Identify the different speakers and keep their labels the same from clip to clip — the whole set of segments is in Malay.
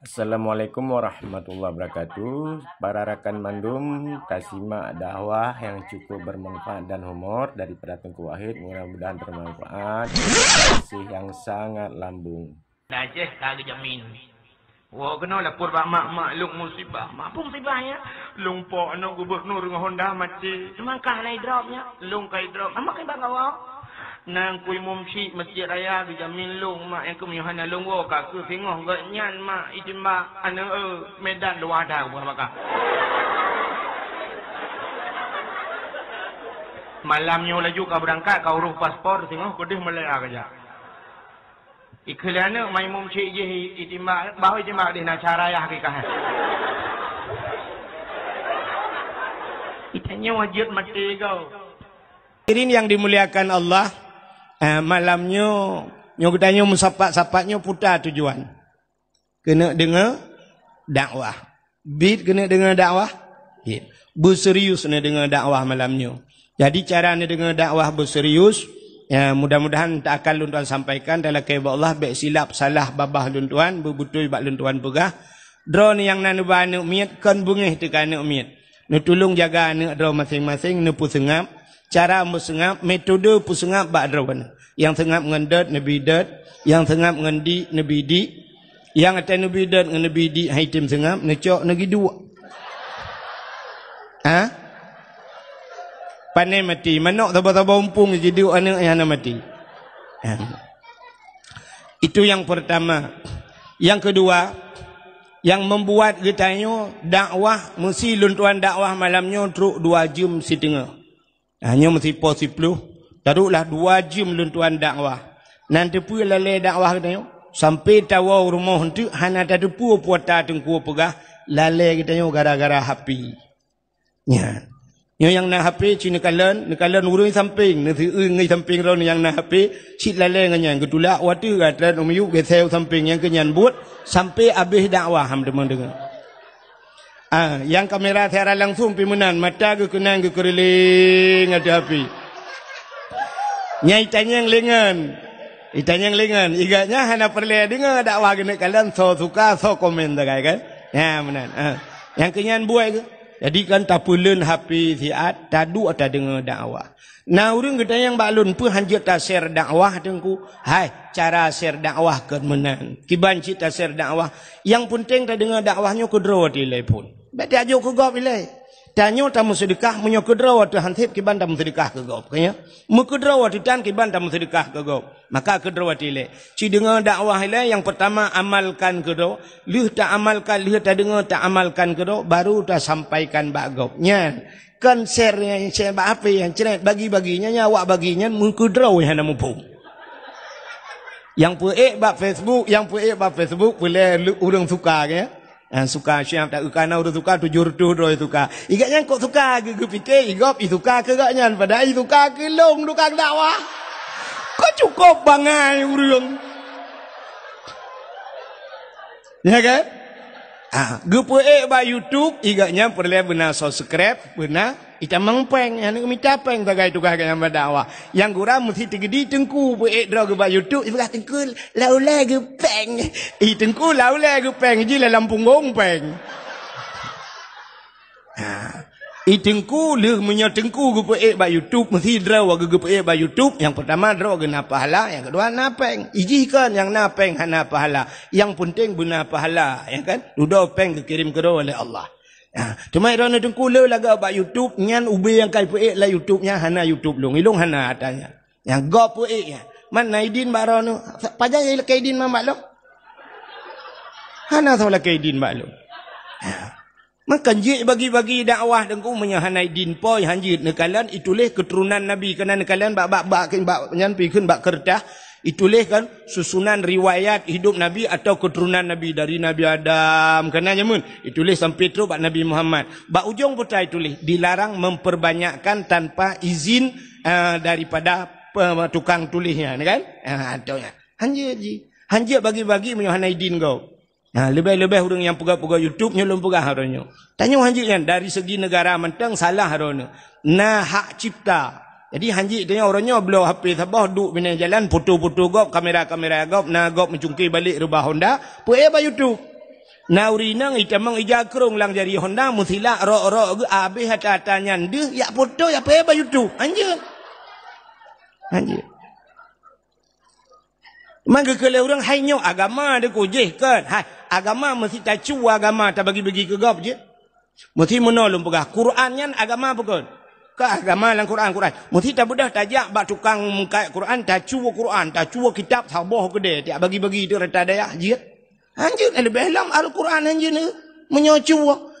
Speaker 1: Assalamualaikum warahmatullahi wabarakatuh Para rakan mandum Kasimak dakwah yang cukup bermanfaat dan humor Daripada Tengku Wahid Mudah-mudahan bermanfaat Kasih yang sangat lambung Najih kali jamin Wah kena lapor bak mak mak luk musibah Mak pun musibah ya Lumpak anak gubernur dengan Honda mati Semangkah lah hidropnya Lumpak hidrop Amak kena bak kawal nang kui mum si masjid raya di jamin long mak yang kum yohana longwo oh, ka ku pingoh ga nyan mak itimba ane e eh, medan dua da buah maka
Speaker 2: malam nyu laju ka
Speaker 1: berangkat ka uruh paspor tengok kudih melaya lah kerja ikhlane lah mai mum je itimba bahu itimba di na cara ya hakikah Itanya wajib mati kau. Hadirin yang dimuliakan Allah, eh, malamnya nyogdanyo musapat sapaknya putar tujuan. Kena dengar dakwah. Bid kena dengar dakwah. Yeah. Berserius nak dengar dakwah malamnya. Jadi cara nak dengar dakwah berserius, ya mudah-mudahan tak akan luntuan sampaikan dalam kebab Allah baik silap salah babah luntuan berbutuh bak luntuan pegah drone yang nan ban umit kan bungih tu kan umit nu tolong jaga anak drone masing-masing nu pusingap. cara pusingap. metode pusingap bak drone yang tengah mengendat nabi dat yang tengah mengendi nabi di yang atas nabi dat dengan nabi di haitim tengah necok negi dua ha panai mati mana tabah-tabah umpung jadi anak yang anak mati ha? itu yang pertama yang kedua yang membuat kita getanyo dakwah mesti luntuan dakwah malamnya truk dua jam setengah hanya mesti posipluh Taruhlah dua jam lentuan dakwah. Nanti pun lele dakwah kita yuk. Sampai tawau rumah itu, hanya tak tupu puata tengku pegah, lele kita yuk gara-gara happy. Ya. Ini yang nak happy, cina kalan, ni kalan urung samping, nanti ngai samping rau yang nak happy, cik lele dengan yang ketulak, waktu kata, nama yuk, kesew samping yang kenyan buat, sampai habis dakwah, hamdaman dengan. Ah, yang kamera secara langsung pimunan mata ke kenang ke keriling ada api. Nyai tanya yang lengan. tanya yang lengan. Iganya hana perlu ya dengar dakwah gini kalian. So suka, so komen dengar kan. Ya, benar. Ha. Yang kenyang buai ke? Jadi kan tak pulun hapi siat. tadu ada dengan dakwah. Nah, orang kita yang balun pun hanya tak share dakwah dengku. Hai, cara share dakwah ke menan. Kiban cik share dakwah. Yang penting tak dengan dakwahnya ke draw pun. Betul aja ke gop tanyo ta musedekah menyokedra wa tuhan hantip ke bandam sedekah ke gop kanya mukedra wa tuhan ke bandam sedekah ke gop maka kedra wa tile ci dengar dakwah ile yang pertama amalkan ke do lih ta amalkan lih ta dengar ta amalkan ke baru ta sampaikan ba gop nya kan sernya ce ba ape yang cerai bagi-baginya nya awak baginya mukedra yang namo pu yang pu e ba facebook yang pu e ba facebook boleh urang suka ke ya? Eh, suka syam tak kena udah suka tu jurdu doh itu ka. Igaknya kok suka ke ke pike igop itu suka, ke gaknya pada itu suka ke long duka dakwa. Ko cukup bangai urang. Ya kan? Ah, gupe e ba YouTube igaknya perlu benar subscribe, benar Ita mengpeng yang nak minta peng bagai tukar kan yang berdakwah. Yang kurang mesti tergedi tengku buat draw ke bawah YouTube. Ibu kata tengku laulai ke peng. Ih eh, tengku laulai ke peng. Jila lampung gong peng. Ih ha. eh, tengku le menya tengku ke buat bawah YouTube. Mesti draw ke buat bawah YouTube. Yang pertama draw ke napa hala. Yang kedua napeng. Iji kan yang napeng hana pahala. Yang penting benar pahala. ya kan? Duduk peng kekirim kedua oleh Allah. Ah, cuma irana dengkula lah gak bak YouTube nyan ubi yang kai puik lah YouTube nya hana YouTube long ilung hana atanya. Yang gak puik ya. Mana idin barano? Pajang ya ilak idin mamak lo. Hana sama lah ke idin mamak lo. Ah. Maka je bagi-bagi dakwah dan ku menyahanai din poi hanji nekalan itulah keturunan Nabi kena nekalan bak-bak-bak nyan pikun bak kertah. Bak, bak, ditulihkan susunan riwayat hidup Nabi atau keturunan Nabi dari Nabi Adam kena jemun ditulis sampai tu bak Nabi Muhammad bak ujung pun tak ditulis dilarang memperbanyakkan tanpa izin uh, daripada uh, tukang tulisnya ni kan atau ah, uh, ya hanje ji hanje bagi-bagi menyohan idin kau Nah, lebih-lebih orang yang pegang-pegang YouTube nyolong lompok haronyo. Tanya wajib kan dari segi negara mentang salah harono. Nah hak cipta jadi Haji dia orangnya belum hampir sabah duk bina jalan putu-putu gop kamera-kamera gop na gop mencungki balik rubah Honda pu eh YouTube? tu. Na urinang itamang ija kerong lang jari Honda musila ro ro ge abih hata-hatanya de ya putu ya pu eh bayu tu. Anje. Anje. Mangga kele urang hainyo agama de ko kan. Hai agama mesti tacu agama ta bagi-bagi ke gop je. Mesti menolong pegah Quran yang agama bukan ke agama dalam Quran Quran. Mesti tak mudah tajak bak tukang mengkait Quran, tak cuba Quran, tak cuba kitab sabah ke dia, bagi-bagi tu reta daya jiat. Anjir kan lebih dalam Al-Quran Hanjir ni menyocu.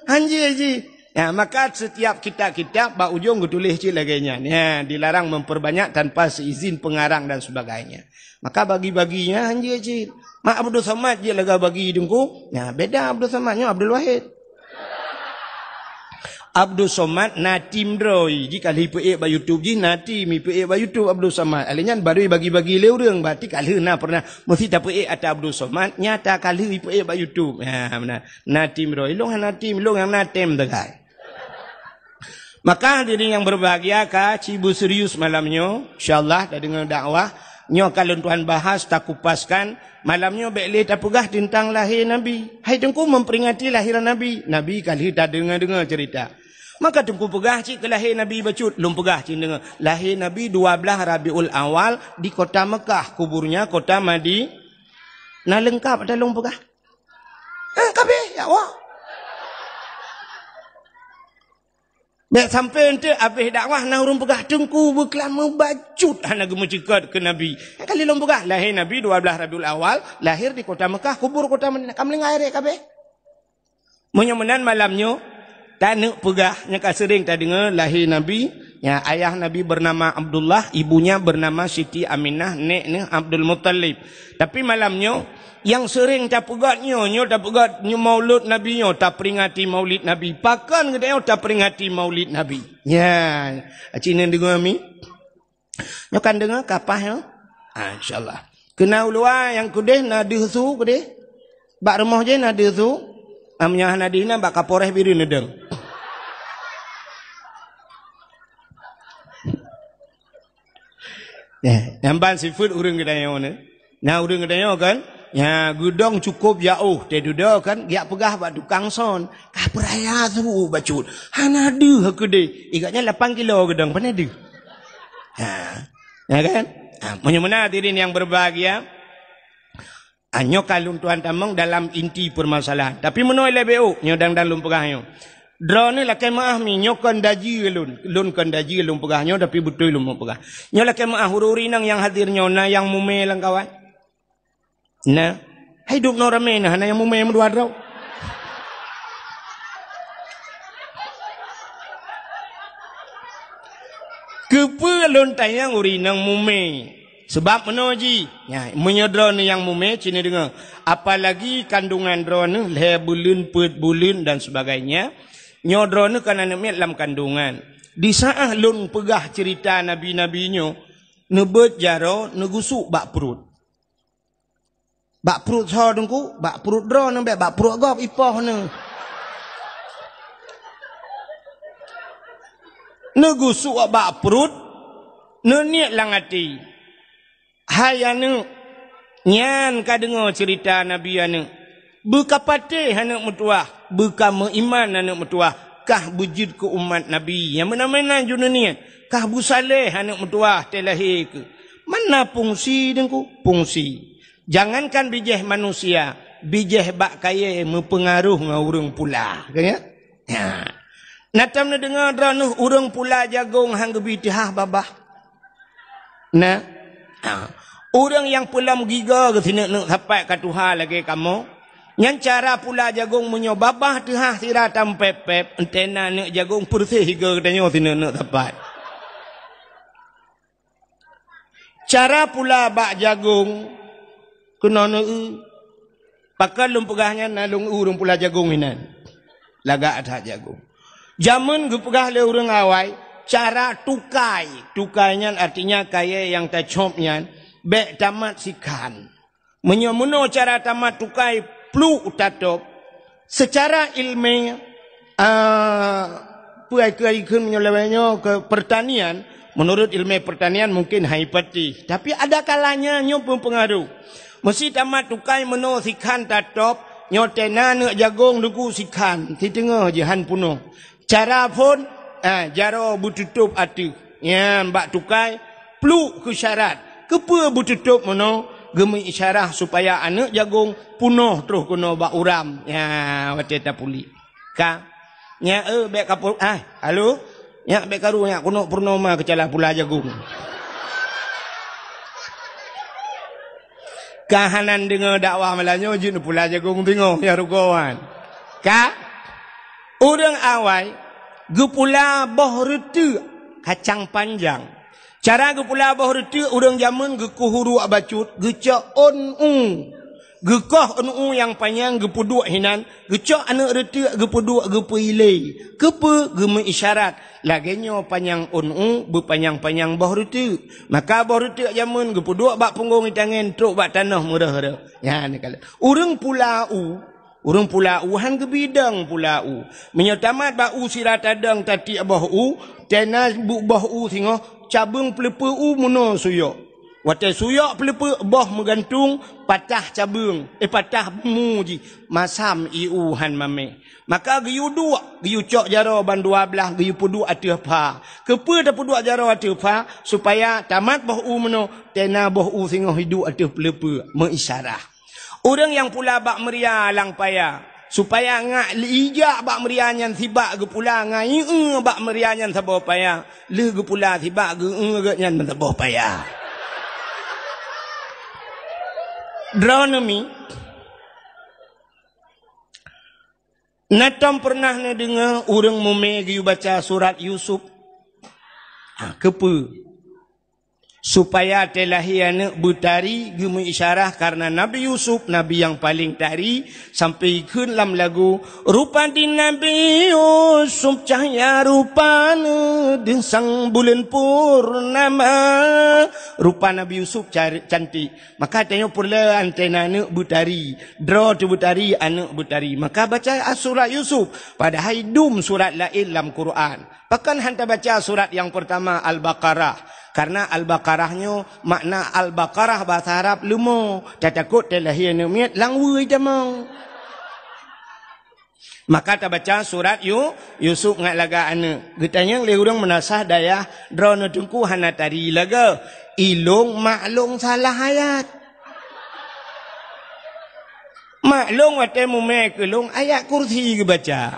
Speaker 1: Hanjir ji. Ya, maka setiap kitab-kitab bak ujung ditulis ci lagainya. Ya, dilarang memperbanyak tanpa seizin pengarang dan sebagainya. Maka bagi-baginya Hanjir ji. Mak Abdul Samad, je lagi bagi dengku. Ya, beda Abdul Samad, Somadnya Abdul Wahid. Abdul Somad Natim Roy. Ji kali ipe ba YouTube ji nati mi ipe ba YouTube Abdul Somad. Alinya baru bagi-bagi le urang berarti kali na pernah mesti ta pe ada Abdul Somad nyata kali ipe ba YouTube. Ha mana Natim Roy. Long han Natim, long han Natim dekai. Maka hadirin yang berbahagia ka cibu serius malamnya insyaallah dah dengar dakwah nyo kalau tuan bahas tak kupaskan malamnya bekle tapugah tentang lahir nabi hai tengku memperingati lahiran nabi nabi kali dah dengar-dengar cerita Maka tengku pegah cik kelahir Nabi Bacut. Lung pegah cik dengar. Lahir Nabi 12 Rabiul Awal di kota Mekah. Kuburnya kota Madi. Nah lengkap ada lung pegah. Eh, kabe, ya Allah. Bek sampai ente habis dakwah nak urung pegah tengku berkelama bacut anak ah, gemucikat ke Nabi. Kali lung pegah. Lahir Nabi 12 Rabiul Awal. Lahir di kota Mekah. Kubur kota Madinah. Kamu lengah air ya kabe? Menyemenan malamnya. Tanuk pegah yang kat sering tak dengar lahir Nabi. Ya, ayah Nabi bernama Abdullah, ibunya bernama Siti Aminah, nek neknya Abdul Muttalib. Tapi malamnya, yang sering tak pegat nyo, nyo tak pegat nyo maulud Nabi nyo, tak peringati maulid Nabi. Pakan kata nyo, tak peringati maulid Nabi. Ya, Cina dengar mi. Nyo kan dengar kapah ya? Ha, InsyaAllah. Kena uluah yang kudeh nadi su kudih. Bak rumah je nadi su. Amnya ah, nadi bak kaporeh biru nedeng. Eh. Yang Namban sifat urung gedayo ni. Nah urung gedayo kan. Ya gudong cukup jauh oh te kan ya pegah ba dukang son ka peraya tu bacut hana de ke de igaknya 8 kilo gudong pane de ha ya kan ha menyemena hadirin yang berbahagia anyo kalun tuan tamang dalam inti permasalahan tapi menoi lebeu nyodang dalam pegahnyo Dra ni lah kemaah mi nyokan daji lun lun kan daji lun pegah nyo tapi betul lun pegah. Nyo lah kemaah hururi nang yang hadir nyo na yang mume lang kawan. Na hidup no rame na na yang mume yang dua dra. Kepu lun tayang uri nang mume. Sebab menoji, ya, menyedra ni yang mume, cina dengar. Apalagi kandungan dra ni, leher bulun, put bulun dan sebagainya. Nyodro ni kan anak miat dalam kandungan. Di saat lun pegah cerita nabi-nabinya, nebet jaro negusuk bak perut. Bak perut sah dengku, bak perut dro nembek bak perut gop ipoh ne. Negusuk bak perut, ne niat langati. Hayane nyan kadengo cerita nabi ane. Buka Bekapati anak mertua. buka iman anak mertua. Kah bujud ke umat Nabi. Yang mana-mana juna ni. Kah busaleh anak mertua telahir ke. Mana fungsi dengku? Fungsi. Jangankan bijih manusia. Bijih bak kaya mempengaruh dengan orang pula. Kan ya? Ya. tak na dengar ranuh orang pula jagung hang gebiti babah. Nah. Ha. Orang yang pula giga ke sini nak sampai ke Tuhan lagi kamu. Yang cara pula jagung munyo babah tehah sira tampepep entena ne jagung bersih ke katanya sini nak tepat. Cara pula bak jagung kena ne u. Pakal lumpugahnya na lung urung pula jagung inan. Lagak ada jagung. Jaman ge pegah le urang awai cara tukai. Tukainya artinya kaya yang tercopnya. Bek tamat sikan. muno cara tamat tukai flu utado secara ilmu uh, eh, puai menyelewenyo ke pertanian menurut ilmu pertanian mungkin hipati tapi ada kalanya nyo pun pengaruh mesti tamat tukai meno sikan tatop nyo tenan jagung duku sikan ti tengah jehan puno cara pun eh, jaro bututup atu ya mbak tukai plu ke syarat kepe bututup meno gemi isyarah supaya anak jagung punoh terus kuno bak uram ya wate ta puli ka nya e eh, be ka ah halo nya be karu nya kuno purnoma kecala pula jagung kahanan dengar dakwah malanyo jin pula jagung bingung ya rugoan ka urang awai gupula boh kacang panjang Cara ke pula abah reti urang zaman ge kuhuru abacut on ca onu. koh on onu yang panjang ge puduk hinan ge ca anak reti ge puduk ge peile. Ke pe ge isyarat lagenyo panjang onu be panjang-panjang abah reti. Maka abah reti zaman ge puduk bak punggung tangan truk bak tanah murah re. Ya ni kala. Urang pula u Urung pula uhan ke bidang pula u. Menyatamat ba u sirat adang tati abah u. Tena bu bah u singo cabung pelepa u muno suyok. Wate suyok pelepa boh menggantung patah cabung. Eh patah mu Masam i u han mame. Maka giyu dua. Giyu cok jaro ban dua belah. Giyu pudu ati apa. Kepa ta pudu jaro ati apa. Supaya tamat boh u muno. Tena boh u singoh hidu ati pelepa. Mengisarah. Orang yang pula bak meriah lang payah supaya ngak lijak bak merianya sibak ge pulang ngai bak merianya sabo paya le ge pula sibak ge e ge nyan sabo paya dronomi Natam pernah ne dengar mumi mume baca surat Yusuf. Ah kepe supaya telahiana butari gemu isyarah karena Nabi Yusuf Nabi yang paling tari sampai ke dalam lagu rupa di Nabi Yusuf cahaya rupa di sang bulan purnama rupa Nabi Yusuf cantik maka tanya pula antena anak butari draw tu butari anak butari maka baca surat Yusuf pada haidum surat lain dalam Quran Bahkan hantar baca surat yang pertama Al-Baqarah karena al-baqarahnya makna al-baqarah bahasa Arab lumo tatakut telahia numiat langwe jamang maka ta baca surat yu Yusuf ngak laga ana getanya le urang menasah daya drone tungku hana tari laga ilung maklung salah hayat maklung wate mu me kelung ayat kursi ke baca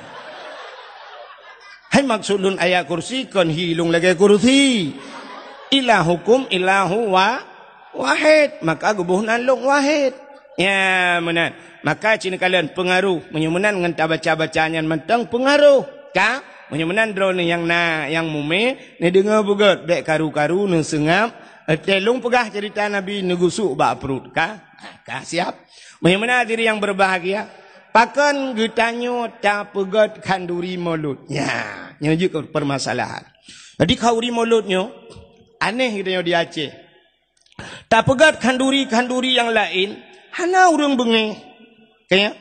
Speaker 1: hai maksudun ayat kursi kon hilung lagi kursi Ilah hukum ilahu wa wahid maka gubuh nalung wahid ya menan maka cina kalian pengaruh menyumunan dengan tak baca-bacanya mentang pengaruh ka menyumunan drone yang na yang mume ni dengar bugot dek karu-karu nusengap sengap eh, telung pegah cerita nabi negusu bak perut ka ka siap menyumunan diri yang berbahagia pakan gitanyo ta pegot kanduri mulutnya nyuju ke permasalahan jadi kauri mulutnya aneh katanya di Aceh. Tak pegat kanduri-kanduri yang lain, hana urung bengi. Kaya,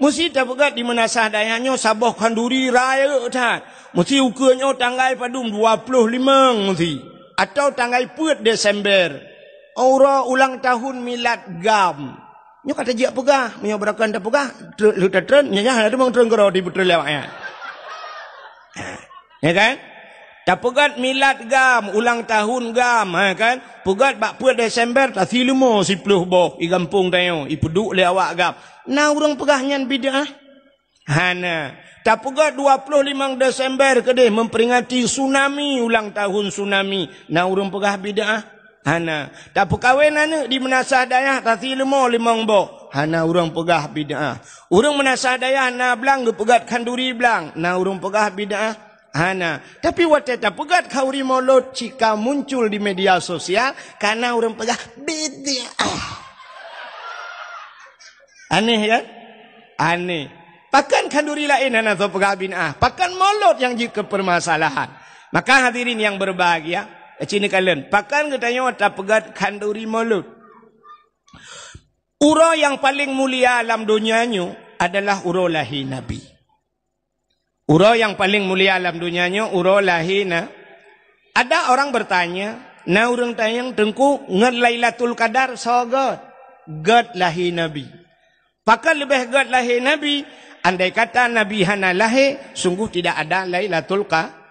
Speaker 1: mesti tak pegat di mana sahdayanya sabah kanduri raya tak. Mesti ukurnya tanggal padum 25 mesti. Atau tanggal 4 Desember. Orang ulang tahun milat gam. Nyo kata jiak pegah, nyo berakan tak pegah. Lu tetren, nyanya ada mang tren gerau di putri lewaknya. Ha, ya kan? Tak pegat milad gam, ulang tahun gam, ha, kan? Pegat bak puat Desember, tak silmo si puluh boh, i gampung tayo, i peduk le awak gam. Nah, orang pegahnya bid'ah. Ah? Hana. Tak pegat 25 Desember ke deh, memperingati tsunami, ulang tahun tsunami. Nah, orang pegah bid'ah. Hana. Tak perkahwin anak di menasah daya, tak silmo limang boh. Hana, orang pegah bid'ah. Ah? Orang menasah daya, nah, belang, pegat kanduri belang. Nah, orang pegah bid'ah. Ah? Hana. Tapi wateta pegat kauri molot jika muncul di media sosial. Karena orang pegat beda. Aneh ya? Aneh. Pakan kanduri lain hana so pegat bin'ah. Pakan molot yang jika permasalahan. Maka hadirin yang berbahagia. Eh, cina kalian. Pakan katanya wata pegat kanduri molot. Uro yang paling mulia alam dunianya adalah uro lahir Nabi. Ura yang paling mulia alam dunianya, ura lahina. Ada orang bertanya, na urang tayang tengku ngat Lailatul so God God lahi Nabi. Pakal lebih God lahi Nabi, andai kata Nabi hana lahi sungguh tidak ada Lailatul Qadar.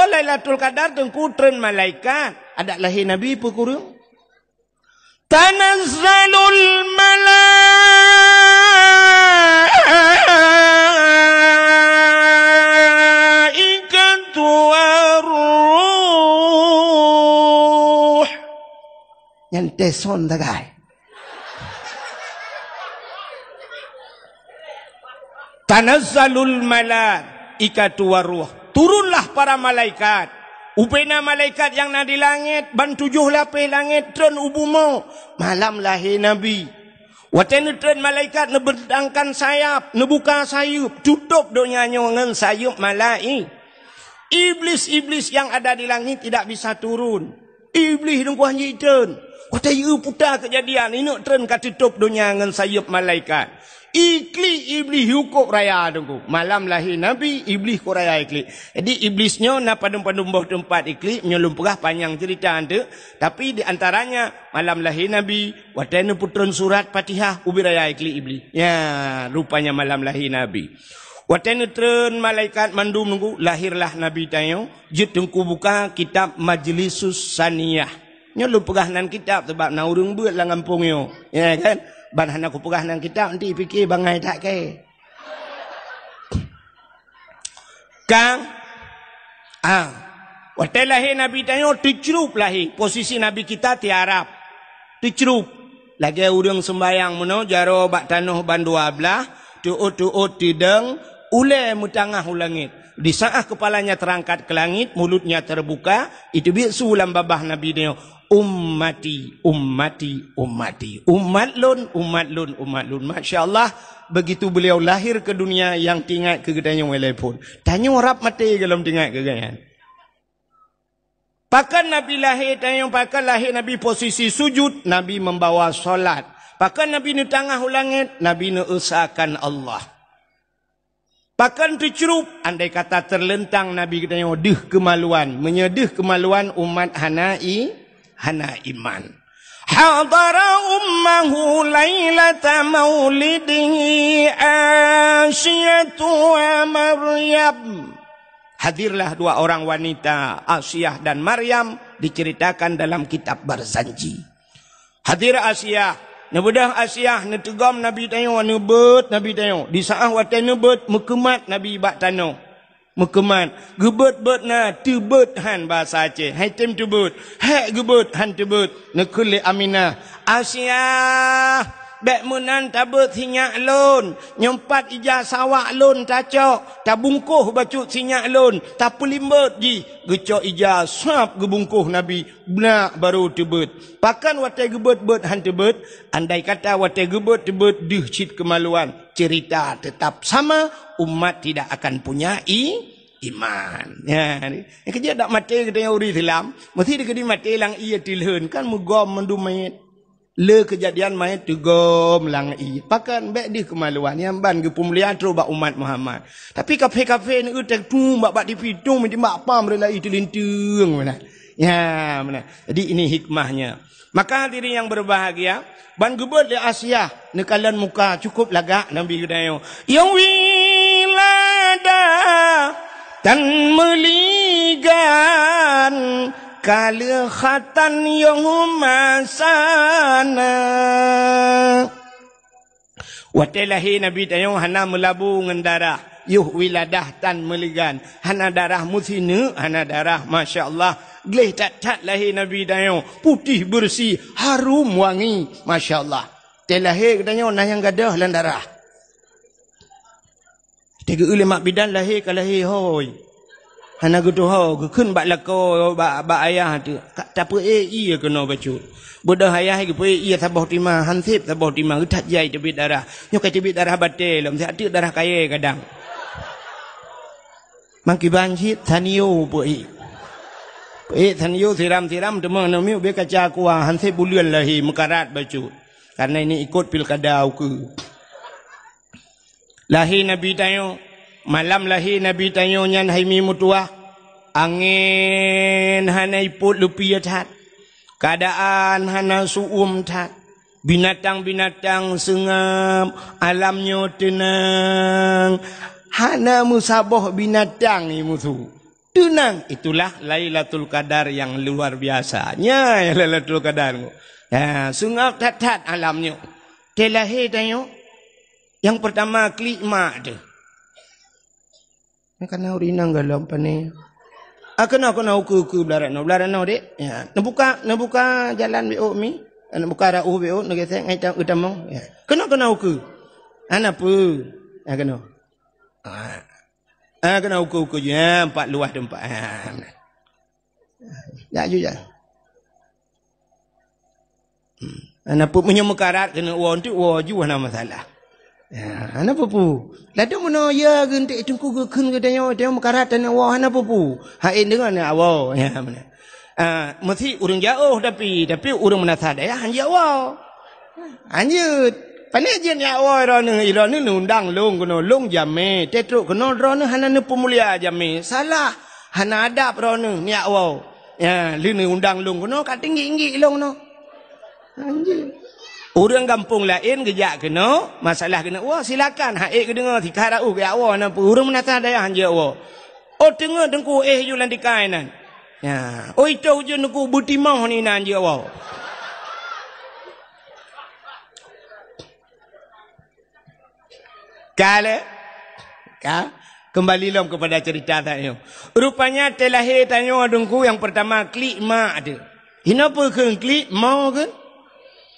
Speaker 1: Oh Lailatul Qadar tengku tren malaikat, ada lahi Nabi pukurung. tanazalul malaikat. and test on the guy. Tanazzalul malaikatu waruh. Turunlah para malaikat. Upena malaikat yang ada di langit. Ban tujuh lapis langit. Turun ubumu. Malam lahir Nabi. Watena turun malaikat. Neberdangkan sayap. Nebuka sayup. Tutup dunianya dengan sayup malai. Iblis-iblis yang ada di langit tidak bisa turun. Iblis nungguan jitun. Kata ibu putar kejadian. Ini nak teren kat tutup dunia dengan sayap malaikat. Ikli iblis hukum raya tunggu. Malam lahir Nabi, iblis ku raya ikli. Jadi iblisnya nak padam-padam tempat ikli. Menyelum perah panjang cerita anda. Tapi di antaranya, malam lahir Nabi. Wata ini putran surat patihah. Ubi raya ikli iblis. Ya, rupanya malam lahir Nabi. Wata ini teren malaikat mandum tunggu. Lahirlah Nabi tayo. Jutungku buka kitab majlisus saniyah. Ini lu perahanan kitab sebab nak urung buat lah ngampung yo. Ya yeah, kan? Ban aku ku perahanan kitab nanti fikir bangai tak ke. Kang. Ah. Ha. Waktu lahir Nabi tanya, tercerup lahir. Posisi Nabi kita di Arab. Tercerup. Lagi urung sembayang mana, jaro bak tanuh ban belah. Tu'ut-tu'ut tideng. Ule mutangah ulangit. Di saat kepalanya terangkat ke langit, mulutnya terbuka, itu biksu lambabah Nabi Nabi ummati ummati ummati umat lun umat lun umat lun masyaallah begitu beliau lahir ke dunia yang tingat ke gedanya oleh pun tanya orang mati dalam tingat ke gedanya Pakar nabi lahir tanya orang pakar lahir nabi posisi sujud nabi membawa solat Pakar nabi ni tangah ulangit nabi ni usahakan Allah Pakan tercurup, andai kata terlentang Nabi kita yang nyodih kemaluan, menyedih kemaluan umat Hanai, hana iman. ummahu أمه ليلة مولده آسية Maryam. Hadirlah dua orang wanita Asiyah dan Maryam diceritakan dalam kitab Barzanji. Hadir Asiyah, nebudah Asiyah netegam Nabi Tayyum wa nebut Nabi Tayyum. Di saat wa tayyum nebut mekemat Nabi Ibak Tanah. Mukman, gubut bet na tebet han bahasa ce hai tem tebet hai gebet han nak kuli aminah asia Bek munan tabut sinyak lun. Nyempat ijah sawak lun tacok. Tak bungkuh bacut sinyak lun. Tak pelimbut ji. Gecok ijah sap gebungkuh Nabi. Benak baru tebut. Pakan watai gebut bet han tebut. Andai kata watai gebut tebut. Duh cit kemaluan. Cerita tetap sama. Umat tidak akan punya i iman. Ya, ini kerja tak mati kata yang uri silam. Mesti dia kena mati lang iya tilhun. Kan mugam mendumit. Le kejadian mai tu go melangai. Pakan bek di kemaluan yang ban ke pemulihan tu bak umat Muhammad. Tapi kafe-kafe ni tu tak tu mak bak dipitung mesti mak pam rela itu lintung mana. Ya mana. Jadi ini hikmahnya. Maka hadirin yang berbahagia, ban gebet di Asia ne kalian muka cukup lagak, Nabi Gedayo. Yang wilada dan meligan kalihatan yang masana. Watelahi Nabi Tayong hana melabu dengan darah. Yuh wiladah tan meligan. Hana darah muthina, hana darah Masya Allah. Gleh tak tak lahi Nabi Tayong. Putih bersih, harum wangi. Masya Allah. Telahi katanya, nah yang gadah lah darah. Tiga ulama bidan lahir ke lahir. Hoi. Hana gitu ha, kekun bak lako, bak, bak ayah tu. Tak apa, eh, iya kena baca. Bodoh ayah ke, eh, iya sabah terima. Hansip sabah terima. Tak jai cebit darah. Nyo ke cebit darah batal. Mesti ada darah kaya kadang. Maki bangkit, saniyo pun. Eh, eh saniyo siram-siram. Teman, nama, biar kaca kuah. Hansip bulian lahi, eh, mekarat baca. Karena ini ikut pilkada aku. Lahir Nabi tanya, malam lahi Nabi tanya nyan haimi mutua angin hanai put lupi ya, tat keadaan hana suum tat binatang-binatang sengam alamnyo tenang hana musabah binatang ni musu tenang itulah lailatul qadar yang luar biasa nya ya, lailatul qadar ya sungap tat tat alamnyo telahe tanyo yang pertama klikmat tu Ah, kena urina galam pani. Aku nak aku nak uku belarak no belarak no dek. Ya, nembuka nembuka jalan bo mi. Eh, nembuka ada uhu bo nge saya ngai tang utamong. Ya, kena kena uku. Anak ah, pu. Ya ah, kena. Ah, kena uku uku je. Ya, empat luas tempat. Ya, ya juga. Anak pu punya mukarat kena uang tu uang juga nama lah salah. Ya, ana pupu. Lada mana ya gente itu ku gukun gedenyo dia mukarat dan Allah ana pupu. Ha eh, dengan Allah ya ah, mesti urung jauh tapi tapi urung mana sahaja ya han jauh. Hanya panik je ni Allah ro ne nundang long kuno long jame tetuk kuno ro ne hana ne pemulia jame salah hana adab ro ne ni Ya lini undang long kuno katinggi-inggi long no. Anjir. Orang kampung lain gejak kena, masalah kena. Wah, silakan. Haik ke dengar. Tika da'u ke awak. Nampak. Orang menata daya hanya awak. Oh, tengah dengku eh yu lantik kainan. Ya. Oh, itu je nengku buti mah ni nan je awak. Kale. Ka. Kembali lom kepada cerita tak Rupanya telah hei tanya dengku yang pertama klik mak dia. Kenapa ke klik mau ke?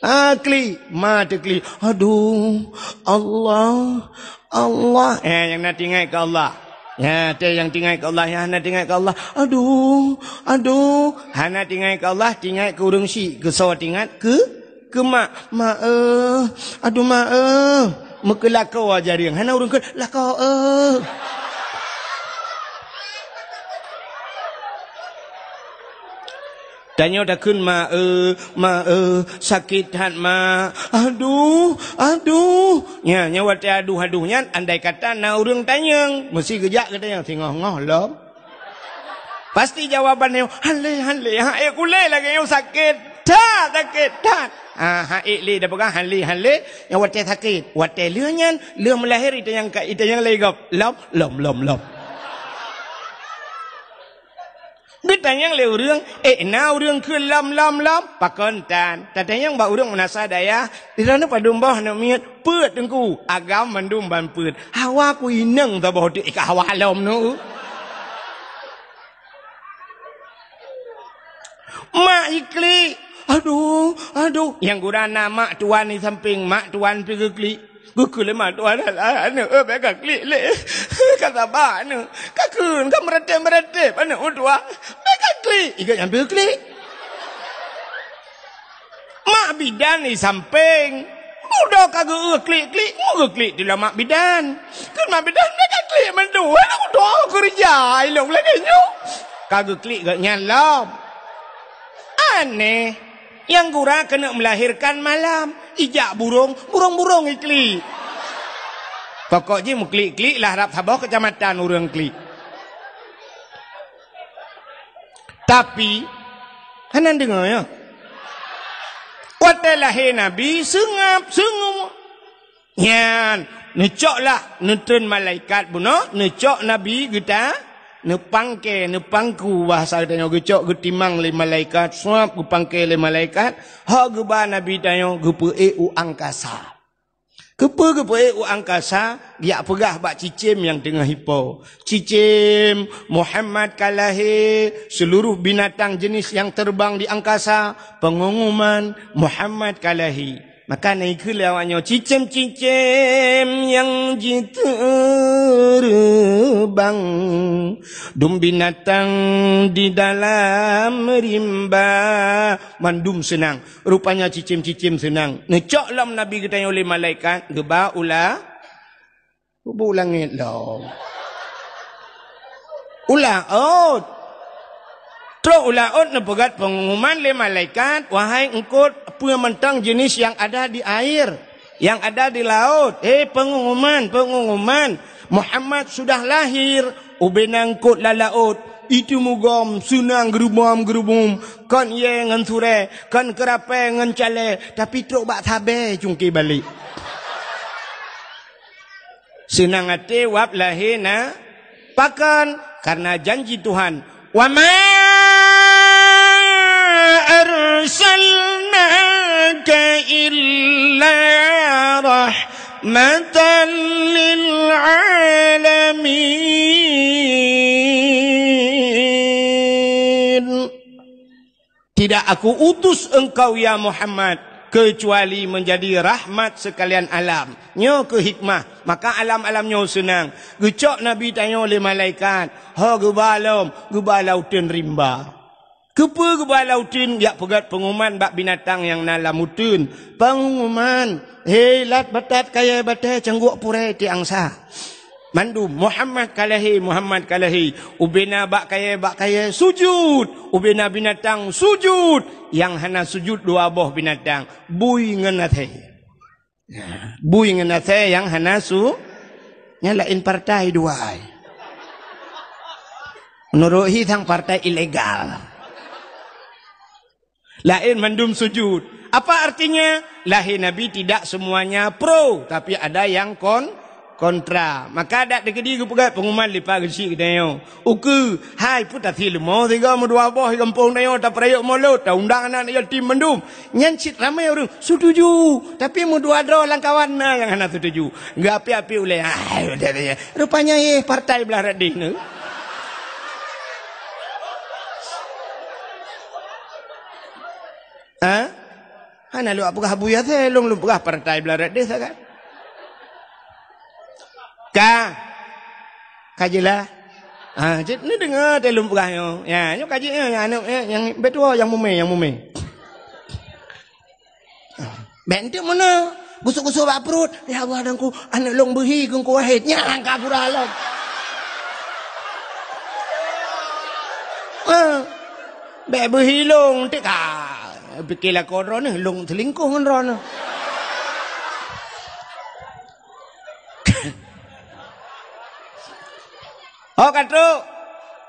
Speaker 1: Akli, madakli, Aduh, Allah, Allah. Eh, yang nak tinggal ke Allah. Ya, te yang tinggal ke Allah, yang nak tinggal ke Allah. Aduh, aduh. Yang nak tinggal ke Allah, tinggal ke urung si. Ke sawah tinggal ke? Ke mak. Mak, aduh mak. Mekelakau ajar yang. Yang nak urung ke? Lakau, aduh. Tanya dah kun ma e ma e sakit hat ma aduh aduh nya nya wat aduh aduh nya andai kata na urang tanya mesti gejak kata yang tengah ngah lah pasti jawaban yang hale hale ha ai kulai lagi yang sakit ta sakit ta ha ha ikli dah pegang hale hale yang wat sakit wat leunya leum lahir itu yang itu yang lagi lop lom lom lop นึกแต่ยังเลวเรื่องเอ็นาวเรื่องขึ้นล้ำล้ำล้ำปากกันตานแต่แต่ยังบ่าวเรื่องมนาซาดายะที่เราเนี่ยปดุมบ่านเนี่ยมเปื้อดึงกูอากามมันดุมบันปืดฮาวากยนึ่งตะบอดีอกฮาวาลมนู้มาอีกลีอดูอดูยังกูรานามะต m a t น a n d ้ s ง m p i n g mak t ี a n p e r กูคือเลมาตัวนั้นอ่ะเนี่ยเออแบกกลิ่นเลยกาซาบ้าเนี่ยกาคืนกามรดเตมรดเตปันเนี่ยอุดวะแบกกลิ่นอีกอย่างเบกกลิ่นมาบิดานี่สัมเพ็งมูดอกากูเออกลิ่นกลิ่นมูเออกลิ่นดิลามาบิดานขึ้นมาบิดานแบกกลิ่นมันดูแล้วกูดอกูรยาไอ้หลงเล็กนิ้วกากูกลิ่นก็งานล้อมอันเนี่ย yang gura kena melahirkan malam ijak burung, burung-burung ikli. Pokoknya muklik-klik lah rap sabah kecamatan urang klik. Tapi hanan dengar ya. Wata lahir Nabi sengap sengum. Nyan, necok lah nutun malaikat bunuh, necok Nabi kita. Gitu, nepangke nepangku wah kita yang gecok getimang le malaikat suap gupangke le malaikat ha guba nabi tanyo gupu eh EU angkasa gupu gupu EU angkasa dia pegah bak cicim yang tengah hipo cicim Muhammad kalahe seluruh binatang jenis yang terbang di angkasa pengumuman Muhammad kalahi มากันในคือแล้วอันโยชิจมจิจมยังจิตรบังดุมบินาตังดิดาลามริมบามันดุมสนังรูปันโยชิจมจิจมสนังเนจอกลำนบีกระยอเลมาเลกันกบ้าอุลาอุบุลังเงินหลออุลาโอ้ untuk ulaut nebegat pengumuman le malaikat, wahai engkut pementang jenis yang ada di air, yang ada di laut. Eh pengumuman, pengumuman. Muhammad sudah lahir, ubenangkut kut la laut. Itu mugam sunang gerubam gerubum kan ye ngan sure kan kerape ngan cale tapi tok bak sabe cungki balik sunang ate lahina pakan karena janji Tuhan waman أرسلناك إلا رحمة للعالمين Tidak aku utus engkau ya Muhammad kecuali menjadi rahmat sekalian alam. Nyo ke hikmah, maka alam-alam nyo senang. Gecok Nabi tanya oleh malaikat, "Ha gubalom, gubalau ten rimba." Kepa kepala lautin yak pegat penguman bak binatang yang nalam utun. Penguman. Hei lat batat kaya batai cengguk pura ti angsa. Mandu Muhammad kalahi Muhammad kalahi ubina bak kaya bak kaya sujud ubina binatang sujud yang hana sujud dua boh binatang bui ngenate ya, bui ngenate yang hana su nyalain partai dua menurut hitang partai ilegal lain mendum sujud. Apa artinya? Lahir Nabi tidak semuanya pro. Tapi ada yang kon kontra. Maka ada dekedi ke pegat pengumuman lipat ke si kena Uku, hai putar film. Mau tiga mau dua boh kampung na yo. Tak perayu mau Tak undang anak yo tim mendum. Nyancit ramai orang. Setuju. Tapi mudah dua draw langkawan yang anak setuju. Gak api api ulai. Ah, Rupanya eh partai belah radik ni. No? Ha? Hana lu apurah buya se long lu berah partai belarat desa kan? Ka. Kajila. Ha, jit ni dengar telung berah yo. Ya, yo kaji yo ya, yang anak ya, yang betua yang mumi yang mumi. Bentuk mana? Gusuk-gusuk bak perut. Ya Allah dengku anak long behi gung ku wahid. Ya angka lah pura lah. Ha. Bebe hilung tekak bikin lah koro ni lung selingkuh dengan roh oh katru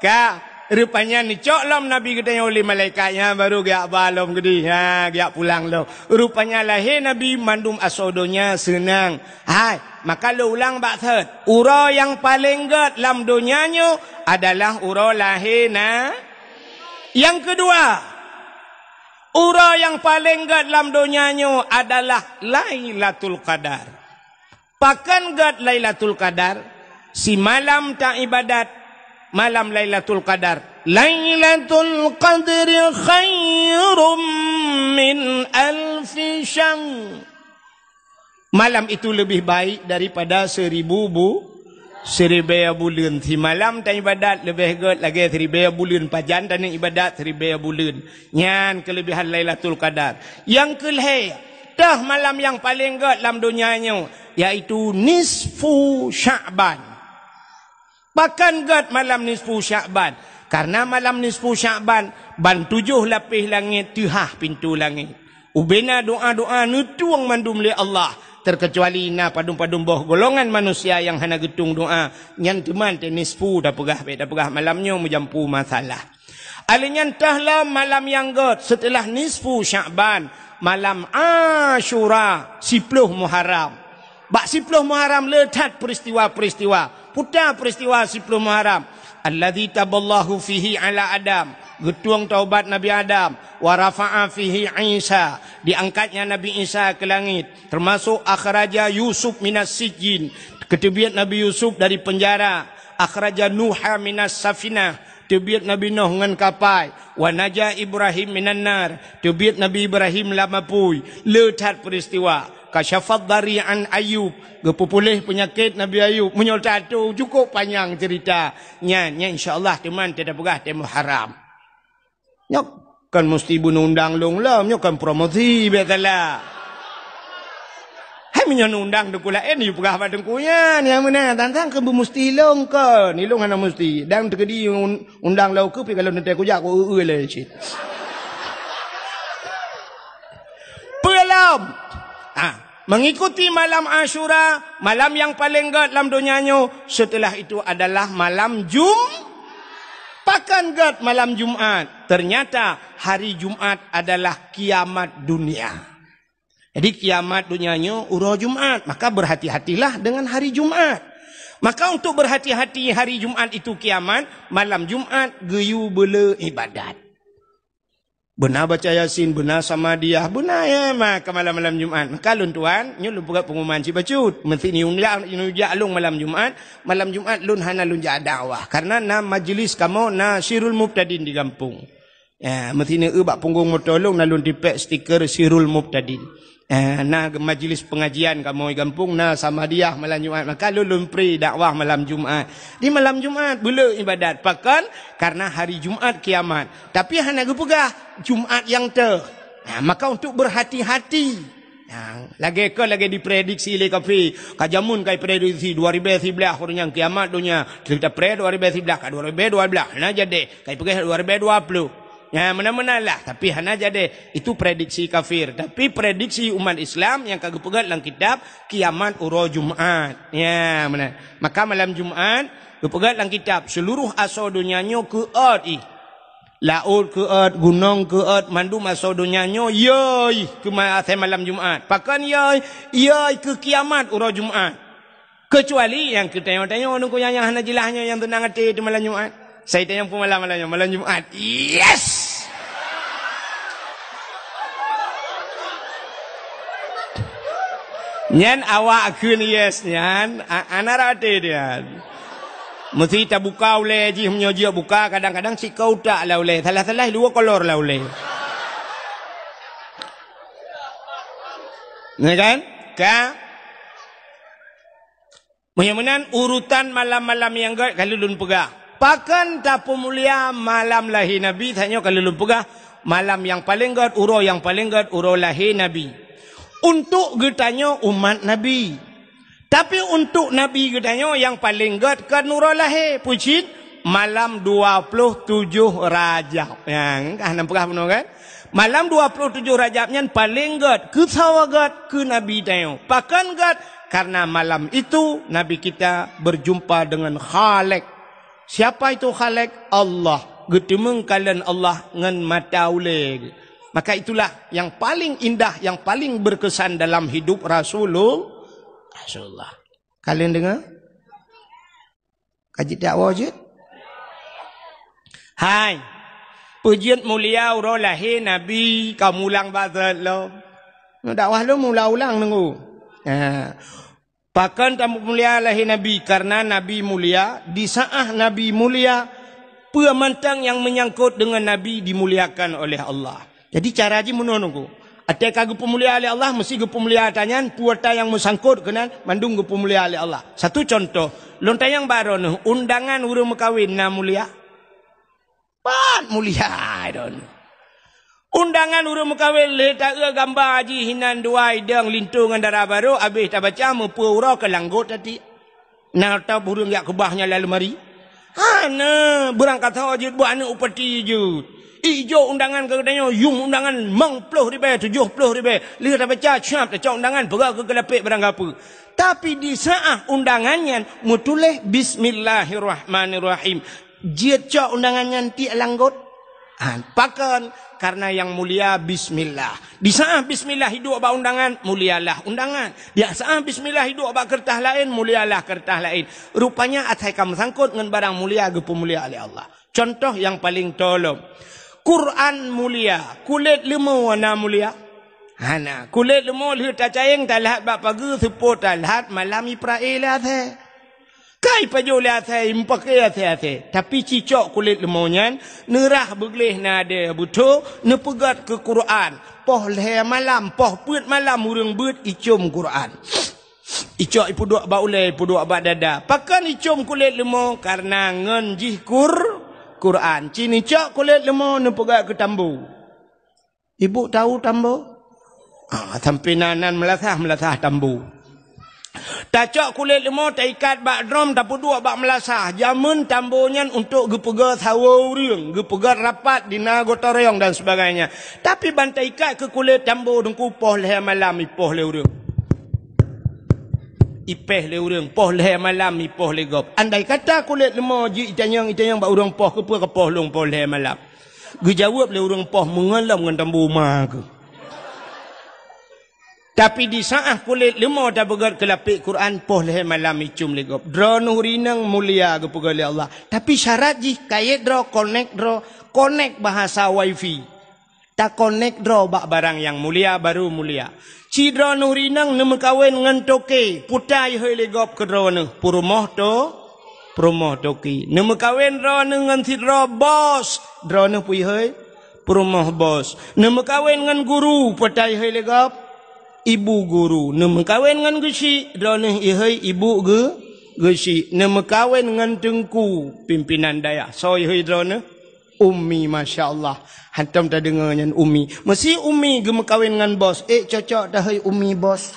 Speaker 1: ka rupanya ni cok lom nabi kita yang oleh malaikatnya baru gak balom gede ha gak pulang lom. rupanya lahir nabi mandum asodonya senang hai maka lo ulang bak third ura yang paling gat lam dunianyo adalah ura lahir na yang kedua Ura yang paling gad dalam dunianyo adalah Lailatul Qadar. Pakan gad Lailatul Qadar, si malam tak ibadat, malam Lailatul Qadar. Lailatul Qadar khairum min alf syam. Malam itu lebih baik daripada seribu bu seribaya bulan si malam tan ibadat lebih gerd lagi seribaya bulan pajan tan ibadat seribaya bulan nyan kelebihan lailatul qadar yang kelhe dah malam yang paling gerd dalam dunianya iaitu nisfu syakban. bahkan gerd malam nisfu syakban, karena malam nisfu syakban, ban tujuh lapis langit tihah pintu langit ubena doa-doa nutuang mandum li Allah terkecuali na padung padung boh golongan manusia yang hana getung doa nyan teman tenis pu dah pegah dah pegah malamnya mujampu masalah alinyan tahlam malam yang god setelah nisfu syakban malam Ashura sipluh muharam. bak sipluh muharam letat peristiwa-peristiwa putar peristiwa sipluh Allah di taballahu fihi ala adam getuang taubat Nabi Adam wa rafa'a fihi Isa diangkatnya Nabi Isa ke langit termasuk akhraja Yusuf minas sijin ketibian Nabi Yusuf dari penjara akhraja Nuha minas safinah tibiat Nabi Nuh dengan kapai wa naja Ibrahim minan nar tibiat Nabi Ibrahim lama lamapui lecat peristiwa kasyafat dari an ayub gepupulih penyakit nabi ayub itu cukup panjang ceritanya nya insyaallah teman tidak pegah temu haram Nyok kan mesti ibu undang long lah. Nyok kan promosi betala. Hai minyak nundang dengku lah. Eh ni pukah apa dengkunya. Ni yang mana. Tantang ke bu mesti long ke. Ni long anak mesti. Dan tegedi undang lau ke. Kalau nanti aku jatuh. Aku ue lah. Pelam. Ah, mengikuti malam Ashura, malam yang paling gelap dalam dunianya. Setelah itu adalah malam Jum'at. Apakan God malam Jumaat. Ternyata hari Jumaat adalah kiamat dunia. Jadi kiamat dunianya urah Jumaat. Maka berhati-hatilah dengan hari Jumaat. Maka untuk berhati-hati hari Jumaat itu kiamat, malam Jumaat geyu bela ibadat. Benar baca Yasin, benar sama dia, benar ya mah ke malam-malam Jumaat. Kalau tuan, ni lu buat pengumuman si bacut. Mesti ni unjak lu malam Jumaat, malam Jumaat lu hana lu jak dakwah. Karena na majlis kamu na sirul mubtadin di kampung. Ya, mesti ni ubat eh, punggung motor na lu dipek stiker sirul mubtadin. Eh, na majlis pengajian kamu di Kampung, na sama dia malam Jumaat maka lu pri dakwah malam Jumaat di malam Jumaat bulu ibadat pakan karena hari Jumaat kiamat tapi hanya gepugah Jumaat yang ter nah, ha, maka untuk berhati-hati yang ha, lagi ke lagi diprediksi le kafe kajamun kai prediksi 2011 hurunya kiamat dunia cerita pre 2011 ka 2012 nah jadi kai pegah 2020 Ya mana-mana lah. Tapi hana jadi. Itu prediksi kafir. Tapi prediksi umat Islam yang kagak pegat dalam kitab. Kiamat urah Jumat. Ya mana. Maka malam Jumat. Kepegat dalam kitab. Seluruh asal dunianya ke earth ih. Laut ke earth. Gunung ke earth. Mandu asal dunianya. Yoi. Ke malam Jumat. Pakan yoi. Yoi ke kiamat urah Jumat. Kecuali yang kita tengok-tengok. Nunggu yang hana jilahnya yang tenang hati di malam Jumat. Saya tanya pun malam malamnya malam Jumaat. Yes. Nyan awak kini yes nyan. Ana rate dia. Mesti tak buka oleh Haji menyoji buka kadang-kadang si kau tak lah oleh. Salah-salah dua kolor lah oleh. Ya kan? Ka Mengenai urutan malam-malam yang gaib kalau lun pegang pakan tak pemulia malam lahir Nabi. Tanya kalau lupa malam yang paling gad, uro yang paling gad, uro lahir Nabi. Untuk kita getanya umat Nabi. Tapi untuk Nabi kita getanya yang paling gad kan uro lahir. Pucit malam 27 Rajab. Yang kah? nampak apa kan? Malam 27 Rajabnya paling gad, kesawa gad ke Nabi tanya. Pakan gad karena malam itu Nabi kita berjumpa dengan Khalik. Siapa itu khalik? Allah. Gedemeng kalian Allah ngan mata Maka itulah yang paling indah, yang paling berkesan dalam hidup Rasulullah. Rasulullah. Kalian dengar? Kajit tak wajib? Hai. Pujian mulia urah lahir Nabi. kau ulang bazar lo. Dakwah lo mula ulang nunggu. Haa. Pakan tamu mulia lahir Nabi karena Nabi mulia. Di saat Nabi mulia, pemantang yang menyangkut dengan Nabi dimuliakan oleh Allah. Jadi cara aja menunggu. Ada kagu pemulia oleh Allah, mesti kagu pemulia tanya. Puerta yang musangkut kena mandung kagu pemulia oleh Allah. Satu contoh, lontar yang baru nih, undangan urung kawin na mulia. Pan mulia, don't. Undangan urung mukawin letak ke gambar Haji Hinan Duai Deng lintungan darah baru Habis tak baca Mepua urah ke langgut tadi Nak tahu burung yang kebahnya lalu mari Hana Burang kata Haji oh, buat anak upati je Ijo undangan ke katanya Yung undangan Mang puluh ribe Tujuh puluh riba. Lihat tak baca Cap tak cak undangan Pergak ke kelapik barang apa Tapi di saat undangannya Mutulih Bismillahirrahmanirrahim Jia cak undangannya Tiak langgut Ha, pakan karena yang mulia bismillah. Di saat bismillah hidup apa undangan, mulialah undangan. Di saat bismillah hidup apa kertah lain, mulialah kertah lain. Rupanya atai kamu sangkut dengan barang mulia gepu mulia oleh Allah. Contoh yang paling tolong. Quran mulia, kulit lima warna mulia. Hana, kulit lima lihat tak cahing, tak lihat bapak ke, sepuluh tak lihat, malam ipra'ilah teh. Kai pajau leh atai, mpakai atai atai. Tapi cicok kulit lemonyan, nerah begleh na ada butuh, nepegat ke Quran. Poh leh malam, poh put malam, urung but, icum Quran. Icok ipu dua abak ulai, ipu dua abak dada. Pakan icum kulit lemon, karena ngenjih kur, Quran. Cini cok kulit lemon, nepegat ke tambu. Ibu tahu tambu? Ah, sampai nanan melasah, melasah tambu. Tacak kulit lima, taikat bak drum, tapu dua bak melasah. Jamun tambunyan untuk gepega sawa uriung. Gepega rapat di nagota reyong dan sebagainya. Tapi bantai ikat ke kulit tambu dan kupoh leh malam, ipoh leh uriung. Ipeh leh uriung, poh leh malam, ipoh leh gop. Andai kata kulit lima, jik itanyang, itanyang bak uriung poh ke, poh ke poh leh malam. Gejawab leh uriung poh, mengalam dengan tambu rumah ke. Tapi di saat kulit lima dah bergerak kelapik Quran, poh leh malam icum lego. Drone hurinang mulia ke pegawai ya Allah. Tapi syarat jih, kaya dro, connect dro, connect bahasa wifi. Tak connect dro bak barang yang mulia, baru mulia. Ci drone hurinang nama kawin dengan toke. Putai hai lego ke drone. Purumoh to, purumoh toki. Nama kawin drone dengan si dro bos. Drone pui hai, purumoh bos. Nama kawin dengan guru, putai hai lego ke ibu guru nem kawin ngan gesi doneh ihai ibu ke, gusi. nem kawin dengan tengku pimpinan daya so ihai drone ummi masyaallah hantam ta dengar nyen ummi mesti ummi ge mekawin ngan bos eh cocok dah hai ummi bos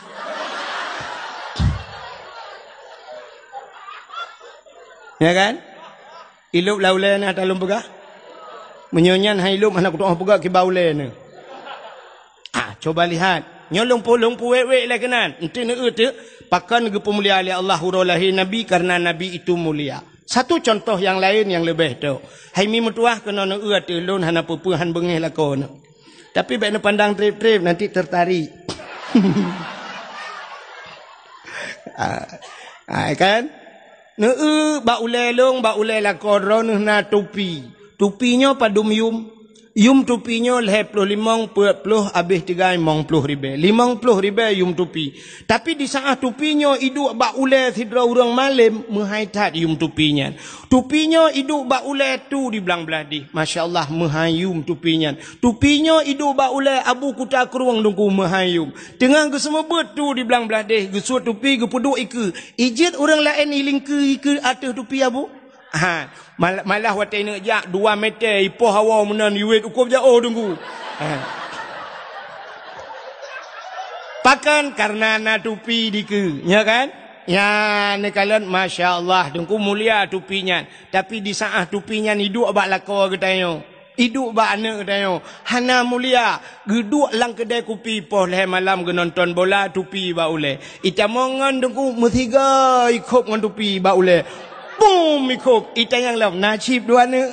Speaker 1: ya kan ilup laule na dalam pega menyonyan hai ilup anak tu pega ke baule ne ah coba lihat nyolong polong pu wek lah kenan ente ne e tu pakan ge pemulia ali Allah hurulahi nabi karena nabi itu mulia satu contoh yang lain yang lebih tu hai mi mutuah kena ne e lon hana pupu han bengih la ko tapi bek ne pandang trip trip nanti tertarik ah, ah kan ne e ba ule long ba ule la ko ne na tupi tupinya padumium Yum tupinya leh puluh limang puat puluh habis tiga limang puluh ribe. Limang puluh ribe yum tupi. Tapi di saat tupinya idu bak ule sidra orang malam menghaitat yum tupinya. Tupinya idu bak ule tu di belang beladi. Masya Allah menghayum tupinya. Tupinyo idu bak ule abu kuta kruang dungku menghayum. Dengan ke semua betul di belang beladi. Gesua tupi gepuduk iku. Ijit orang lain iling ke iku atas tupi abu. Ya, Ha, mal, malah watak nak jak dua meter ipoh awal menan iwet ukup je oh tunggu ha. pakan karena na tupi diku, ya kan ya ni kalian masya Allah tunggu mulia tupinya tapi di saat tupinya dua abak lakau katanya hidup abak anak katanya hana mulia geduk lang kedai kupi poh leh malam ke nonton bola tupi baule. boleh itamongan tunggu musiga, ikop dengan tupi abak ปุ้มมีคุกอีแต่ยังแล้วนาชีพด้วยนึง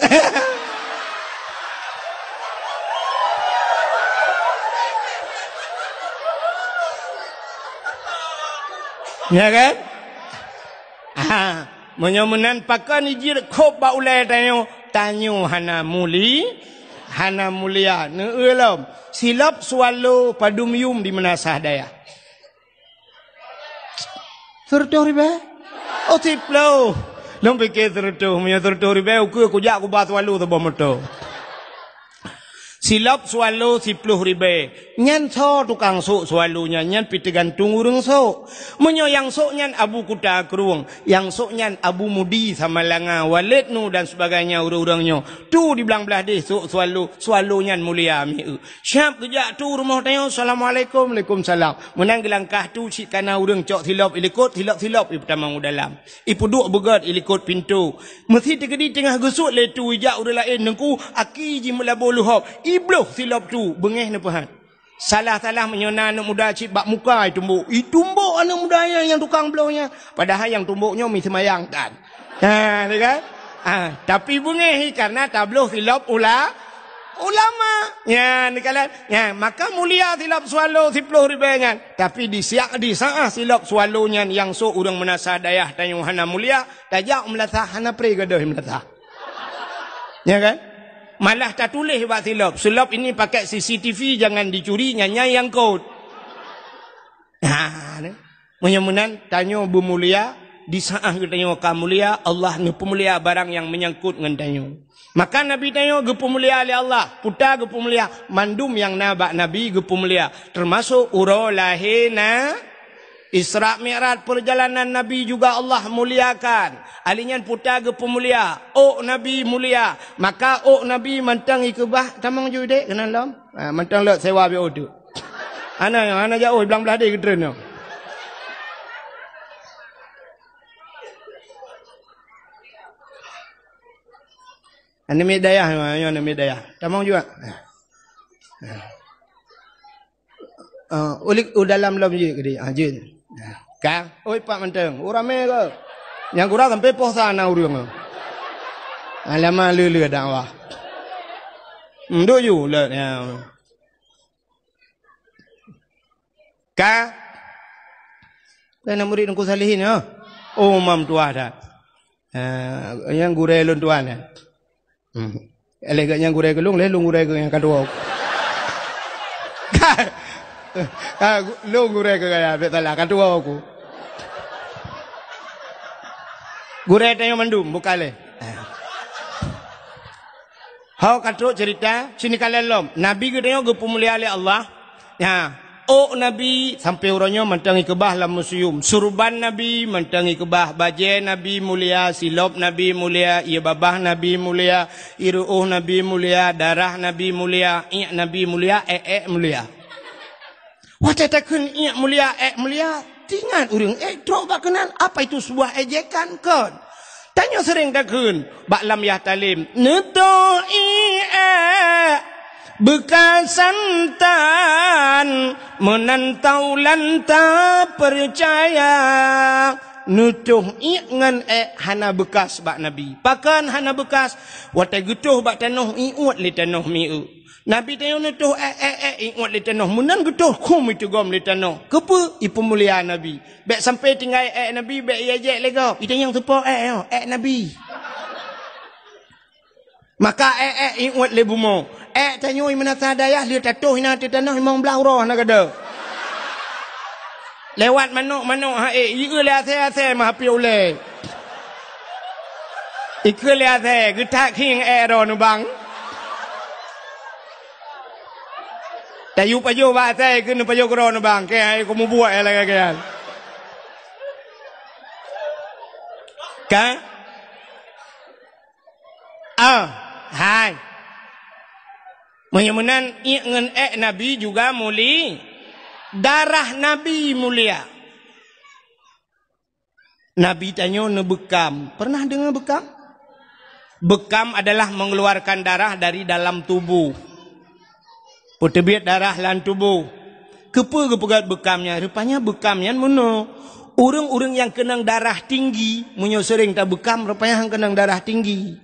Speaker 1: เนี่ยครับมันยมนันปากันยีร์คบบาอุเลแต่ยูตันยูฮานามูลีฮานามูลียาเนื้อเอลอมสิลับสวัลโลปัดุมยุมดิมนาสาดายะสุดที่ริบะโอติปโล Lom pikir terutuh, mian terutuh ribe, aku aku jah aku bawa tu walu tu bom tu. Silap walu, sipluh ribe nyan so tukang so sualunya nyan pitegan tungurung so menyo yang so nyan abu kuda kerung yang so nyan abu mudi sama langa walet nu dan sebagainya urang-urang nyo tu di belang belah deh so sualu sualu nyan mulia mi e. siap kerja tu rumah tanya assalamualaikum Waalaikumsalam menang gelangkah tu si kana urang cok silop ilikut silop silop ibu tama dalam ibu duk begat ilikot pintu mesti tegedi tengah gesut letu hijau urang lain nengku aki jimla boluhop iblo silop tu bengeh nepahat Salah-salah menyenang anak muda cik bak muka itu tumbuk. Itu tumbuk anak muda yang, yang tukang belonya. Padahal yang tumbuknya mi semayang kan. Nah, ha, kan? Ha, tapi bungehi karena tabloh silap ula ulama. Ya, nikalah. Ya, maka mulia silap swalo 10 ribengan. Tapi di siak di saat silap swalonya yang so urang menasa dayah tanyung hana mulia, tajak melatah hana pre gadoh melatah. Ya kan? Malah tak tulis buat silap. Silap ini pakai CCTV jangan dicuri nyanyi yang kod. Ha, Menyemunan tanya Bu Mulia. Di saat kita tanya Kak Mulia, Allah ni barang yang menyangkut dengan tanya. Maka Nabi tanya ke oleh Allah. putar ke Mandum yang nabak Nabi ke Termasuk urolahina. Termasuk urolahina. Isra Mi'raj perjalanan Nabi juga Allah muliakan. Alinyan putar ke pemulia. Oh Nabi mulia. Maka oh Nabi mentang ikubah. Tamang juga dek kenal lam. Ha, mentang lewat sewa biar tu. Ana yang ana jauh belang belah dek kedera ni. Ini medayah ha, ni. Ini daya. Tamang juga. Ha. Ha. Oh, ulik, oh, dalam lam je ke dia. Ha, Kang, oi Pak Mendeng, ora oh, mek. Yang kurang sampai poh sana urung. Alama lele dak wah. Ndu hmm, yu le lah, ya. Ah. Ka. Kena murid nungku salihin ya. Oh mam tua dah. Eh, yang gure lun tuan ya. Hmm. yang gure kelung, lelung gure yang kedua, Ka. Ah, Lu gure ke kaya ambil talak. Katua aku. Gure tanya mendum. Buka leh. Ah. Hau katu cerita. Sini kalian lom. Nabi kita tanya ke pemulia oleh Allah. Ya. Oh Nabi. Sampai orangnya mentangi kebah lah musium. Surban Nabi mentangi kebah. Baje Nabi mulia. Silop Nabi mulia. Ia babah Nabi mulia. Iru'uh Nabi mulia. Darah Nabi mulia. Iyak Nabi mulia. ee mulia. Mulia. Watetakun iya mulia, eh mulia. Tingat urung, eh terobak kenal Apa itu sebuah ejekan kan? Tanya sering takun. Kan, Baklam ya talim. Nuto iya. Eh, Bekasan santan Menantau lantau percaya. Nutuh ingan eh hana bekas bak Nabi. Pakan hana bekas. Wata gutuh bak tanuh iuat li tanuh mi'u. Nabi tanya ni tu eh eh eh ingat le tanah. Munan ke tu kum itu gom le tanah. Kepa ipemulia Nabi. Bek sampai tinggal eh Nabi bek yajek lega. Kita yang tepo eh eh oh, eh Nabi. Maka eh eh ingat le bumo. Eh tanyo imana sadaya le tatuh ina te tanah imong belah roh nak ada. Lewat manuk-manuk ha eh ye le ase maha mah pi ule. Ikhlas eh, kita kini eh ronu bang. แต่อยู่ประโยบ้าใจขึ้นประโยกรอนบางแกไอ้กมบวอะไรกันกันเออหายมันยังมันนั่นเงินเอ็นบีจุกามุลีดารห์นบีมุลียะนบีตานยอนบุกามเคยได้ยินบุกามบุกามคือการปล่อยเลือดออกจากร่างกาย Putebiat darah lan tubuh. Kepa ke pegat bekamnya? Rupanya bekamnya mana? Orang-orang yang kenang darah tinggi. Munya sering tak bekam. Rupanya yang kenang darah tinggi.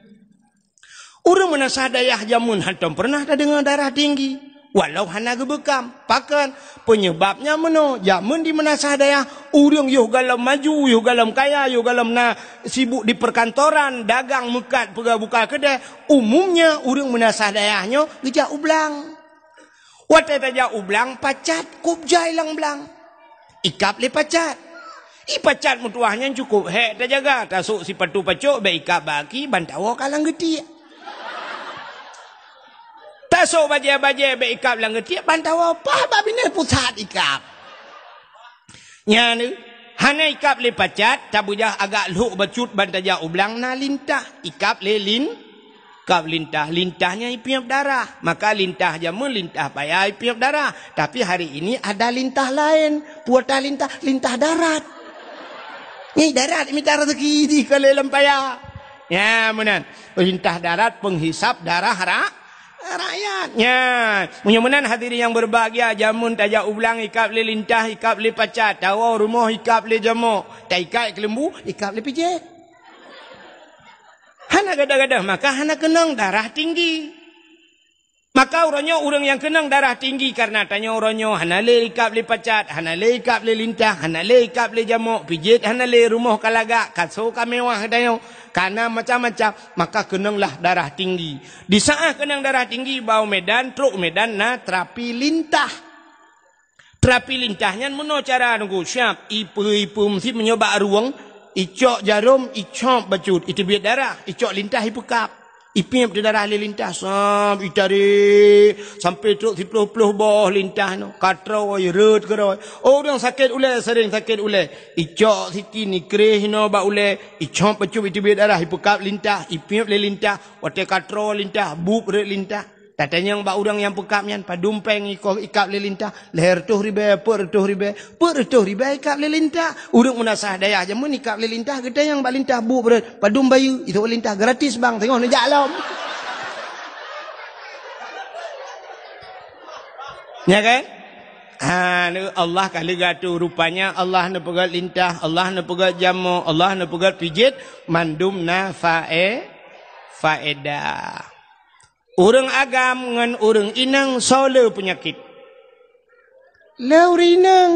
Speaker 1: Orang mana sadaya jamun. Hantam pernah tak dengar darah tinggi. Walau hana ke bekam. Pakan. Penyebabnya mana? Jamun di mana sadaya Orang yuh galam maju. Yuh galam kaya. Yuh galam na sibuk di perkantoran. Dagang mekat. Pegah buka kedai. Umumnya orang mana sadaya Gejak ublang. Gejak ublang. Wata taja ublang pacat kubja lang blang, Ikap le pacat. I pacat mutuahnya cukup. He terjaga tasuk si petu pacuk be ikap baki bantawa kalang geti. Tasuk baje-baje be ikap lang geti bantawa apa babine pusat ikap. Nya ni hanya ikap le pacat tabujah agak luh becut bantaja ublang na lintah ikap le lintah. Kap lintah, lintahnya ipiap darah. Maka lintah jamu, lintah payah ipiap darah. Tapi hari ini ada lintah lain. Puata lintah, lintah darat. Ni darat, ini darat lagi di kalau dalam payah. Ya, menan. Lintah darat, penghisap darah rak rakyatnya. Ya. Munyo menan yang berbahagia, jamun tajak ublang ikap le lintah, ikap le pacat, tawau rumah ikap le jamu, taikai kelembu, ikap le pijet. Hana gada-gada, maka hana kenang darah tinggi. Maka orangnya orang yang kenang darah tinggi karena tanya orangnya hana lekap ikap le pacat, hana le ikap le lintah, hana le le jamuk, pijit hana le rumah kalaga, kaso ka mewah dayo. Karena macam-macam, maka kenanglah darah tinggi. Di saat kenang darah tinggi, bau medan, truk medan, na terapi lintah. Terapi lintahnya mana cara nunggu siap, ipu-ipu mesti menyebab ruang, Icok jarum, icok bacut. Itu biar darah. Icok lintah, kap, Ipim yang berdarah li lintah. Sam, itari. Sampai tu si peluh-peluh boh lintah. No. Katra woy, rut keroy. Oh, orang sakit ule, sering sakit ule. Icok siti ni kerih no, bak ule. Icok pecup itu biar darah. kap lintah, ipim li lintah. Wate katra lintah, bup rut lintah. Tatanya yang urang yang pekap nyan padumpeng iko ikap lelinta, leher tuh ribe, per tuh ribe, per tuh ribe ikap lelinta. Urang munasah daya aja mun ikap lelinta gede yang balinta bu berat. Padum bayu itu lelinta gratis bang, tengok ne jalom. Nya kan? Eh? Ha, Allah kali gatu rupanya Allah ne pegat lintah, Allah ne pegat jamu, Allah ne pegat pijit, mandum na fae faedah. Orang agam dengan orang inang sole penyakit. Le urinang.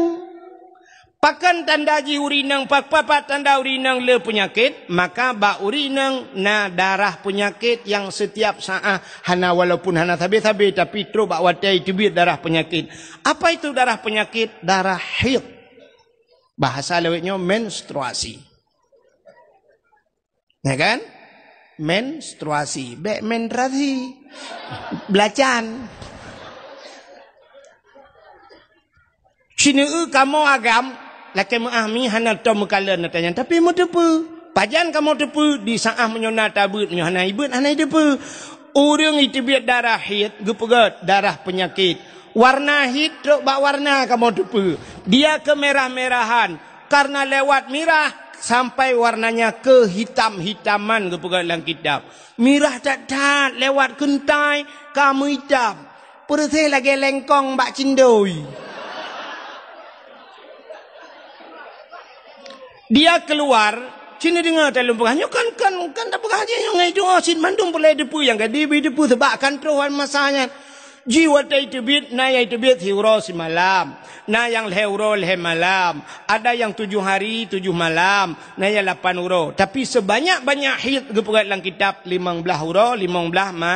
Speaker 1: Pakan tanda ji urinang, pak papa tanda urinang le penyakit, maka ba urinang na darah penyakit yang setiap saat hana walaupun hana tabe tabe tapi tro ba watai tibir darah penyakit. Apa itu darah penyakit? Darah haid. Bahasa lewatnya menstruasi. Ya kan? menstruasi be menstruasi belacan sini u e kamu agam laki mu'ahmi hana tau mekala nak tanya tapi mu tepu pajan kamu tepu di saat menyona tabut menyona ibut hana tepu orang itu biar darah hit gupugat darah penyakit warna hit bak warna kamu tepu dia kemerah-merahan karena lewat mirah sampai warnanya kehitam-hitaman ke dalam kitab. Mirah tak tak lewat kentai, kamu hitam. Perseh lagi lengkong bak cindoi. Dia keluar, cina dengar tak lupa hanya kan kan kan tak pegah aja yang ngai jua sin mandung boleh depu yang gadi bi depu sebab kan masanya. masanya jiwa ta itu bit na ya itu bit hiuro si malam na yang leuro le malam ada yang tujuh hari tujuh malam na yang lapan uro tapi sebanyak banyak hit gepurat dalam kitab lima belah uro lima belah ma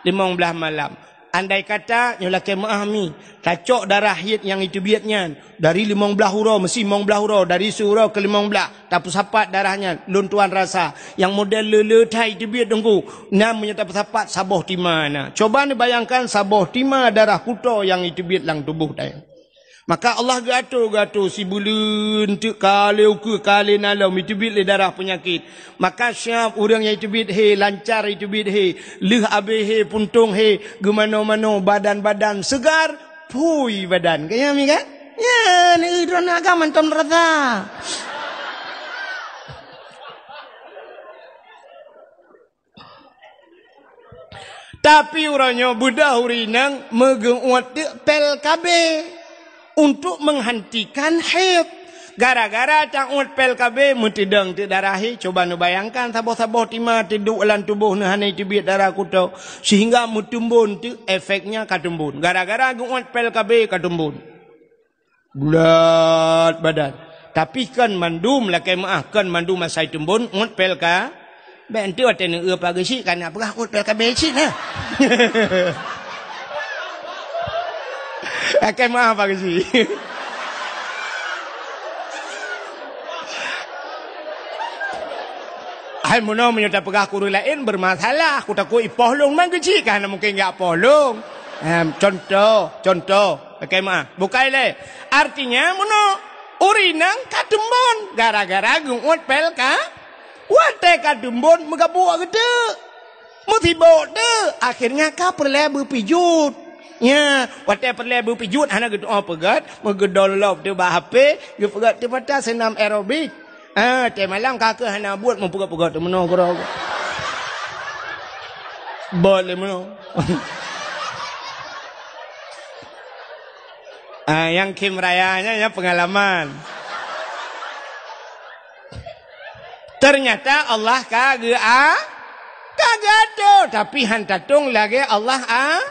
Speaker 1: lima belah malam andai kata nyola kemah mi kacok darah hit yang itu biatnya dari 15 hura mesti 15 hura dari surau ke Limong 15 tapi sapat darahnya lun tuan rasa yang model lele tai itu biat dengku nam menyata sapat saboh timana coba anda bayangkan saboh timah darah kuto yang itu biat lang tubuh dah. Maka Allah gatuh-gatuh si bulun tu kali uku kali nalom itu bit le darah penyakit. Maka siap orang yang itu bit he lancar itu bit he leh abe he puntung he gemano mano badan badan segar pui badan. Kaya ni kan? Ya, ni itu nak aman tom rata. Tapi orangnya budak urinang megeng pel kabeh untuk menghentikan haid. Gara-gara cangut PLKB mesti deng ti darahi coba nu bayangkan sabo-saboh timah tiduk lan tubuh nu hanai ti biat darah kuto sehingga mutumbun ti efeknya katumbun gara-gara gungut PLKB katumbun bulat badan tapi kan mandum lah kai maah kan mandum masa tumbun ngut PLK ben ti atene eu pagesi kan apa ngut PLKB sih nah É que é mais sih? Hai mono menyo ta pegah kuru lain bermasalah. Ku tak ku ipoh long mang kecil kan mungkin gak polong. Em contoh, contoh. Oke ma, bukai le. Artinya mono urinang kadembon gara-gara gungut pel ka. Wate kadembon muka buak gede. Mutibo de akhirnya ka perle bepijut. Ya, waktu yang perlu ibu pijut, anak gitu, oh pegat, mereka download di bawah HP, dia pegat di patah senam aerobik. Ah, tiap malam kakak anak buat, mau pegat-pegat di mana kurang. Boleh mana. Ha, ah, yang Kim rayanya ya pengalaman. Ternyata Allah kagak ah, kagak tu. Tapi hantar tung lagi Allah ah.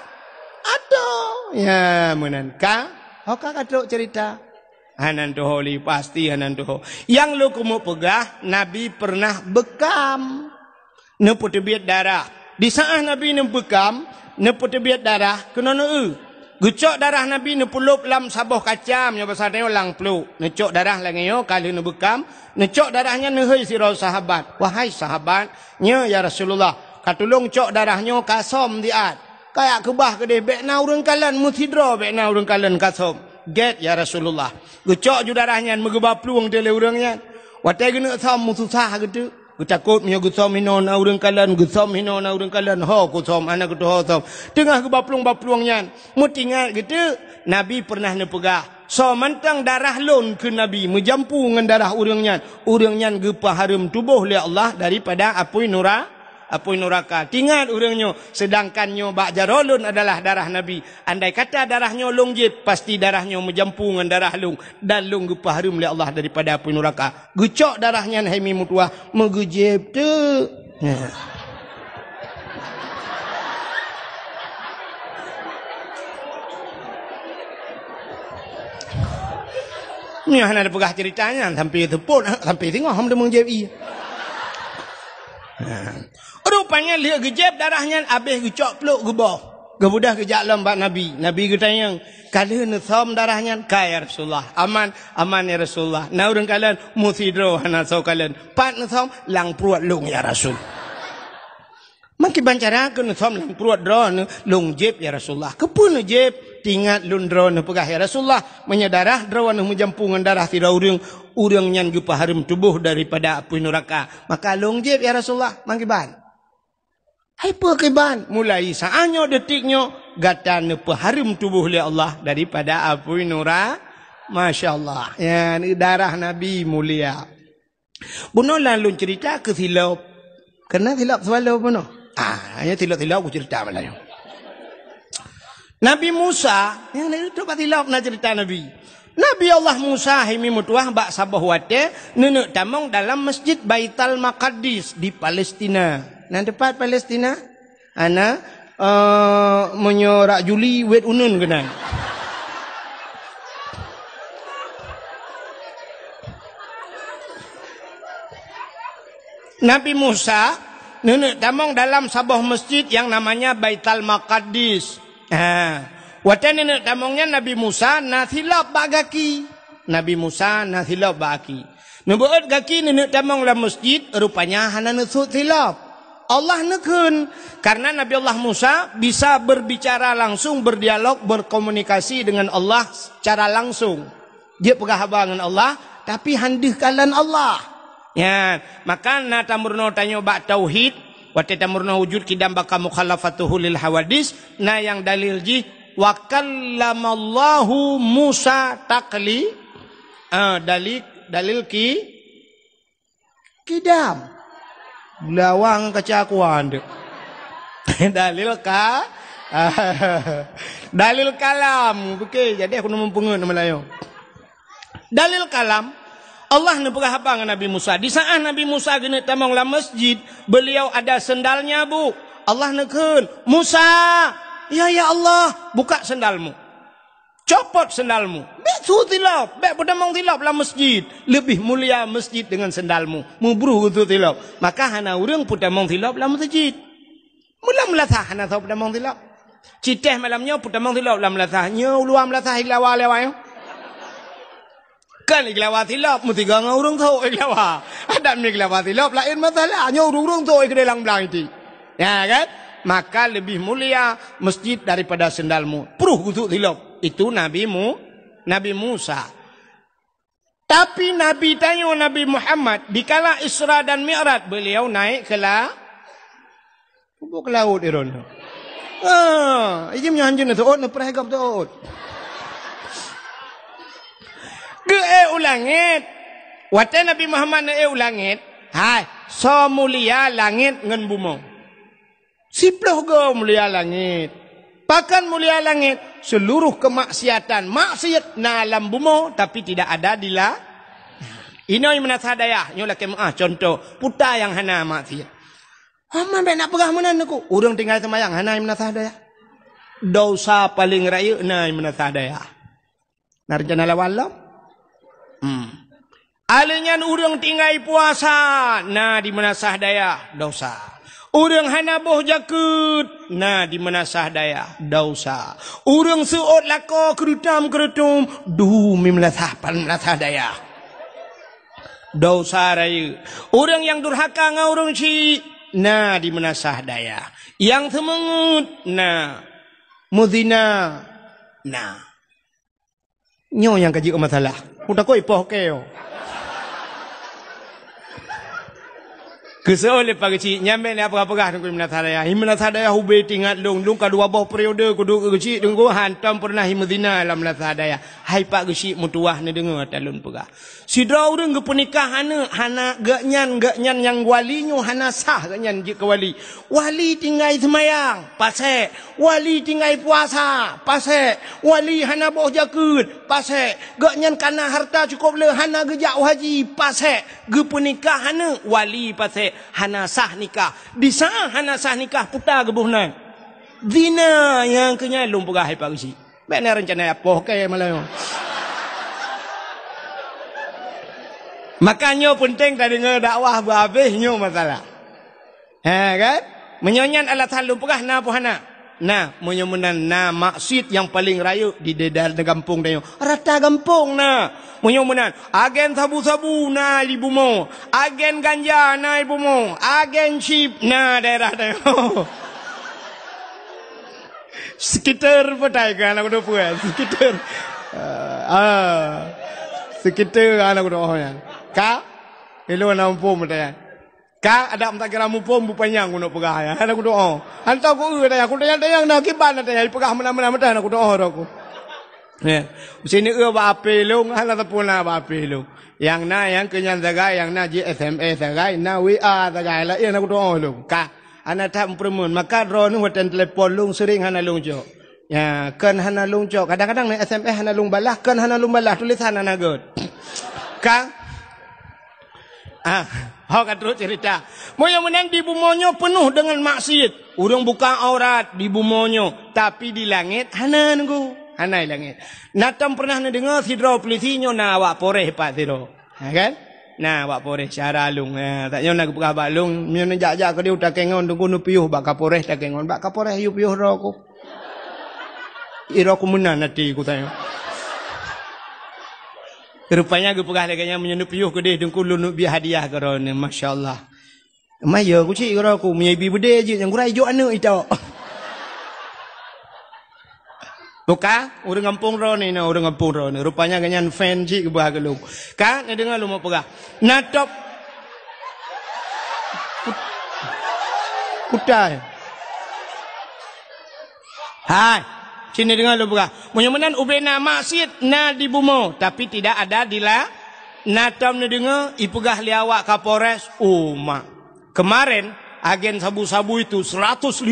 Speaker 1: Ado, ya menan ka hoka katuk cerita hanan doho li pasti hanan doho yang lu kumu pegah nabi pernah bekam nepu tebiat darah di saat nabi ne bekam nepu darah kena nu Gucok darah Nabi ni puluk dalam sabuh kacam. Yang besar ni orang peluk. Ngecok darah lagi yo Kali ni bekam. Ngecok darahnya ni si sahabat. Wahai sahabat. Ya, ya Rasulullah. Katulung cok darahnya kasom diat kayak kebah ke deh bekna urang kalan muthidra bekna urang kalan kasom get ya rasulullah gecok ju darahnya megeba peluang dia le urangnya wate gene sam mususah gitu gutakut mio gusom hino na urang kalan gusom hino na urang kalan ho gusom anak gitu ho sam tengah geba peluang ba mesti ingat gitu nabi pernah nepegah So mentang darah lon ke Nabi menjampu dengan darah urangnya. Urangnya gepa harum tubuh oleh Allah daripada apui nurah apoi neraka. Ingat urangnyo sedangkan nyo Jarolun adalah darah nabi. Andai kata darahnyo longjip pasti darahnyo menjampu dengan darah lung dan lung geparum oleh Allah daripada api neraka. Gecok darahnya hemi mutua megejep tu. Ya. Ni hanya ada pegah ceritanya sampai itu pun sampai tengok hamba mengjep iya. Ha. Rupanya dia gejep darahnya habis gecok peluk gebah. Gebudah kejak lambat Nabi. Nabi ketanya, kala nesam darahnya kaya Rasulullah. Aman, aman ya Rasulullah. Na kalian musidro hana kalian. Pat nesam lang pruat lung ya Rasul. Makin bancara ke nesam lang pruat drone lung jeep ya Rasulullah. Kepun jeep tingat lundro ne pegah ya Rasulullah. Menyadarah drone ne mujampungan darah tidak urang urang nyan gupaharim tubuh daripada api neraka. Maka longjib ya Rasulullah, mangkiban. Apa kiban? Mulai saanyo detiknyo gatan neperharim tubuh le Allah daripada api neraka. Masya Allah. Ya, darah Nabi mulia. Bunuh lalu cerita ke silap. Kena silap sebalik buno. Ah, hanya silap-silap aku cerita malah. Nabi Musa, yang itu pasti lah nak cerita Nabi. Nabi Allah Musa himi mutuah bak sabah wate nenek tamong dalam masjid Baital Maqadis di Palestina. Nan tepat Palestina? Ana uh, menyorak Juli wet unun kena. Nabi Musa nenek tamong dalam sabah masjid yang namanya Baital Maqadis. Ha. Watan ini tamongnya Nabi Musa nathilab bagaki. Nabi Musa nathilab bagaki. Nubuat gaki ini tamong dalam masjid rupanya hana nathilab. Allah nekun. Karena Nabi Allah Musa bisa berbicara langsung, berdialog, berkomunikasi dengan Allah secara langsung. Dia pegahaba dengan Allah, tapi handih Allah. Ya, maka na tamurno tanyo ba tauhid, wa tamurno wujud kidam baka mukhalafatuhu lil hawadis, na yang dalil ji wa kallamallahu Musa takli uh, ah, dalil dalil ki kidam lawang kecakuan dalil ka dalil kalam okey jadi aku nak nama Melayu dalil kalam Allah ni berhabar dengan Nabi Musa. Di saat Nabi Musa kena tamanglah masjid, beliau ada sendalnya, Bu. Allah nekun, Musa, Ya ya Allah, buka sendalmu. Copot sendalmu. Bek tu tilap, bek berdemang tilap masjid. Lebih mulia masjid dengan sendalmu. Mubruh tu tilap. Maka hana urang berdemang tilap dalam masjid. Mula mula sah hana tau berdemang tilap. Citeh malamnya berdemang tilap dalam mula sah. Nyo luam mula sah ikhlawa lewa yo. Ya. Kan ikhlawa tilap mesti gang urang tau ikhlawa. Ada mi ikhlawa tilap lain masalah. Nyo urang urang tau ikhlawa lang belang itu. Ya kan? maka lebih mulia masjid daripada sendalmu. Pruh kutuk tilop. Itu nabi mu, Nabi Musa. Tapi Nabi tanya Nabi Muhammad, di kala Isra dan Mi'raj, beliau naik ke la Pupuk laut, Iron. Ah, ha, ini punya hanjin Oh, ini perhagap itu. Oh. Ke eh ulangit. Wata Nabi Muhammad ni eh ulangit. Hai, so mulia langit dengan bumbung. Sipluh ke mulia langit. Bahkan mulia langit. Seluruh kemaksiatan. Maksiat na alam bumo. Tapi tidak ada di la. Ini yang mana daya. Ini ah, contoh. Puta yang hana maksiat. Apa yang nak pegah mana aku? Orang tinggal sama yang hana yang mana daya. Dosa paling raya na yang mana daya. Narjana lawalam. Hmm. Alinyan urang tinggai puasa na di mana sahdaya dosa. Urang hanaboh jakut. Nah di mana sah daya? Dausa. Orang seot lako kerutam kerutum. Duh mimlasah pan mimlasah daya. Dausa raya. Orang yang durhaka ngaurung si. Nah di mana sah daya? Yang semangut. Nah. Muzina. Nah. Nyo yang kaji masalah. Kutakoi poh keo. Nah. Kesel lepas kecil. Nyambil ni apa-apa kan. Kami minat hadaya. Kami minat hadaya. Hubi tingat lung. Lung kadu wabah periode. Kudu ke kecil. Tunggu hantam pernah. Kami zina lah minat hadaya. Hai pak kecil. Mutuah ni dengar. Talun pegah. Si draw dia. Ke pernikah. Hana. Hana. Gak nyan. Gak nyan yang wali. Nyu. Hana sah. Gak nyan. Jika wali. Wali tingai semayang. Pasek. Wali tingai puasa. Pasek. Wali hana boh jakun. Pasek. Gak nyan kana harta cukup le. Hana gejak wajib. Pasek. Ke pernikah. Hana. Wali pasek panggil hanasah nikah. di Bisa hanasah nikah putar ke buhnan. Dina yang kena lumpur ahli parisi. Bagaimana rencana apa ke yang malam Makanya penting tak dengar dakwah berhabis, nyo masalah. Ha, kan? Menyonyan alat hal lumpur ahli apa Nah, menyemunan na maksud yang paling rayu di dedal de kampung dayo. Rata kampung na. Menyemunan agen sabu-sabu na di bumo. Agen ganja na di bumo. Agen chip na daerah dayo. Sekitar petai kan aku dah puas. Sekitar. Ah, ah. Sekitar anak aku dah. Ka? Hello nampung mata. Ka ada mentak kira mu pom bu panjang guna pegah ya. Ana ku doa. Anta ku ue dah aku tanya tanya nak ki ban tanya pegah mana mana mata nak ku doa ro ku. Ya. Usini ue ba ape ah, lu lah, ngala ta puna lah ba ape lu. Yang na yang kenyan daga yang na ji SMA daga na we are daga la ya nak ku doa lu. Ka ana ta mpremun maka ro nu hoten telepon lu sering hana lu jo. Ya, kan hana lungcok. Kadang-kadang ni SMA hana lung balah, kan hana lung balah. Tulis hana nagut. Kang, Ha, kau kan terus cerita. Moyo menang di bumonyo penuh dengan maksiat. Urung buka aurat di bumonyo, tapi di langit hana nunggu. Hana di langit. Natam pernah dengar sidro polisinyo na awak poreh pak sidro. Ha, kan? Nah, awak poreh cara lung. Ha, tak nyon aku buka balung, nyon jajak ke dia utak kengon tunggu nu piuh bak kaporeh tak kengon bak kaporeh yu piuh ro aku. Iro ku menan nanti ku tanya. Rupanya aku pegah lagi yang menyenduk piuh kudih dengku lunuk biar hadiah kerana. Masya Allah. Maya aku cik kerana aku punya ibu budi je. Yang kurang hijau anak itu. Buka, orang kampung roh ni, no, orang kampung roh ni. Rupanya kena fan cik ke buah ke lu. Kan, ni dengar lu mau pegah. Natop. Kutai. Hai. Sini dengar lu berah. Menyemenan ubena maksid na dibumo. Tapi tidak ada di la. Na tam ni dengar. Ipegah liawak kapores. Oh mak. Kemarin. Agen sabu-sabu itu 150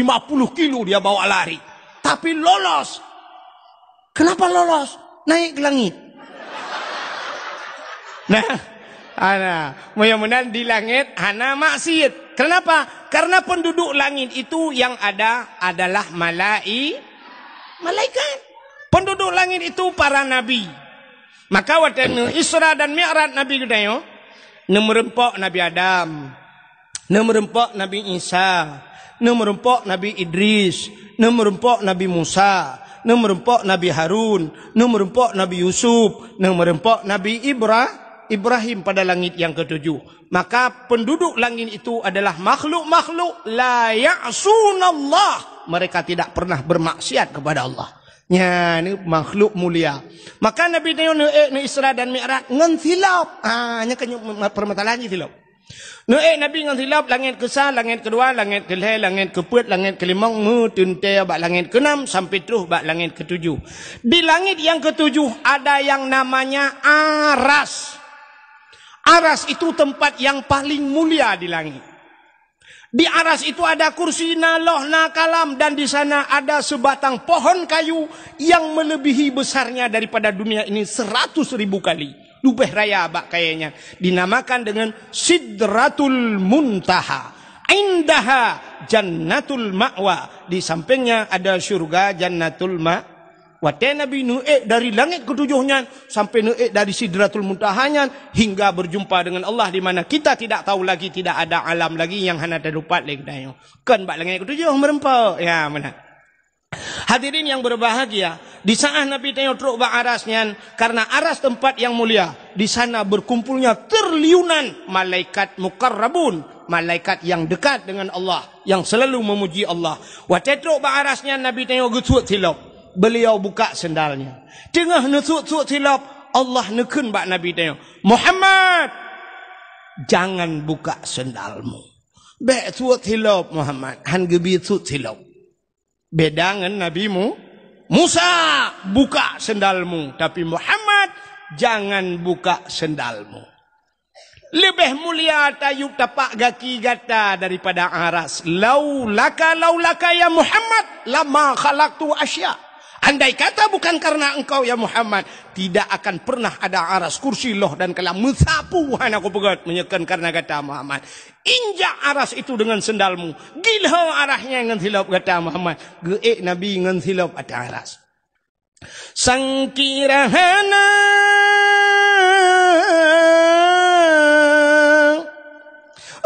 Speaker 1: kilo dia bawa lari. Tapi lolos. Kenapa lolos? Naik ke langit. Nah. Ana, mudah-mudahan di langit Ana maksiat. Kenapa? Karena penduduk langit itu yang ada adalah malaikat malaikat. Penduduk langit itu para nabi. Maka waktu itu Isra dan Mi'raj Nabi kita yo, nemerempok Nabi Adam, nemerempok Nabi Isa, nemerempok Nabi Idris, nemerempok Nabi Musa, nemerempok Nabi Harun, nemerempok Nabi Yusuf, nemerempok Nabi Ibrahim. Ibrahim pada langit yang ketujuh. Maka penduduk langit itu adalah makhluk-makhluk la ya'sunallah. -makhluk mereka tidak pernah bermaksiat kepada Allah. Ya, ini makhluk mulia. Maka Nabi Nuh, Nuh, Nuh Isra dan Mi'raj ngentilap. Ah, ha, ini kan permata lagi tilap. Nuh Nabi ngentilap langit ke sa, langit kedua, langit ke lhe, langit ke put, langit ke limang, ngu, tunte, bak langit ke enam, sampai tuh bak langit ke tujuh. Di langit yang ketujuh ada yang namanya aras. Aras itu tempat yang paling mulia di langit. Di aras itu ada kursi naloh nakalam dan di sana ada sebatang pohon kayu yang melebihi besarnya daripada dunia ini seratus ribu kali. Lubeh raya abak kayaknya. Dinamakan dengan Sidratul Muntaha. Indaha Jannatul Ma'wa. Di sampingnya ada syurga Jannatul Ma'wa wa tanabi nu'id dari langit ketujuhnya sampai nu'id dari sidratul muntahanya hingga berjumpa dengan Allah di mana kita tidak tahu lagi tidak ada alam lagi yang hana terdapat lagi dayo kan bak langit ketujuh merempak ya mana hadirin yang berbahagia di saat nabi tanyo truk ba arasnya karena aras tempat yang mulia di sana berkumpulnya terliunan malaikat mukarrabun malaikat yang dekat dengan Allah yang selalu memuji Allah wa tetruk ba arasnya nabi tanyo gutuk tilok beliau buka sendalnya. Tengah nusuk-suk silap, Allah nekun bak Nabi dia. Muhammad, jangan buka sendalmu. Bek suat silap Muhammad, han gebi suat silap. Bedangan Nabimu, Musa buka sendalmu, tapi Muhammad jangan buka sendalmu. Lebih mulia tayuk tapak gaki gata daripada aras. Lau laka lau laka ya Muhammad lama khalaqtu asya'. Andai kata bukan karena engkau ya Muhammad, tidak akan pernah ada aras kursi loh dan kalah mensapu wahai aku pegat menyekan karena kata Muhammad. Injak aras itu dengan sendalmu. Gilho arahnya dengan silap kata Muhammad. Geik Nabi dengan silap ada aras. Sangkirahana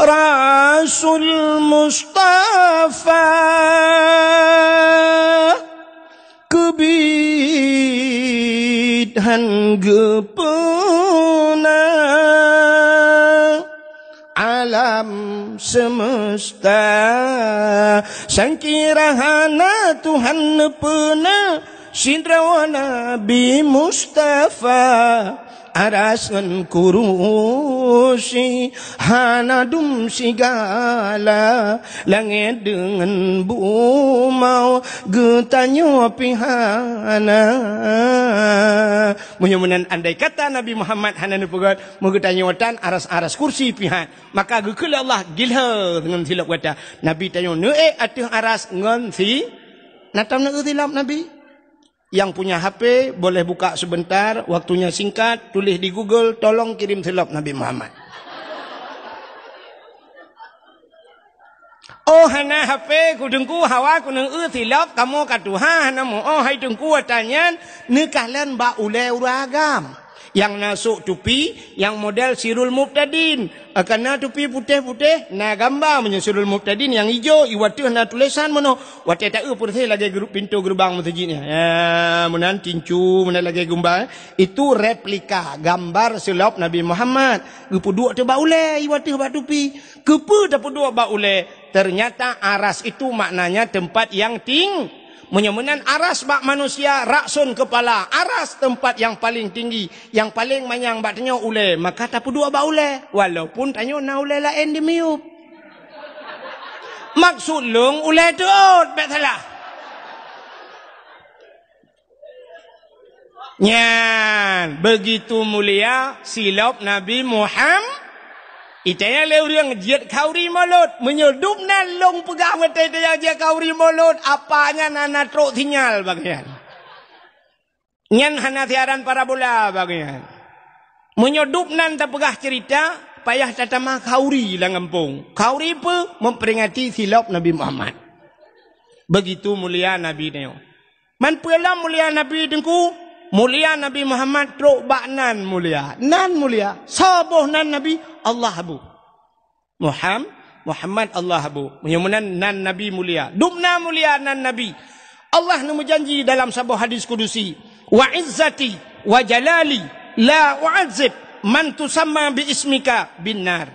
Speaker 1: Rasul Mustafa bid han gepuna alam semesta sangkirahana Tuhan nepena Sindrawana Nabi Mustafa arasan kurusi hanadum sigala langit dengan bu bumau getanyo pihana menyemunan andai kata Nabi Muhammad hana hanan pugat mugetanyo tan aras-aras kursi pihan maka gekel Allah gilha dengan silap kata Nabi tanyo ne atuh aras ngan si natam ne Nabi yang punya HP boleh buka sebentar, waktunya singkat, tulis di Google, tolong kirim silap Nabi Muhammad. Oh hana HP kudengku hawa kudeng e eh, silap kamu katuha hana mu oh hai tengku tanyan nekalan ba ule uragam yang nasuk tupi yang model sirul mubtadin ah, kerana tupi putih-putih na gambar punya sirul mubtadin yang hijau iwatuh na lah tulisan mana wate tak apa saya lagi grup pintu gerbang masjid ni ya menan cincu mana lagi gambar itu replika gambar selop Nabi Muhammad rupa dua tu ba oleh iwatuh ba tupi Kepu dapat dua ba oleh ternyata aras itu maknanya tempat yang tinggi Menyemunan aras bak manusia raksun kepala. Aras tempat yang paling tinggi. Yang paling banyak bak tanya ule. Maka tak dua bak ule. Walaupun tanya na ule lah endi miup. Maksud lung ule dut. Bek salah. Nyan. Begitu mulia silap Nabi Muhammad. Ita yang leur yang jiat kauri molot menyedup na long pegah mete ita yang jiat kauri molot apanya nana trok sinyal bagian. Nyan hana tiaran parabola bagian. Menyedup na ta cerita payah tatama kauri la ngempung. Kauri pe memperingati silap Nabi Muhammad. Begitu mulia Nabi Neo. Man pula mulia Nabi dengku Mulia Nabi Muhammad teruk baknan mulia. Nan mulia. Sabuh nan Nabi Allah abu. Muhammad. Muhammad Allah abu. Muhammad nan Nabi mulia. Dumna mulia nan Nabi. Allah nu janji dalam sabuh hadis kudusi. Wa izzati wa jalali la u'adzib man sama bi ismika bin nar.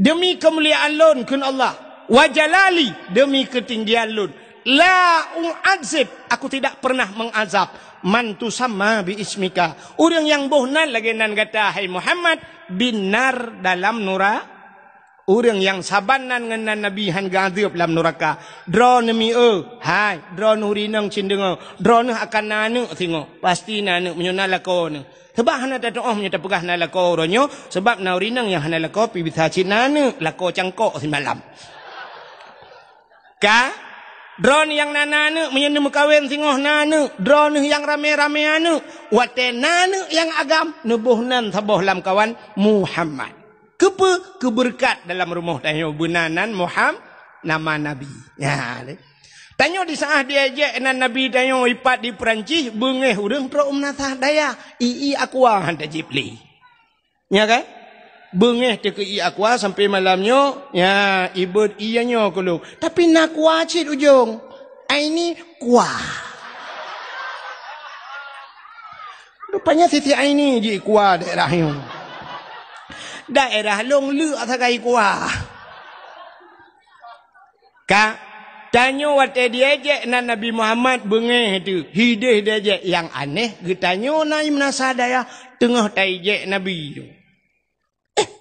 Speaker 1: Demi kemuliaan lun kun Allah. Wa jalali demi ketinggian lun. La u'adzib. Aku tidak pernah mengazab. Mantu sama bi ismika. Orang yang bohnan lagi nan kata. Hai Muhammad. bin Nar dalam nura. Orang yang sabanan dengan Nabi Han Gadzib dalam neraka. Drone mi e. Hai. Drone huri nang cindengo. Drone akan nanuk tengok. Pasti nanuk menyunalah kau ni. Sebab hana tak tu'oh menyata pegah hana lako ronyo. Sebab na nang yang hana lako pibitha cik nana lako cangkok semalam. kah Drone yang nanane menyendu mukawen singoh nanu Drone yang rame-rame anu waten nanu yang agam. Nubuhnan sabuh lam kawan Muhammad. kepu keberkat dalam rumah tanya benanan Muhammad. Nama Nabi. Ya, tanya di saat dia je enan Nabi tanya ipat di Perancis. Bungeh udeng teruk umnasah daya. Ii akuah hantar jipli. Ya kan? Bengih teka i kuah sampai malamnya. Ya, ibut iyanya kalau. Tapi nak wacit ujung. Aini kuah. Rupanya Siti Aini je kuah daerah ni. Daerah long lu atakai kuah. Kak, tanya wate dia je na Nabi Muhammad bengih tu. Hidih dia je. Yang aneh, kita getanya na imna sadaya tengah tai je Nabi. Nabi.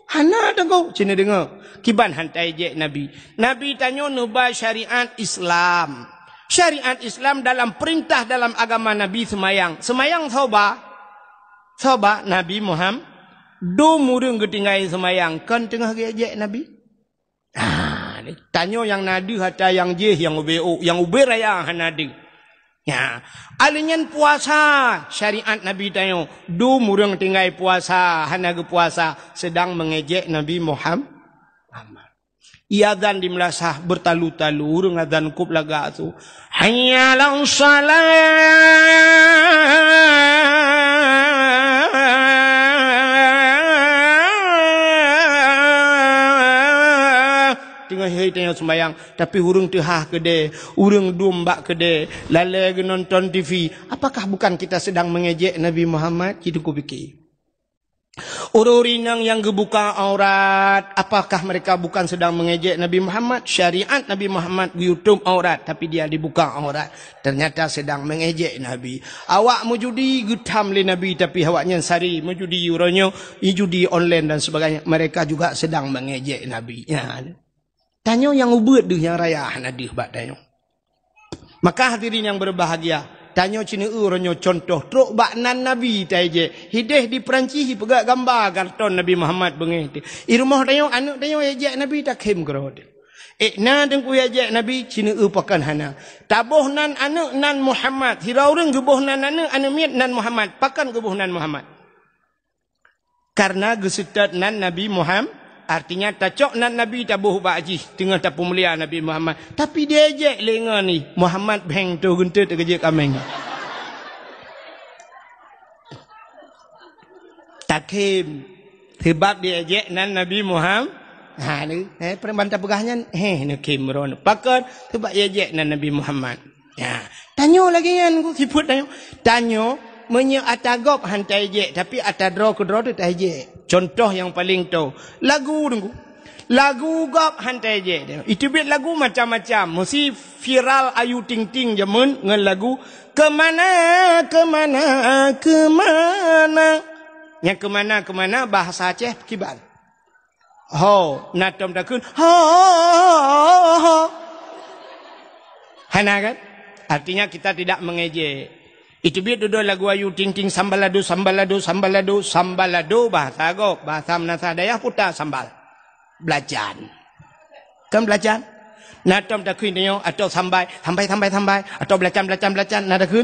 Speaker 1: Hana dengar. Cina dengar. Kiban hantai je Nabi. Nabi tanya nubah syariat Islam. Syariat Islam dalam perintah dalam agama Nabi semayang. Semayang soba. Soba Nabi Muhammad. Do murung ketinggalan semayang. Kan tengah gejek Nabi. Ah, tanya yang nadi hatta yang jeh yang ube yang ube raya hanadi. Nabi. Ya, alinyan puasa syariat Nabi tayo. Du murung tinggai puasa, hana hanaga puasa sedang mengejek Nabi Muhammad. Ia dan dimulasah bertalu-talu urung adan kup lagak tu. hanya lang salat. hei tanya semayang. Tapi hurung tihah kede. Hurung domba kede. Lala nonton TV. Apakah bukan kita sedang mengejek Nabi Muhammad? Itu ku fikir. Ururinang yang gebuka aurat Apakah mereka bukan sedang mengejek Nabi Muhammad Syariat Nabi Muhammad Youtube aurat Tapi dia dibuka aurat Ternyata sedang mengejek Nabi Awak mujudi getam li Nabi Tapi awaknya sari Mujudi uronyo Ijudi online dan sebagainya Mereka juga sedang mengejek Nabi Ya Tanya yang ubat dia yang raya anak ah, dia buat tanya. Maka hadirin yang berbahagia. Tanya cina uranya contoh. Teruk bak Nabi tanya. Hidih di Perancis pegak gambar karton Nabi Muhammad bengi tu. Irmah tanya anak tanya ya ejak Nabi tak kem kerana eh, Ikna tengku ajak ya Nabi Cina upakan hana Tabuh nan anak nan Muhammad Hiraurin gebuh nan anak Anak miat nan Muhammad Pakan gebuh nan Muhammad Karena gesetat nan Nabi Muhammad artinya tak tacok nak nabi tak tabuh baji tengah tapu mulia nabi Muhammad tapi dia ejek lenga ni Muhammad beng tu gunte tu kerja kami ni takim sebab dia ejek nak nabi Muhammad ha ni eh perempuan tapu gahnya eh ni kimron pakar sebab dia ejek nak nabi Muhammad ya tanyo lagi kan ku siput tanya. Tanya menye atagop hantai je tapi atadro kudro tu tai je. Contoh yang paling tu lagu tunggu. Lagu gop hantai je. Itu bit lagu macam-macam. Mesti viral ayu ting ting je mun ngan lagu ke mana ke mana ke mana. Yang ke mana ke mana bahasa Aceh kibar. Ho, natom dakun. kun. ho, ho, ho. Hana kan? Artinya kita tidak mengejek. Itu biar duduk lagu ayu ting-ting sambalado sambalado sambalado sambaladu, bahasa aku. Bahasa menasah dayah pun tak sambal. Belajar. Kan belajar? Nak tom tak kuih niyo, atau sambai, sambai, sambai, sambai, atau belajar, belajar, belajar, nak tak kuih?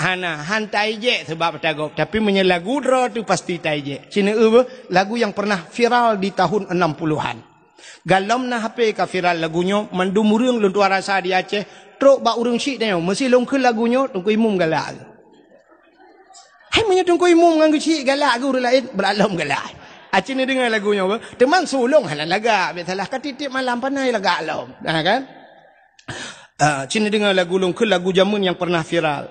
Speaker 1: Ha, Hana, hantai je sebab tak Tapi punya lagu dra tu pasti tai je. Cina eh, apa? Lagu yang pernah viral di tahun 60-an. Galam nak hape ka viral lagunya, mendumurung murung luntua rasa di Aceh, Truk bak urung syik tanya, mesti longkul lagunya, tunggu imum galak. Hai menyedung kuimu mengganggu cik galak guru lain. Belalum galak. Acik ah, ni dengar lagunya apa? Teman sulung halal lagak. Biasalah katitip malam panai lagak lom. dah ha, kan? Uh, cina dengar lagu lung ke lagu jamun yang pernah viral.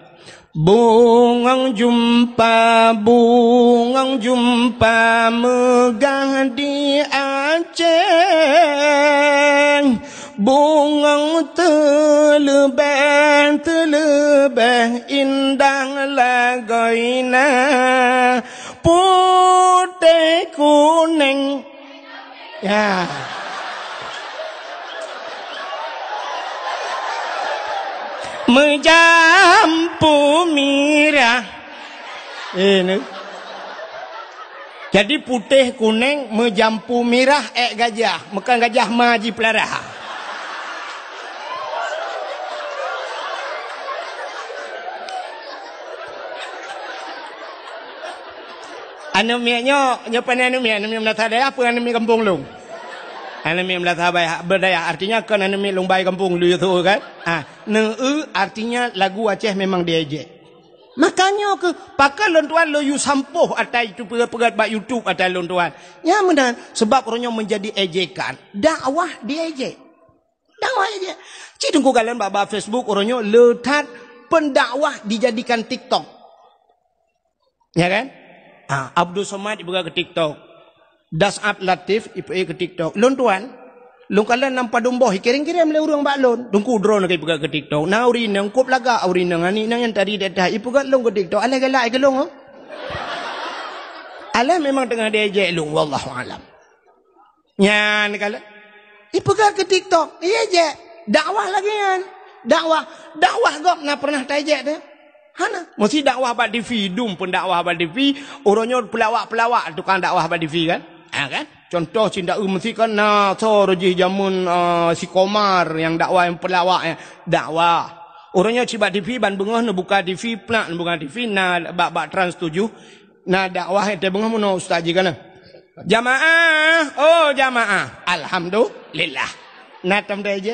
Speaker 1: Bungang jumpa, bungang jumpa megah di Aceh. Bungang terlebih, terlebih indah lagi na. Putih kuning. Ya. Menjampu mirah. Ini. Jadi putih kuning menjampu mirah ek eh, gajah. Makan gajah maji pelarah. Anu miaknya nyepan anu miak anu miak melata daya apa anu miak kampung lu? Anu miak melata bayah berdaya artinya kan anu miak lumbai kampung lu itu kan? Ah, ha. nu artinya lagu Aceh memang dia je. Makanya ke pakai lontuan lo yu sampoh atau itu pegat pegat bak YouTube atau lontuan. Ya mudah sebab ronyo menjadi ejekan. Dakwah dia ejek. Dakwah ejek. Cik tunggu kalian bapak Facebook ronyo letak pendakwah dijadikan TikTok. Ya kan? Ha. Abdul Somad ibu ke TikTok. Dasab Latif ibu ke TikTok. Lon tuan, lon kala nampak domboh kering kiring mele urang Lon. Tungku drone ke buka ke TikTok. Nauri uri nang kop laga uri nang ani nang yang tadi dah dah ipe lon ke TikTok. Ala gala ke lon. Oh. Ala memang tengah dia je lon wallahu alam. Nyan kala ibu ke TikTok. Iya je. Dakwah lagi kan. Dakwah. Dakwah gop na pernah tajek dah. Hana. Mesti dakwah abad TV. Dum pun dakwah abad TV. Orangnya pelawak-pelawak tukang dakwah abad TV kan. Ha, kan? Contoh cinta mesti kan Nasar Jih Jamun uh, si Komar yang dakwah yang pelawak. Yang dakwah. Orangnya cibat TV, ban bengah nak buka TV, pelak nak buka TV, nak bak-bak trans tuju. Nak dakwah, itu bengah mana ustaz je kan? Jamaah, oh jamaah. Alhamdulillah. Nak tanda je.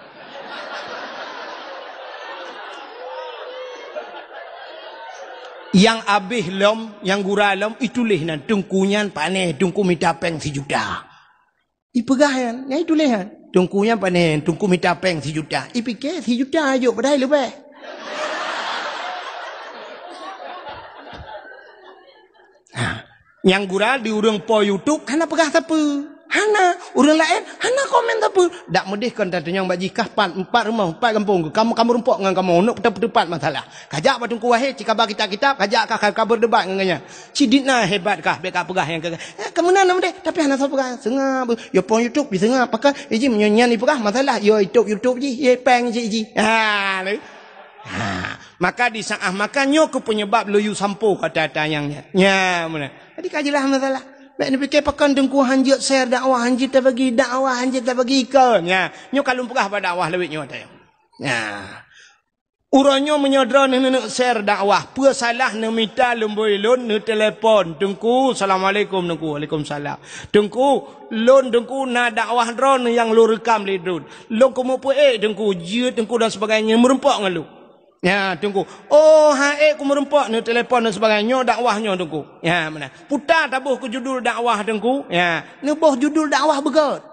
Speaker 1: yang abih lom, yang gura lom, itu leh nan tungkunya panih, tungku mita peng si juta. Ipegah ni ya, itu leh nan tungkunya panih, tungku mita peng si juta. Ipike si juta ayo, padahal lebih. Ha. Yang gura diurung po YouTube, kenapa gah siapa? Hana, orang lain, Hana komen tak apa. Tak mudah kan tanya yang bagi kapan, empat rumah, empat kampung. Kamu kamu rumput dengan kamu, nak tepat-tepat masalah. Kajak batu kuah, cik kabar kitab-kitab, kajak kah kabar, kabar debat dengannya. Cik Dina hebat kah, baik kah pegah yang kakak. Ya, eh, kamu nak mudah, tapi Hana tak pegah. Sengah, bu. ya pun YouTube, ya sengah. Apakah, ya cik menyanyian ni pegah masalah. Ya itu YouTube je, ya peng cik, cik. Ha, ha, Maka di sang ah, makanya aku penyebab lo you sampo kata-kata yangnya. Ya, mana. Jadi kajilah masalah. Baik ni fikir kan tengku hanjit ser dakwah hanjit tak bagi dakwah hanjit tak bagi ikal, Ya. Nyo kalung perah pada dakwah lewit nyo tayo. Ya. Uranya menyedra ni nak ser dakwah. Pua salah ni minta lumbui lun ni telefon. Tengku assalamualaikum tengku. Waalaikumsalam. Tengku lun tengku na dakwah drone yang lu rekam li drone. Lu kumupu eh tengku jir tengku dan sebagainya. Merempak dengan lu. Ya tunggu. Oh hae ku merempak ni telefon dan sebagainya dakwahnya tunggu. Ya mana. Putar tabuh ke judul dakwah tunggu. Ya. Ni buah judul dakwah begot.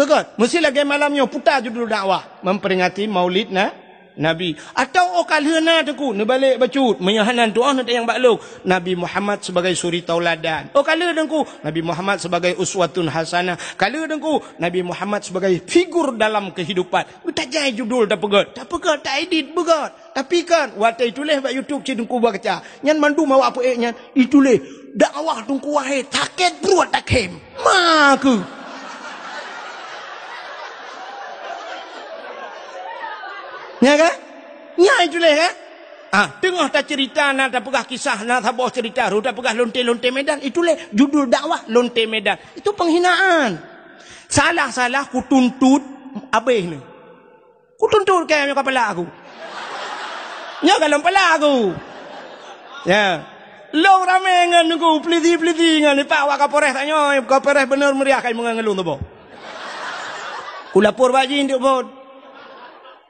Speaker 1: Begot. Mesti lagi malamnya putar judul dakwah memperingati Maulid na. Nabi. Atau o oh, kalhena teku ne balik bacut menyahanan tuah oh, nanti yang baklok Nabi Muhammad sebagai suri tauladan. O oh, kalah dengku Nabi Muhammad sebagai uswatun hasanah. Kalah dengku Nabi Muhammad sebagai figur dalam kehidupan. Tak jai judul tak pegat. Tak pegat tak edit pegat. Tapi kan waktu itu leh buat YouTube cik tungku baca. Nyan mandu mahu apa eh Itu leh. Dakwah tungku wahai. Taket bruat takhem. Maku. Ya kan? Nyai tulis kan? Ha. Tengah ya. ah. tak cerita nak tak pegah kisah nak tak bawa cerita Ruh tak pegah lontek-lontek medan Itulah judul dakwah lontek medan Itu penghinaan Salah-salah ku tuntut Habis ni Ku tuntut ke yang kepala aku Ya kalau kepala aku Ya Long ramai dengan ni ku Peliti-peliti dengan ni Pak wak kapores tanya Kapores benar meriah Kami mengelung tu bo Ku lapor bajin tu bo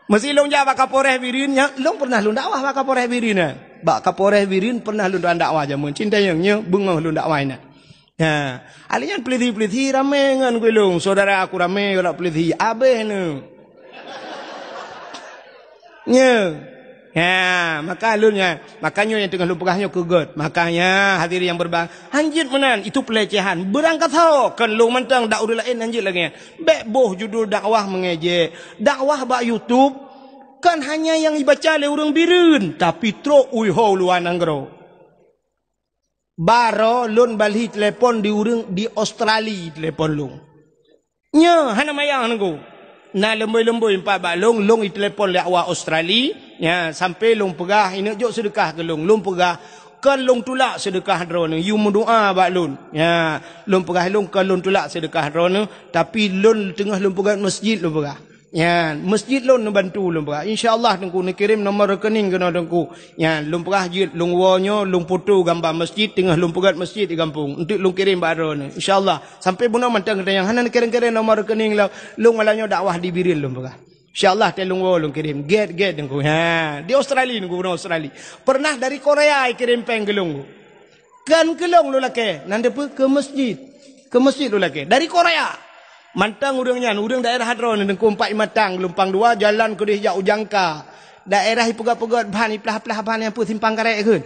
Speaker 1: Mesti lu jawab kaporeh birinnya. Lu pernah lu dakwah kaporeh birinnya. Bak kaporeh birin ya? pernah lu dakwah aja Cinta yang nyu bunga lu dakwah ini. Ya, alinya pelitih pelithi rame dengan gue lu. Saudara aku rame orang pelitih, Abeh nu. Nyu. Ya. Ya, maka alunnya, makanya yang tengah hanya kugut. Makanya hadir yang berbang, hanjit menan itu pelecehan. Berangkat tau kan lu mentang dak urul lain hanjit lagi. Bek boh judul dakwah mengeje. Dakwah ba YouTube kan hanya yang dibaca oleh orang birun tapi tro ui ho luan anggro. Baro lun balih telepon di urang di Australia telepon lu. Nya hana mayang nanggo. Nah lembu-lembu empat balong, long i telefon le awak Australia, ya sampai long pegah ini jok sedekah ke long, long pegah kan long tulak sedekah drone. You mendoa bak lun. Ya, long pegah long kan long tulak sedekah drone tapi long tengah long pegah masjid long pegah. Ya, masjid lo nak bantu lumpurah. InsyaAllah tengku nak kirim nombor rekening kena tengku. Ya, lumpurah je lungwanya, lumputu gambar masjid, tengah lumpurat masjid di kampung. Untuk lung kirim baru ni. InsyaAllah. Sampai bunuh mantan kata yang hana kirim-kirim nombor rekening lah. lo. Lung malanya dakwah di biril lumpurah. InsyaAllah dia lungwa lung kirim. Get, get tengku. Ha, di Australia tengku bunuh Australia. Pernah dari Korea kirim penggelung. Kan gelung lo lakai. Nanti apa? Ke masjid. Ke masjid lo lakai. Dari Korea. Mantang urang nyan, urang daerah Hadron dengan kumpai matang, lumpang dua, jalan ke dia ujangka. Daerah ipuga pegat bahan, iplah-plah bahan yang pun simpang karek kan.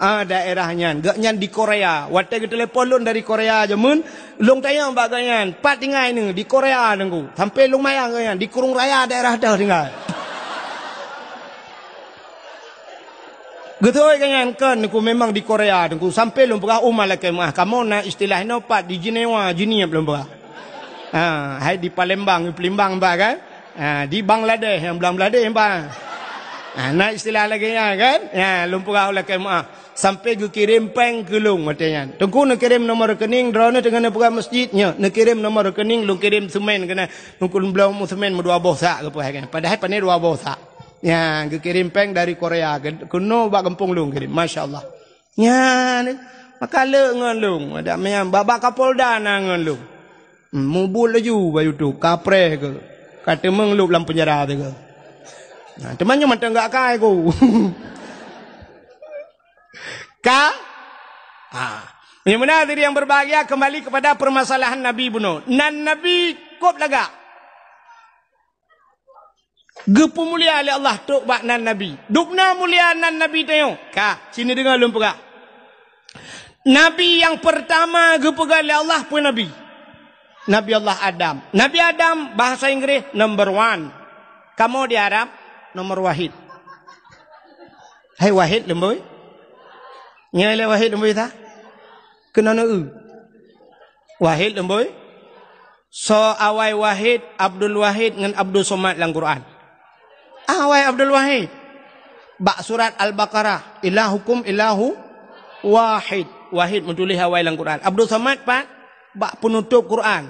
Speaker 1: Ah, daerah nyan, gak nyan di Korea. Waktu kita telefon lun dari Korea aja mun, lung tanya mbak pat tinggal ini, di Korea nunggu. Sampai lung mayang nyan, di kurung raya daerah dah tinggal. Gitu oi kan kan ku memang di Korea tu sampai lu pegah umalah ke kan. mah kamu lah, nak istilah ni di Jenewa, Geneva belum pegah Ha, di Palembang, Palembang apa kan? Ha, di Bangladesh, yang Bangladesh apa? Ha, nak istilah lagi ya, kan? Ya, lumpurah oleh kemah. Sampai ke kirim peng kelung katanya. Tengku nak kirim nombor rekening, drone dengan apa masjidnya. Nak kirim nombor rekening, lu kirim semen kena. Tengku belum semen, dua bosak ke apa kan? Padahal pada dua bosak. Ya, ke kirim peng dari Korea. kuno buat kempung lu kirim, Masya Allah. Ya, ni. Makala ngan lu. Ada yang babak kapolda dengan lu. Mubul lah you by YouTube. Kapreh ke. Kata meng lup dalam penjara tu ke. Nah, temannya mata enggak kaya ku. ka? Ah. Yang mana diri yang berbahagia kembali kepada permasalahan Nabi Ibn. Nan Nabi kop laga. Gepu mulia oleh Allah tok bak nan Nabi. Dukna mulia nan Nabi tayo. Ka? Sini dengar lumpur Nabi yang pertama gepu oleh Allah pun Nabi. Nabi Allah Adam. Nabi Adam bahasa Inggris number one. Kamu di Arab nomor wahid. Hai hey, wahid lembui. Nyai le wahid lembui tak? Kena nu. Wahid lembui. So awai wahid Abdul Wahid dengan Abdul Somad dalam Quran. Awai Abdul Wahid. Bak surat Al-Baqarah. Ilah hukum ilahu wahid. Wahid menulis awai dalam Quran. Abdul Somad pak bak penutup Quran.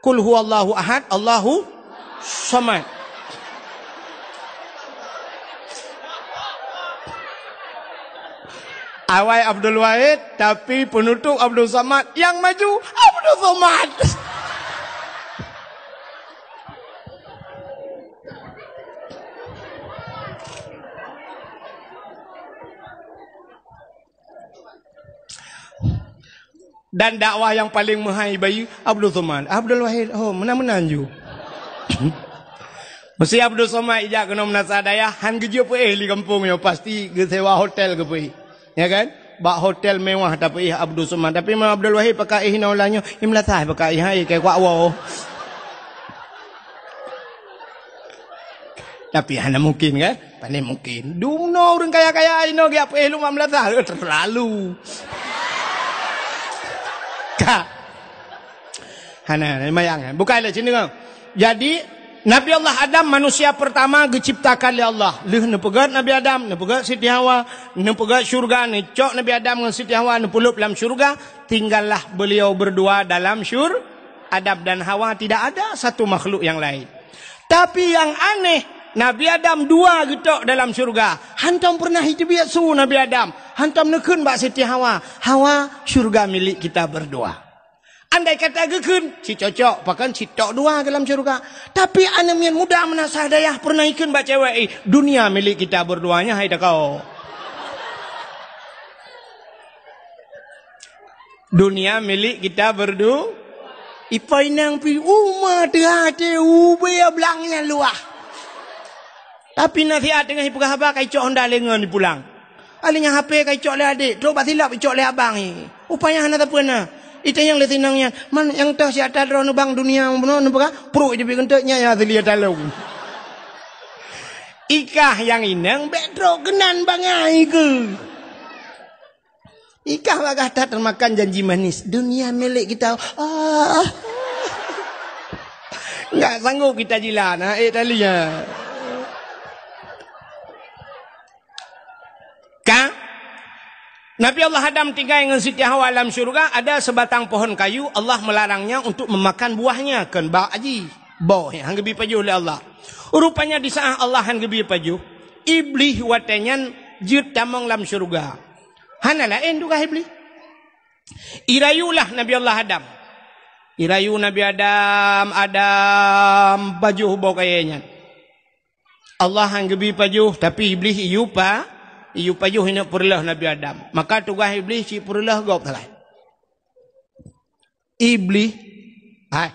Speaker 1: Kul huwallahu ahad, Allahu samad. Awai Abdul Wahid, tapi penutup Abdul Samad. Yang maju, Abdul Samad. Abdul Samad. Dan dakwah yang paling mahai bayi Abdul Somad. Abdul Wahid. Oh, menang-menang ju. Mesti Abdul Somad ijak kena menasa daya. Han geje apa eh di kampung yo pasti ge sewa hotel ke pergi. Ya kan? Ba hotel mewah tapi eh Abdul Somad. Tapi memang Abdul Wahid pakai eh naulanya. Imlah sah pakai eh ai ke kwa Tapi hana mungkin kan? Paling mungkin. Dumno orang kaya-kaya ini, no ge apa eh lu mamlah sah terlalu neraka. Hana, yang eh. Buka lah sini kau. Jadi Nabi Allah Adam manusia pertama diciptakan oleh Allah. Leh nepegat Nabi Adam, nepegat Siti Hawa, nepegat syurga ni. Nabi Adam dengan Siti Hawa nepuluk dalam syurga, tinggallah beliau berdua dalam syur. Adam dan Hawa tidak ada satu makhluk yang lain. Tapi yang aneh, Nabi Adam dua getok dalam syurga. Hantam pernah itu biasa Nabi Adam. Hantam nekun Mbak Siti Hawa. Hawa syurga milik kita berdua. Andai kata gekun, si cocok. Bahkan si tok dua dalam syurga. Tapi anem yang muda menasah daya pernah ikun Mbak Cewek. Eh, dunia milik kita berduanya, hai kau. dunia milik kita berdua. Ipa inang pi umat hati ubi belangnya luah. Tapi nasihat dengan ibu khabar, kaya cok honda lengah pulang. Alinya HP kaya cok le adik. Tuh pasti lah cok le abang ni. Upaya anak apa na? Itu yang lebih senangnya. Man yang tahu si atas roh nubang dunia. Nubang pro itu bikin tuknya ya dilihat dalam. Ikah yang inang bedro kenan bangai ke. Ikah bagah tak termakan janji manis. Dunia milik kita. Ah. Enggak sanggup kita jilat. Nah, eh, tali ya. Nabi Allah Adam tinggal dengan Siti Hawa dalam syurga, ada sebatang pohon kayu, Allah melarangnya untuk memakan buahnya. Kan ba'aji, boh yang gebi paju oleh Allah. Rupanya di saat Allah yang gebi paju, iblis watenyan jut tamong dalam syurga. Hana lain juga iblis. Irayulah Nabi Allah Adam. Irayu Nabi Adam, Adam, baju hubau kayanya. Allah yang gebi paju, tapi iblis iupa iyu payuh ini perlah Nabi Adam. Maka tugas iblis si perlah gop telah. Iblis, hai,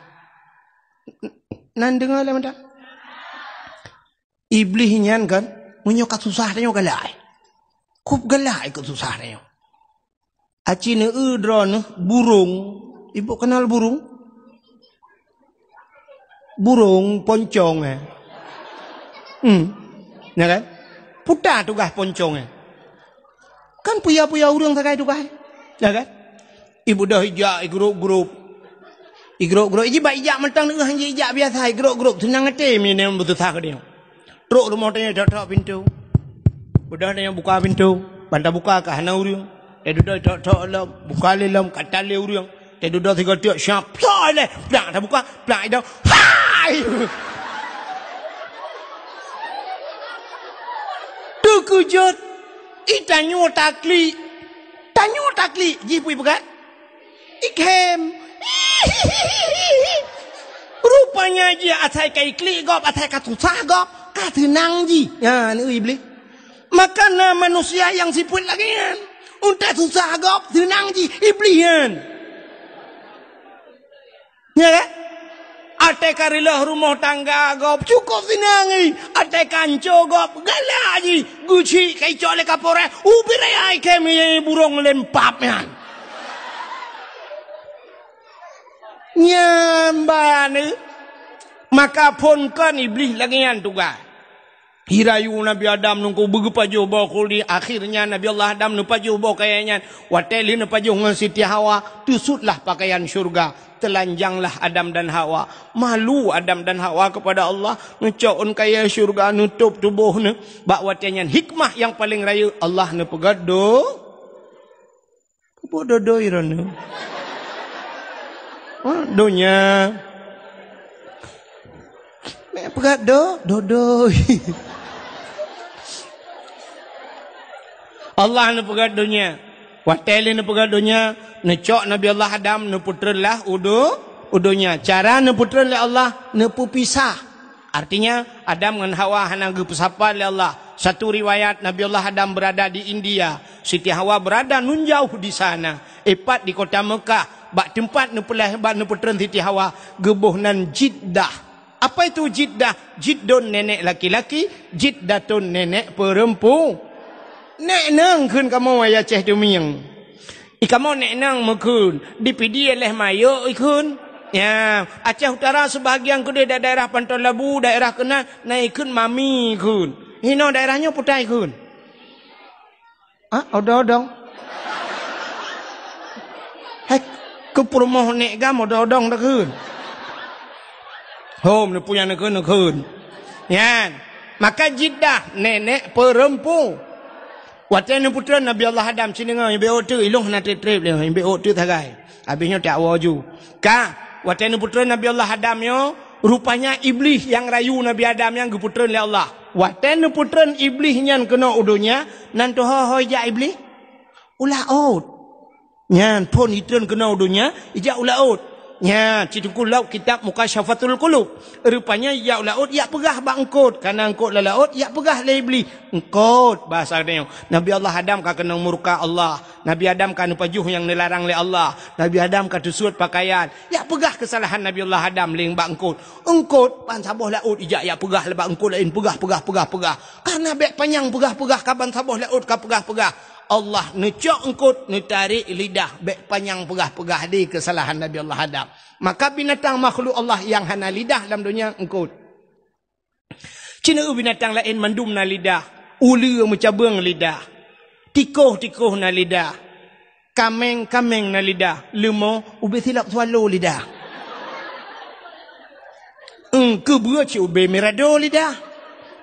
Speaker 1: nan dengar lah Iblis ini kan, punya kat susah ni juga lah. Kup galah ikut susah ni. Aci ni udron e, burung, ibu kenal burung? Burung poncong eh. Hmm, ni ya kan? puta tugas poncongnya. Kan puya-puya urung takai tugas. Ya kan? Ibu dah hijak grup-grup. Igrok-grok iji bai ijak mentang nak hanji ijak biasa igrok-grok senang ngete minum betul sak dia. Truk rumah tanya tok pintu. Budak dia buka pintu, pandai buka ke hana urung. Eh duduk tok tok lom, buka lelom kata le urung. Eh duduk tiga tiok siap. Ya le, dah buka, plak dah. Hai. kujut itanyu takli tanyu takli jipu ibu kan ikhem rupanya ji atai kai kli gop atai ka tusah gop ka tenang ji ha ni iblis maka na manusia yang siput lagi kan unta tusah gop tenang ji iblis kan ya kan Ate rumah tangga gop cukup sinangi te kanco gop galak ji guci kecok le kapore ubi re ai ke mi burung lempap nyan nyambane eh. maka pun kan iblis lagi yang tugas Hirayu Nabi Adam nungku begupaju bawa kuli. Akhirnya Nabi Allah Adam nupaju bawa kayanya. Wateli nupaju dengan Siti Hawa. Tusutlah pakaian syurga. Telanjanglah Adam dan Hawa. Malu Adam dan Hawa kepada Allah. Nucokun kaya syurga nutup tubuh ni. Bak watenya hikmah yang paling rayu Allah nupagadu. Kepada doira dodoi Oh, dunia. Mek pegat do, do do. Allah ni pegat dunia. Watel ni pegat dunia. Ni cok Nabi Allah Adam ni puterlah udu. Udunya. Cara ni puterlah Allah ni pupisah. Artinya Adam dengan Hawa hanang pesapa oleh Allah. Satu riwayat Nabi Allah Adam berada di India. Siti Hawa berada nun jauh di sana. Epat di kota Mekah. Bak tempat ni pula hebat ni puteran Siti Hawa. Gebuh nan jiddah. Apa itu jiddah? Jiddon nenek laki-laki. Jiddatun nenek perempuan. แน่เนงขึ้นกับมวยาเจดูมิงอีกมอแน่เนงเมื่อคืนดิปิดีเลยมาเยอะอีกคืนเนี่ยอาจจะอุตราส่วนบางอย่างก็ได้ได้ได้รับปันตอลบูได้รับกันนะในขึ้นมามีคืนฮีโน่ได้รับเนื้อปุ๋ยคืนอ่ะเอาดอดองให้กูโปรโมทเนก้ามดอดองตะคืนโฮมนึกปุ๋ยนึกคืนนึกคืนเนี่ย maka jidah nenek perempu Waktu ni putera Nabi Allah Adam sini dengar yang beot tu ilung nanti trip dia yang beot tu tagai. Habisnya tak waju. Ka, waktu ni putera Nabi Allah Adam yo rupanya iblis yang rayu Nabi Adam yang geputeran oleh Allah. Waktu ni putera iblis nyan kena udunya nan tu ho ho ja iblis. Ula Nyan pun itu kena udunya ija ula Ya, cikgu laut kitab muka syafatul kulub. Rupanya, ya laut, ya perah bangkut. Karena engkau la laut, ya perah la iblis. Engkut, bahasa ni. Nabi Allah Adam kan kena murka Allah. Nabi Adam kan pajuh yang dilarang oleh Allah. Nabi Adam kan tusut pakaian. Ya perah kesalahan Nabi Allah Adam lain bangkut. Engkut, bansabuh laut, ijak ya perah lebat lah engkut lain. pegah pegah pegah pegah. Karena baik panjang pegah pegah kaban sabuh laut, kaban pegah. perah. Allah necok engkut nutarik lidah bek panjang pegah-pegah di kesalahan Nabi Allah Adam. Maka binatang makhluk Allah yang hana lidah dalam dunia engkut. Cina binatang lain mandum na lidah. Ulu mencabung lidah. Tikuh-tikuh na lidah. Kameng-kameng na lidah. Lemo ubi silap tualo lidah. Engkau buat ubi meradu lidah.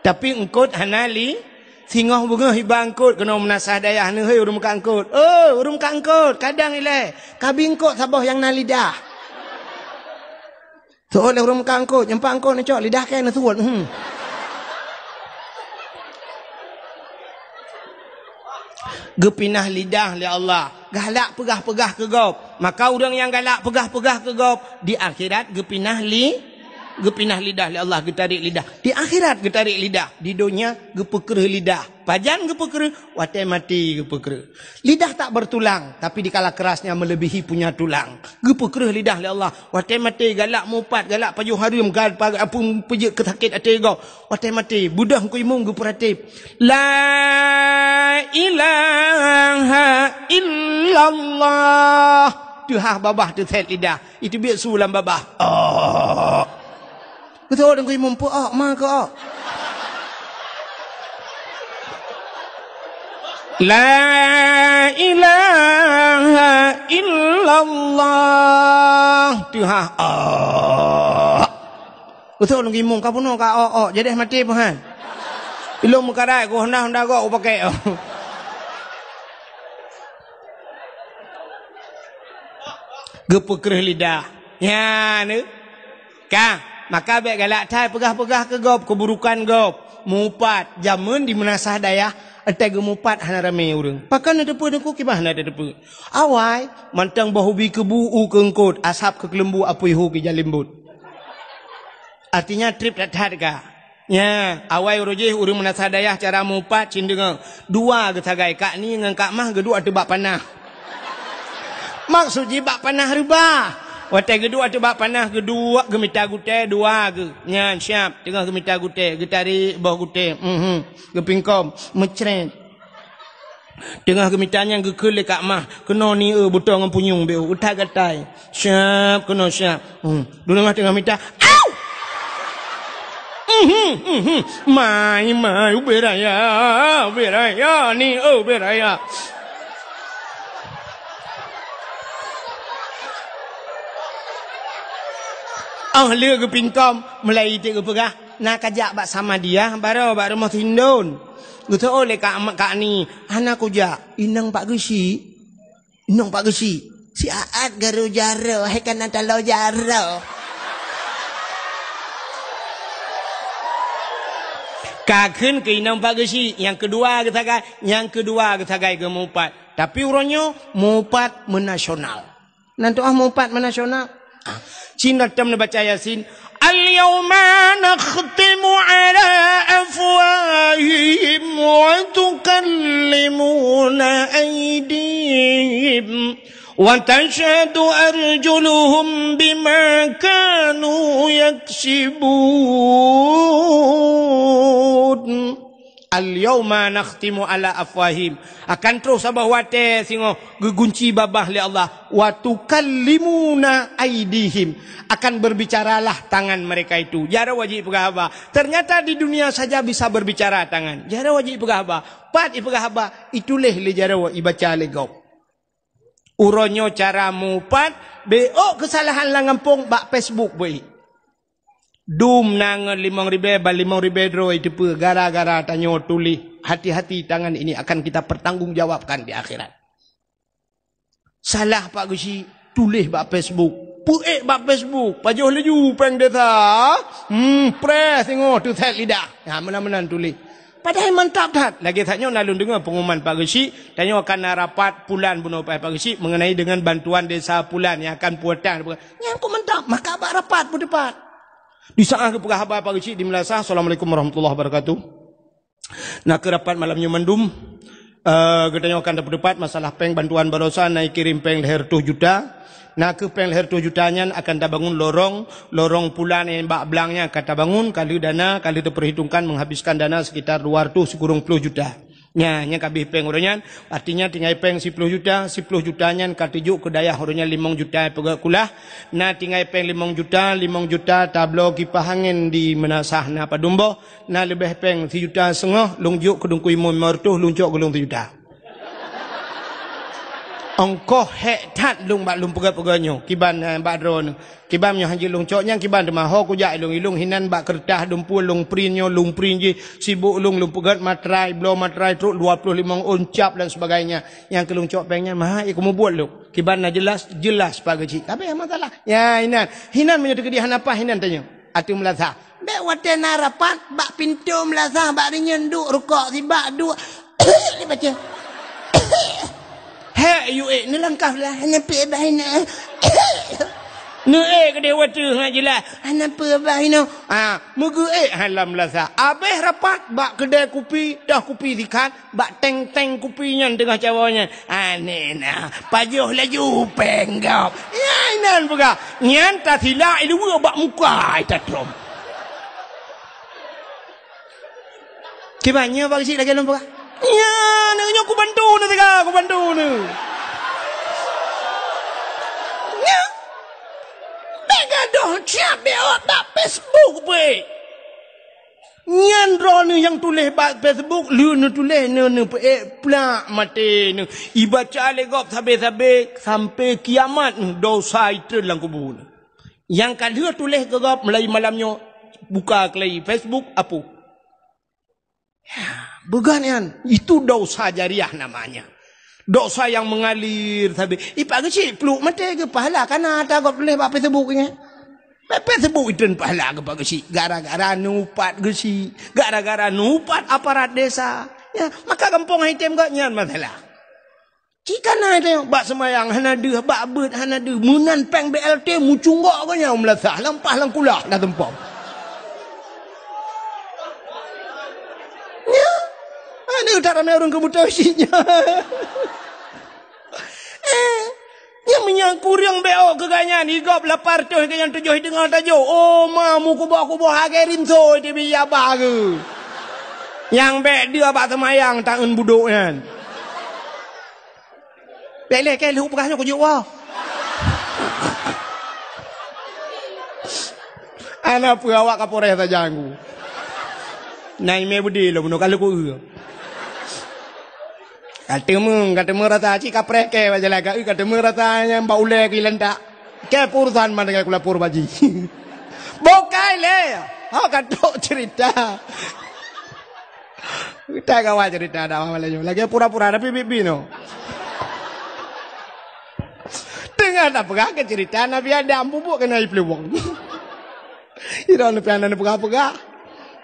Speaker 1: Tapi engkut hana lidah tingah bunga hibangkut kena menasah dayah ni hei urum kangkut oh urum kangkut kadang ile kabingkut sabah yang nalidah tu oleh urum kangkut nyampak angkut ni cok lidah kena nasuat hmm Gepinah lidah li Allah. Galak pegah-pegah kegop. Maka orang yang galak pegah-pegah kegop gop. Di akhirat gepinah li gepinah lidah li Allah getarik lidah di akhirat getarik lidah di dunia gepeker lidah pajan gepeker wate mati gepeker lidah tak bertulang tapi dikala kerasnya melebihi punya tulang gepeker lidah li Allah wate mati galak mupat galak paju harim gal pun pejuk ketakit ate go wate mati budah ku imung gepuratif la ilaha illallah tuhah babah tu set lidah itu biasa ulam babah oh. Kata awak dengan imam Pak ah, Mak ke ah. La ilaha illallah Tuh ha ah. Kata orang imam Kau pun nak ah, ah. Jadi mati pun kan muka dah, Kau hendak-hendak kau pakai Kau Gepuk kerih lidah. Ya, ni. Kang maka baik galak tai pegah-pegah ke gop keburukan gop mupat jamun di menasah daya ente gemupat hana rame urang pakan ada pun ku kibah hana ada pun awai mantang bahubi ke u ke engkot asap ke kelembu apo ihu ke jalimbut artinya trip tak tad ka Ya, awai urujih urung menasah daya cara mupat cindeng dua ke tagai kak ni dengan kak mah gedua tebak panah. Maksud jibak panah rubah. Watai kedua tu bak panah kedua gemita gute dua ke. Nyan siap tengah gemita gute, getari bau gute. Mhm. Gepingkom mecret. Tengah gemitanya yang gekele kat mah. Kena ni uh, e, butuh dengan punyung be. Utak gatai. Siap kena siap. Hmm. Dulu tengah tengah mita. Au! Mhm. Mhm. Mai mai uberaya. Uberaya ni e, uberaya. Ah le ke pintam melai tik ke pegah. Nak kajak bak sama dia baru bak rumah tindun. Gitu oleh oh, kak amak kak ni. Ana kuja inang pak Gusi, Inang pak Gusi, Si aat garu jaro hai kan ada lo jaro. Kakun ke inang pak Gusi Yang kedua katakan. Yang kedua katakan ke mupat. Tapi uronyo mupat menasional. Nantuah mupat menasional. چین رقم نے بچایا اليوم نختم على أفواههم وتكلمون أيديهم وتشهد أرجلهم بما كانوا يكسبون Al-yawma nakhtimu ala afwahim. Akan terus sabah watir singo gegunci babah li Allah. Wa tukallimuna aidihim. Akan berbicaralah tangan mereka itu. Jara wajib pegahaba. Ternyata di dunia saja bisa berbicara tangan. Jara wajib pegahaba. Pat ipegahaba. Itulah li jara wa ibaca li gaw. Uronyo caramu pat. Be'ok kesalahan langampung bak Facebook baik. Dum nang limang ribe bal limang ribe droi itu gara-gara tanyo tuli. Hati-hati tangan ini akan kita pertanggungjawabkan di akhirat. Salah Pak Gusi tulis ba Facebook. Puik ba Facebook. Pajuh leju peng desa. Hmm, press tengok tu set lidah. Ya, ha, mana-mana tulis. Padahal mantap dah. Lagi tanya nalun dengar pengumuman Pak Gusi. Tanya akan rapat pulan bunuh Pak Gusi mengenai dengan bantuan desa pulan yang akan puatan. Yang aku mantap. Maka abang rapat pun depan. Di sana aku pegah apa pagi cik di Melasa. Assalamualaikum warahmatullahi wabarakatuh. Nak kerapat malamnya mendum. Uh, kita nyokan dapat dapat masalah peng bantuan barosan naik kirim peng leher tu juta. Nak ke peng leher tu jutanya akan dah bangun lorong lorong pula ni mbak belangnya kata bangun kali dana kali terperhitungkan menghabiskan dana sekitar luar ratus kurung puluh juta nya nya kabi peng urunyan artinya tingai peng 10 juta 10 juta nya katujuk ke daya urunya 5 juta pegak kulah na tingai peng 5 juta 5 juta tablo kipahangin di menasah na padumbo na lebih peng 1 juta setengah lungjuk ke dungku imun mertuh luncok ke lung 7 juta Engkau hek tat lung bak lung pegawai-pegawai Kiban eh, bak dron. Kiban nyo hanji lung cok kiban tu maho ku jak lung. hinan bak kertas dumpu lung print nyo lung print je. Sibuk lung lung pegat matrai. Blow matrai truk 25 oncap dan sebagainya. Yang ke lung cok pengen maha ya kumu buat lung. Kiban na jelas jelas pak cik. Tapi yang masalah. Ya hinan. Hinan punya tegedi apa hinan tanya. Atum lazah. Bek watan narapan bak pintu melazah bak rinyen duk rukak sibak duk. Dia baca. Hak you eh, ni langkah lah. Hanya pergi eh, bahina. Ni eh ke dia waktu hang jelas. Ana pe eh, bah ino. Ah, ha, mugu eh halam lasa. Abeh rapat bak kedai kopi, dah kopi dikat, bak teng-teng kopinya tengah cawanya. Ane ha, na, pajuh laju penggap. Ya inan buka. Nyan ta sila ilu bak muka eh, ta trom. Kibanya bak sik lagi lompok. Ya, nengnya aku bantu ni tega, aku bantu ni. Ya, tega dong cak bela tak Facebook be. Nyan ron yang tulis bat Facebook lu nu tulis nu nu pe plak mate nu iba cale gop sabe sabe sampai kiamat nu dosa itu lang kubun. Yang kalau tulis gop mulai malamnya buka kelai Facebook apa? Ya. Beganian. Itu dosa jariah namanya. Dosa yang mengalir. Tapi, ipak kecil peluk mati ke pahala. Kan ada kau boleh apa sebut ni. Eh? Apa sebut itu pahala ke pak kecil. Gara-gara nupat kecil. Gara-gara nupat aparat desa. Ya, maka kampung hitam kau nyan masalah. Jika nak itu, bak semayang, hanadu, bak bet, hanadu, munan peng BLT, mucung kau kau nyan melasah. Lampah kulah dah tempat. ni utarame urung kebutau sinya. eh, yang menyangkuri yang beo keganya ni gop lapar tu keganya tujuh dengan tajuk. Oh, mamu ku bawa ku bawa hagerin so itu biya baru. Yang be dia bak temayang tangan buduk kan. Bele lu bukan aku jua. Anak pu awak kapore ta janggu. Nai me budi lu lah, bunuh kalu ku. Kata mung, kata mung rata, cik kapreh ke, baca lah, kata, kata rata, yang bau leh, kira tak. Ke purusan mana kula purba ji? Bukai le, oh, ha, kata cerita. Kita kawal cerita, ada apa malah juga. Lagi pura-pura, tapi bibi no. Tengah tak pegah cerita, Nabi ada ambu buk kena iplu wong. Ira nak pegah, nak pegah-pegah.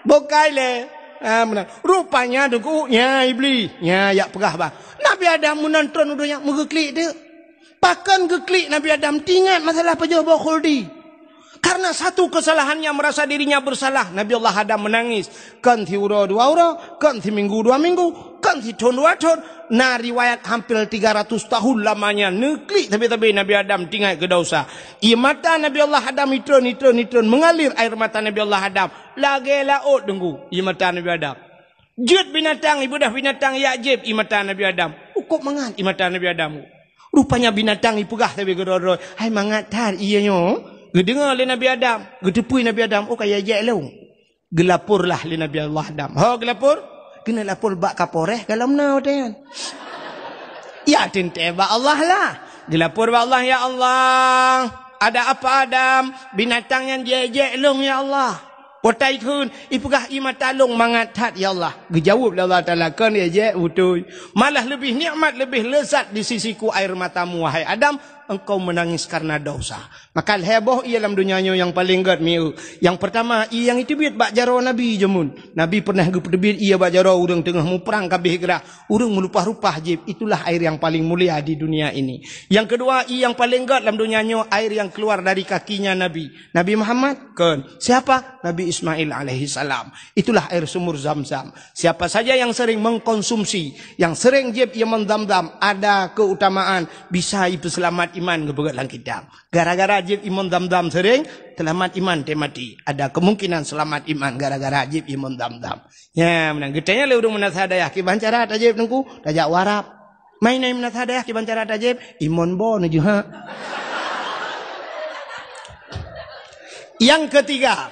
Speaker 1: Bukai le. Ah benar. Rupanya dukunya nya iblis. Nya ya perah ba. Nabi Adam menonton udunya mengeklik dia. Pakan geklik Nabi Adam tingat masalah pejabat khuldi. Karena satu kesalahannya merasa dirinya bersalah. Nabi Allah Adam menangis. Kan tiura dua ura. Kan ti minggu dua minggu bukan hitun dua tahun. Na riwayat hampir 300 tahun lamanya. Neklik tapi-tapi Nabi Adam tinggal ke dosa. mata Nabi Allah Adam hitun, hitun, hitun. Mengalir air mata Nabi Allah Adam. Lagi laut tunggu. mata Nabi Adam. Jud binatang, ibu dah binatang, ya jib. mata Nabi Adam. Ukup mengat mata Nabi Adam. Rupanya binatang ipugah tapi gerodoh. Hai mangat tar iyanyo. Gedengar oleh Nabi Adam. Gedepui Nabi Adam. Oh kaya jik Gelapurlah oleh Nabi Allah Adam. Ha gelapur? Gelapur? kena lapor bak kaporeh kalau mana odean. Ya tinte ba Allah lah. Dilapor ba Allah ya Allah. Ada apa Adam? Binatang yang jejek long ya Allah. Potai kun, ipukah ima talung mangat hat ya Allah. Gejawab la Allah Taala kan jejek butuh. Malah lebih nikmat lebih lezat di sisiku air matamu wahai Adam, engkau menangis karena dosa. Maka heboh ia dalam dunia yang paling gad miu. Yang pertama, ia yang itu bit bak jaro Nabi jemun. Nabi pernah gup debit ia bak jaro urung tengah mu perang kabeh gera. Urung melupah rupa jib. Itulah air yang paling mulia di dunia ini. Yang kedua, ia yang paling gad dalam dunia air yang keluar dari kakinya Nabi. Nabi Muhammad kan. Siapa? Nabi Ismail alaihi salam. Itulah air sumur zam-zam. Siapa saja yang sering mengkonsumsi, yang sering jib ia mendam-dam, ada keutamaan bisa ibu selamat iman ke bagat langkidang. Gara-gara ajib imun dam-dam sering, selamat iman dia mati. Ada kemungkinan selamat iman gara-gara ajib imun dam-dam. Ya, menang. Getanya leh urung menasah dayah. Kiban cara tajib nengku, tajak warap. Main naik menasah dayah, kiban cara tajib. Imun bo nuju, ha? Yang ketiga.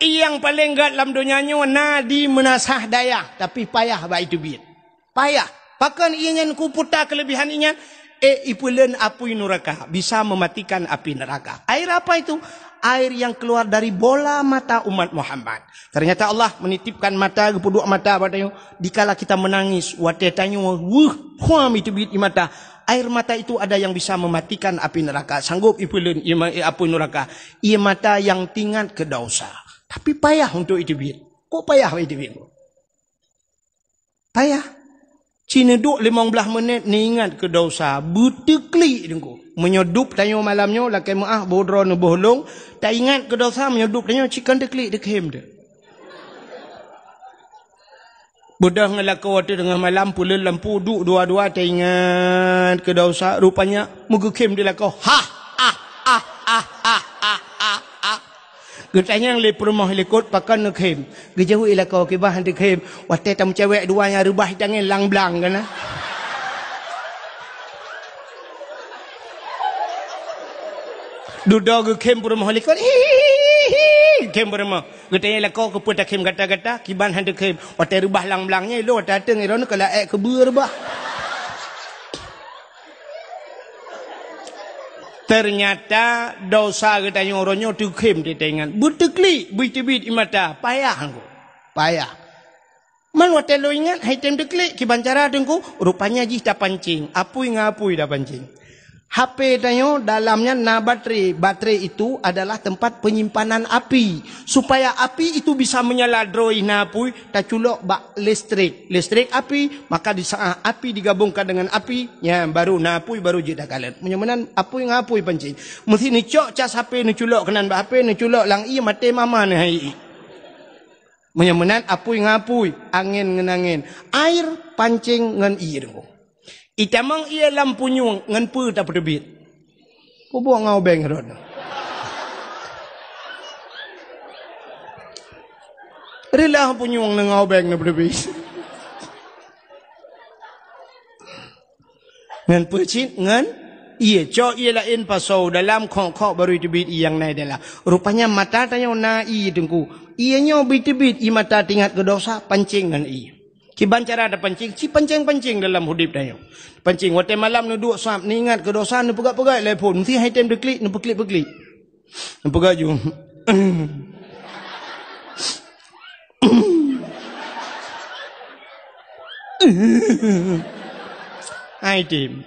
Speaker 1: Yang paling gak dalam dunia ni, nadi menasah daya Tapi payah baik tu bit. Payah. Pakan ianya nengku putar kelebihan ianya e ipulen api neraka bisa mematikan api neraka air apa itu air yang keluar dari bola mata umat Muhammad. Ternyata Allah menitipkan mata kepada mata pada dikala kita menangis wate tanyo wuh huam itu bit mata. Air mata itu ada yang bisa mematikan api neraka. Sanggup ipulun ima api neraka. Ia mata yang tingat ke dosa. Tapi payah untuk itu bit. Kok payah itu bit? Payah. Cina duk lima belah menit ni ingat ke dosa. Buta klik ni lah, ku. Menyedup tanya malamnya. Lakan muah bodra ni bohlong. Tak ingat ke dosa. Menyedup tanya. Cikan dia klik dia kem dia. Budah ngelaka waktu tengah malam. Pula lampu duduk dua-dua. Tak ingat ke dosa. Rupanya. Muka kem dia laka. Ha! Ha! Getanya le permoh le kot pakan ne khem. Gejau ila kau ke bah de khem. tam cewek dua yang rubah jangan lang blang kana. Ha? Duduk ge khem permoh le kot. Khem permoh. Getanya ila kau ke putak khem gata-gata kiban han de khem. rubah lang blangnya lo tateng irone kala ek bah. berbah. Ternyata dosa kita yang orangnya dihukum di tengah. Butukli, bitibit imata, payah aku. Payah. Mana waktu lo ingat, hai tem dekli, ke bancara rupanya jih dah pancing. Apui ngapui dah pancing. HP tanya dalamnya na bateri. Bateri itu adalah tempat penyimpanan api. Supaya api itu bisa menyala droi na pui. Tak culok bak listrik. Listrik api. Maka di saat api digabungkan dengan api. Ya baru na pui baru jika kalian. Menyemenan apui ngapui panci. Mesti ni cok cas HP ni culok. Kenan bak HP ni culok. Lang iya mati mama ni hai. Menyemenan apui ngapui. Angin ngenangin. Air pancing ngen iya dengok. Itamang ia lampu nyung ngan pu tak perbit. Pu buang ngau beng ron. Rela lampu nyung ngan ngau beng na perbit. Ngan pu cin ngan ia cho ia la in paso dalam khong kho baru bit iyang nai dela. Rupanya mata tanya na dengku. Ianya bit i mata tingat ke dosa pancing ngan ia. Si bancara ada pancing, si pancing-pancing dalam hudip dia. Pancing, waktu malam ni duduk suap, ni ingat ke dosa, ni pegak-pegak telefon. Lah si hai tem dia klik, ni peklik-peklik. Ni pegak je. Hai tem.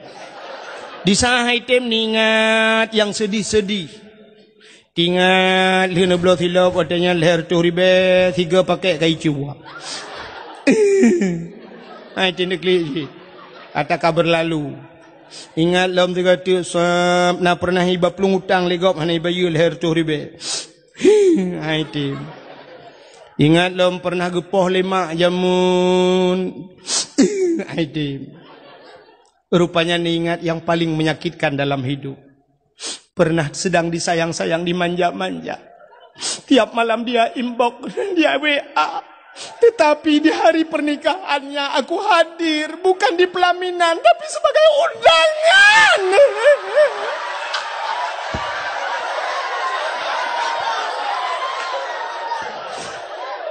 Speaker 1: Di sana hai tem ni ingat yang sedih-sedih. Tinggal, lina belah silap, katanya leher curi be, tiga pakai kai cua. Hai Hai tindak klik je. Atakah berlalu. Ingat lom tiga tu sam nak pernah iba pelung hutang legop hanai bayu leher tu ribe. Hai tim. Ingat lom pernah gepoh lemak jamun. Hai tim. Rupanya ni ingat yang paling menyakitkan dalam hidup. Pernah sedang disayang-sayang dimanja-manja. Tiap malam dia inbox dia WA. Tetapi di hari pernikahannya aku hadir bukan di pelaminan tapi sebagai undangan.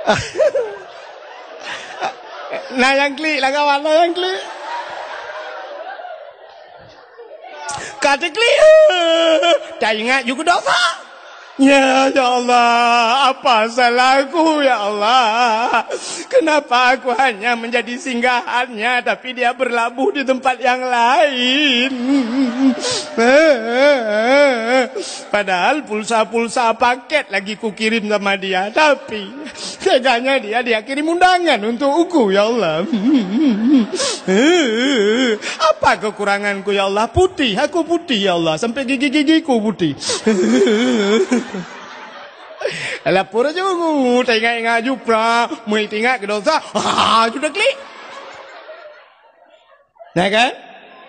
Speaker 1: nah yang klik lah kawan, nah yang klik. Kata klik. Tak ingat juga dosa. Ya, ya, Allah, apa salahku ya Allah? Kenapa aku hanya menjadi singgahannya tapi dia berlabuh di tempat yang lain? Eh, padahal pulsa-pulsa paket lagi ku kirim sama dia, tapi seganya dia dia kirim undangan untuk aku ya Allah. Eh, apa kekuranganku ya Allah? Putih, aku putih ya Allah, sampai gigi-gigiku putih. Alah pura je ungu Tak ingat dengan Jupra Mereka tengok ke dosa Haa Sudah klik Nah kan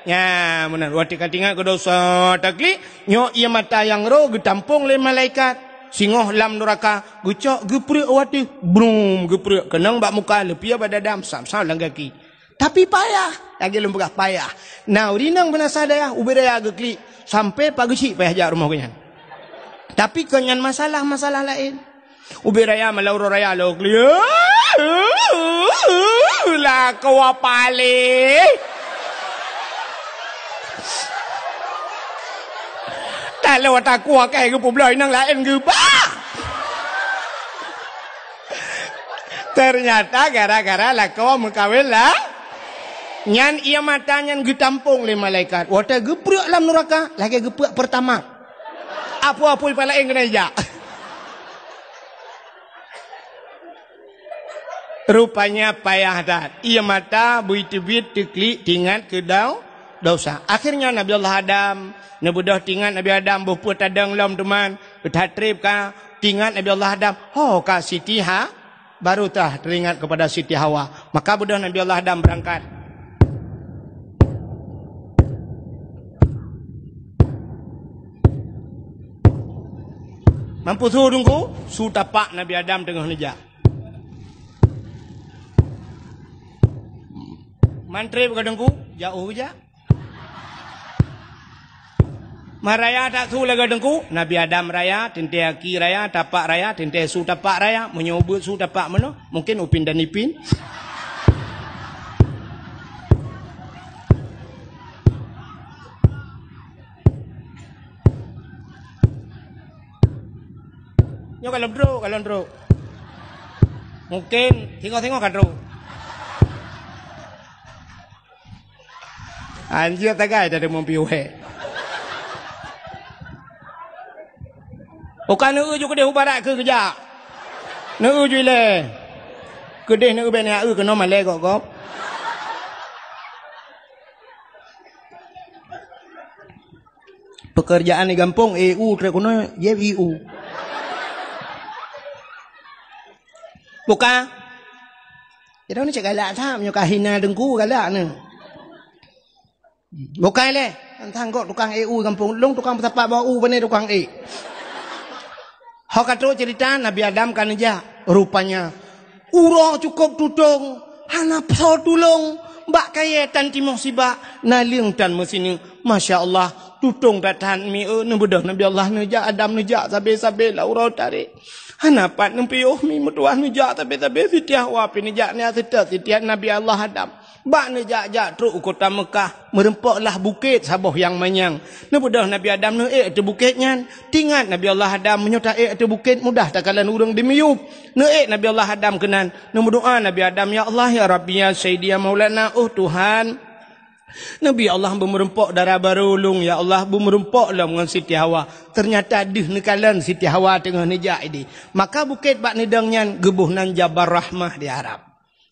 Speaker 1: Ya benar Waktu kau tengok ke dosa Tak klik Nyok ia mata yang ro, Getampung le malaikat Singoh lam neraka Gucok Gepriak waktu Brum Gepriak Kenang bak muka Lepia pada dam Sam-sam lang kaki Tapi payah Lagi lembaga payah Nah urinang benar sadaya Uberaya ke klik Sampai pagi cik Payah jatuh rumah kenyang tapi dengan masalah-masalah lain. Ubi raya malau raya lo lah, kliu. Lah kau apa le? Tak lewat tak kuat kau ke pulau ini lain ke Ternyata gara-gara lah kau mengkawin lah. Nyan ia matanya yang ditampung oleh malaikat. Wata gepriak dalam neraka. Lagi gepriak pertama apa-apa yang paling kena Rupanya payah dah. Ia mata buit-buit diklik tingat ke dosa. Akhirnya Nabi Allah Adam. Nabi dah tingat Nabi Adam. Bupu tadang lom teman. Bertatrib kah. Tingat Nabi Allah Adam. Oh kah Siti ha. Baru tah teringat kepada Siti Hawa. Maka budah Nabi Allah Adam berangkat. Mampu suruh tunggu Suruh tapak Nabi Adam tengah nejak Mantri berkadangku Jauh je Maraya tak suruh lagi dengku Nabi Adam raya Tinti Aki raya Tapak raya Tinti Su tapak raya Menyobot su tapak mana Mungkin upin dan ipin Hahaha Nyo kalau druk, kalau druk. Mungkin tengok-tengok kan druk. Anjir tegak jadi mumpi uhe. Bukan nu uju kedih ubarat ke kejak. Nu uju le. Kedih nu ubarat ke uju ke nomal le kok kok. Pekerjaan ni gampung EU eh, trek kuno YEU. Yeah, Buka. Jadi orang ni cakap galak tak. Menyuka hina dengku galak ni. Buka le. Tentang kot tukang EU kampung. Long tukang pesapak bawa U pernah tukang E. Hau cerita Nabi Adam kan aja. Rupanya. Uro cukup tutung. Hana pesawat tulung. Bak kaya tanti musibah. naling dan mesin ni. Masya Allah tutung batan mi e nu bedah nabi Allah nu ja adam nu ja sabe sabe la urau tare hanapa nu pi oh mi mutuah nu ja tabe tabe sitiah wa pi ja ni sita sitiah nabi Allah adam ba nu ja ja tru kota Mekah merempok lah bukit sabah yang menyang nu bedah nabi Adam nu e tu bukit nyan tingat nabi Allah Adam menyuta e eh, tu bukit mudah takalan urang dimiup nu e nabi Allah Adam kenan nu doa nabi Adam ya Allah ya Rabbi ya Sayyidi ya Maulana oh Tuhan Nabi Allah bermerempok darah barulung. Ya Allah bermerempok lah dengan Siti Hawa. Ternyata dih nekalan Siti Hawa tengah nejak ini. Maka bukit bak nedangnya gebuh nan jabal rahmah di Arab.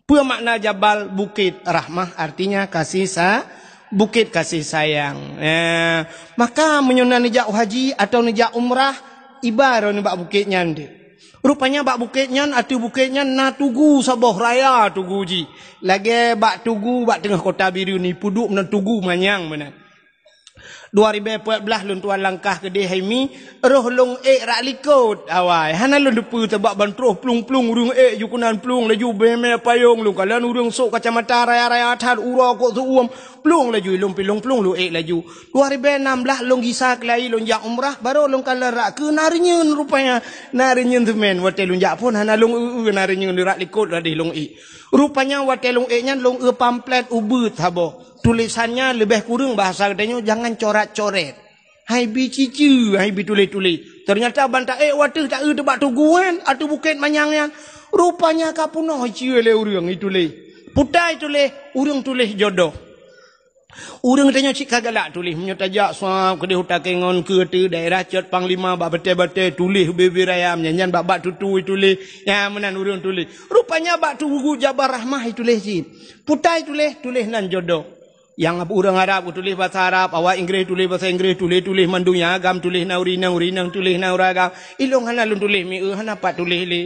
Speaker 1: Pua makna jabal bukit rahmah artinya kasih sa bukit kasih sayang. Eh, maka menyunah nejak haji atau nejak umrah. Ibarat ni bak bukitnya nanti. Rupanya bak bukitnya, atu bukitnya na tugu sabah raya tugu ji. Lagi bak tugu bak tengah kota biru ni puduk menan tugu manyang mana. 2014 lun tuan langkah ke deh mi roh long e rak likot awai hana lun depu tebak bantroh plung-plung urung e jukunan plung laju beme payong lu kalian urung sok kacamata raya-raya tar ura kok tu uam plung laju long pilong plung lu e laju 2006 lah long gisak lai long ja umrah baru long kalerak ke narinyun rupanya narinyun tu men wate long ja pun hana long u narinyun lurak likut radi long i eh. rupanya wate long e eh nya long e pamplet ubu tabo tulisannya lebih kurang bahasa katanya jangan corat coret hai bi cicu hai bi tulis-tulis ternyata bantak eh wate tak e tebak tuguan atu bukit manyang yang rupanya kapunoh cie le urang itu le putai tu le urang tu jodoh Udang tanya cik kagalak tulis menyutajak suap kedih hutak kengon ke tu daerah cot panglima bak bete-bete tulis bibi raya menyanyian bapak bak tutu tulis ya menan udang tulis rupanya bapak tu gugu jabar rahmah tulis si putai tulis tulis nan jodoh yang apa urang Arab tulis bahasa Arab awak Inggeris tulis bahasa Inggeris tulis tulis mandunya agam tulis na urinang tulis na uragam ilong hana lun tulis mi eh, hana pat tulis li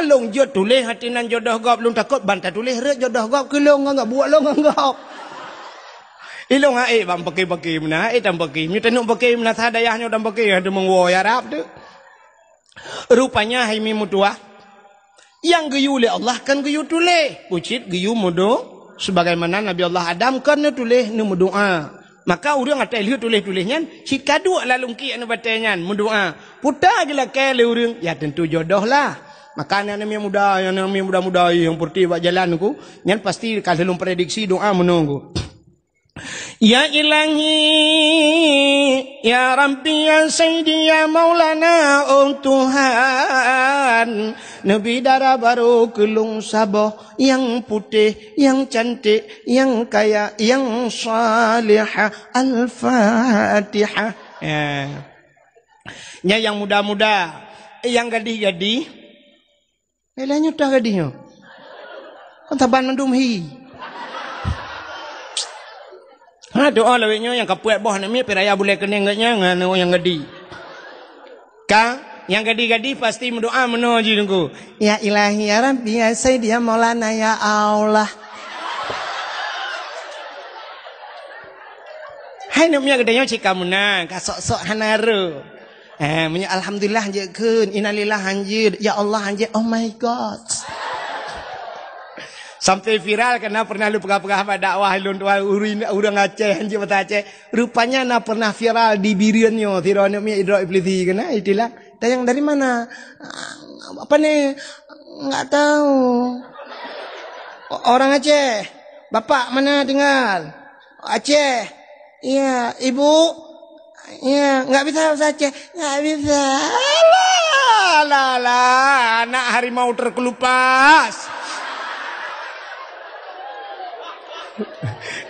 Speaker 1: kalung jod tulis hati nan jodoh gop lung takut bantah tulis re jodoh gop ke lung ngak buat lung ngak ilung ha eh bang pakai pakai mana eh tam pakai mi tenuk pakai mana sa dayahnya dam pakai ada mengwo ya tu rupanya hai mi mutua yang geyu le Allah kan geyu tulis ucit geyu mudo sebagaimana Nabi Allah Adam kan tulis nu mudoa ah. maka urang kata lihat tulis tulisnya si kadu lalungki anu batenyan mudoa ah. putah gila ke urang ya tentu jodoh lah Makanya nama anak yang muda, anak-anak yang muda-muda yang putih buat jalan ku. Yang pasti kalau belum prediksi doa menunggu. Ya ilahi, ya Rabbi, ya Sayyidi, ya Maulana, oh Tuhan. Nabi darah baru kelung sabah yang putih, yang cantik, yang kaya, yang salihah. Al-Fatihah. Ya. ya yang muda-muda, yang gadih-gadih. Kan ha, doa ไอ้เลี้ยงจะกระดิ่งคนทบานมันดุมฮีฮะเดี๋ยวอ๋อแล้วเนี่ยยังกระเพื่อบ่หนึ่งมีเป็นระยะบุเล็กเนี่ยเงี้ยเงี้ยนึกว่ายังกระดิ่งก้า lah Yang boleh yang gadi-gadi yang gadi pasti mendoa menuju nunggu. Ya ilahi ya Rabbi ya Sayyidi ya Maulana ya Allah. Hai nomnya gedenya cik kamu nang. Kasok-sok hanaru. Eh, punya Alhamdulillah je kun. Inalillah anjir. Ya Allah anjir. Oh my God. Sampai viral kerana pernah lu pegang pegah pada dakwah lu tua urin urang Aceh anjir mata Aceh. Rupanya na pernah viral di birionyo tirone mi idro iblis di kena kan, eh, itulah. Tayang dari mana? Apa ni? Tak tahu. Orang Aceh. Bapak mana dengar? Aceh. Iya, ibu. Ya, enggak bisa saja. Ya, enggak bisa. Lah, lah, lah. Anak harimau terkelupas.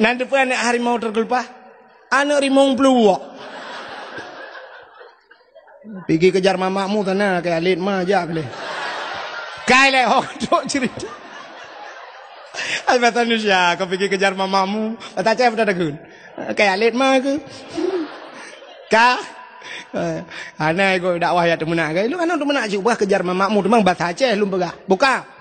Speaker 1: Nanti pun anak harimau terkelupas. Anak rimau peluak. Pergi kejar mamakmu sana. Kayak lit majak boleh. Kayak hok dok cerita. Ayat manusia, kau pergi kejar mamamu. Tak cakap dah dah gun. Kayak lit majak. Ka eh, Ana ego dakwah ya temenak ga. Lu anu temenak ju bah kejar mamakmu memang bahasa Aceh lu bega. Buka.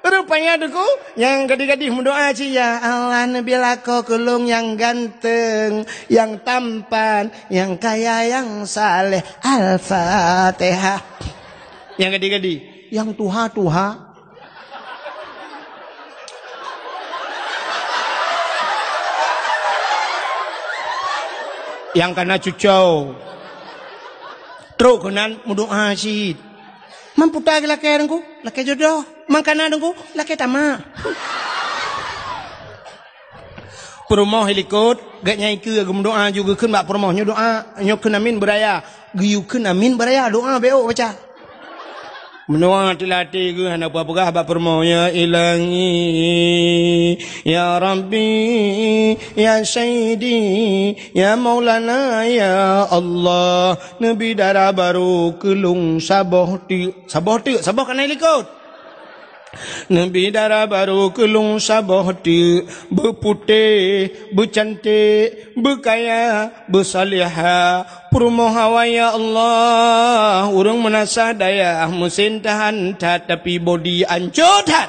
Speaker 1: Rupanya deku yang gadi-gadi mendoa ci ya Allah nabi lako kulung yang ganteng, yang tampan, yang kaya, yang saleh. Al-Fatihah. Yang gadi-gadi. yang tuha-tuha. yang kena cucau. Teruk kenan muduk hasid. Man putar ke laki dengku, laki jodoh. Man kena dengku, laki tamak. Perumah helikot, gak nyai ke agam ha, doa juga kena bak perumah. Nyo doa, nyo min beraya. Giyu kena min beraya, doa beok baca. Menua telati ke hana apa-apa bab permoya ilangi ya rabbi ya sayyidi ya maulana ya allah nabi darah baru kelung sabah ti sabah ti sabah kan ikut Nabi darah baru kelung sabah hati Berputih, bercantik, berkaya, bersaliha Perumah hawa ya Allah urung menasa daya Mesin tahan tak tapi bodi ancur tak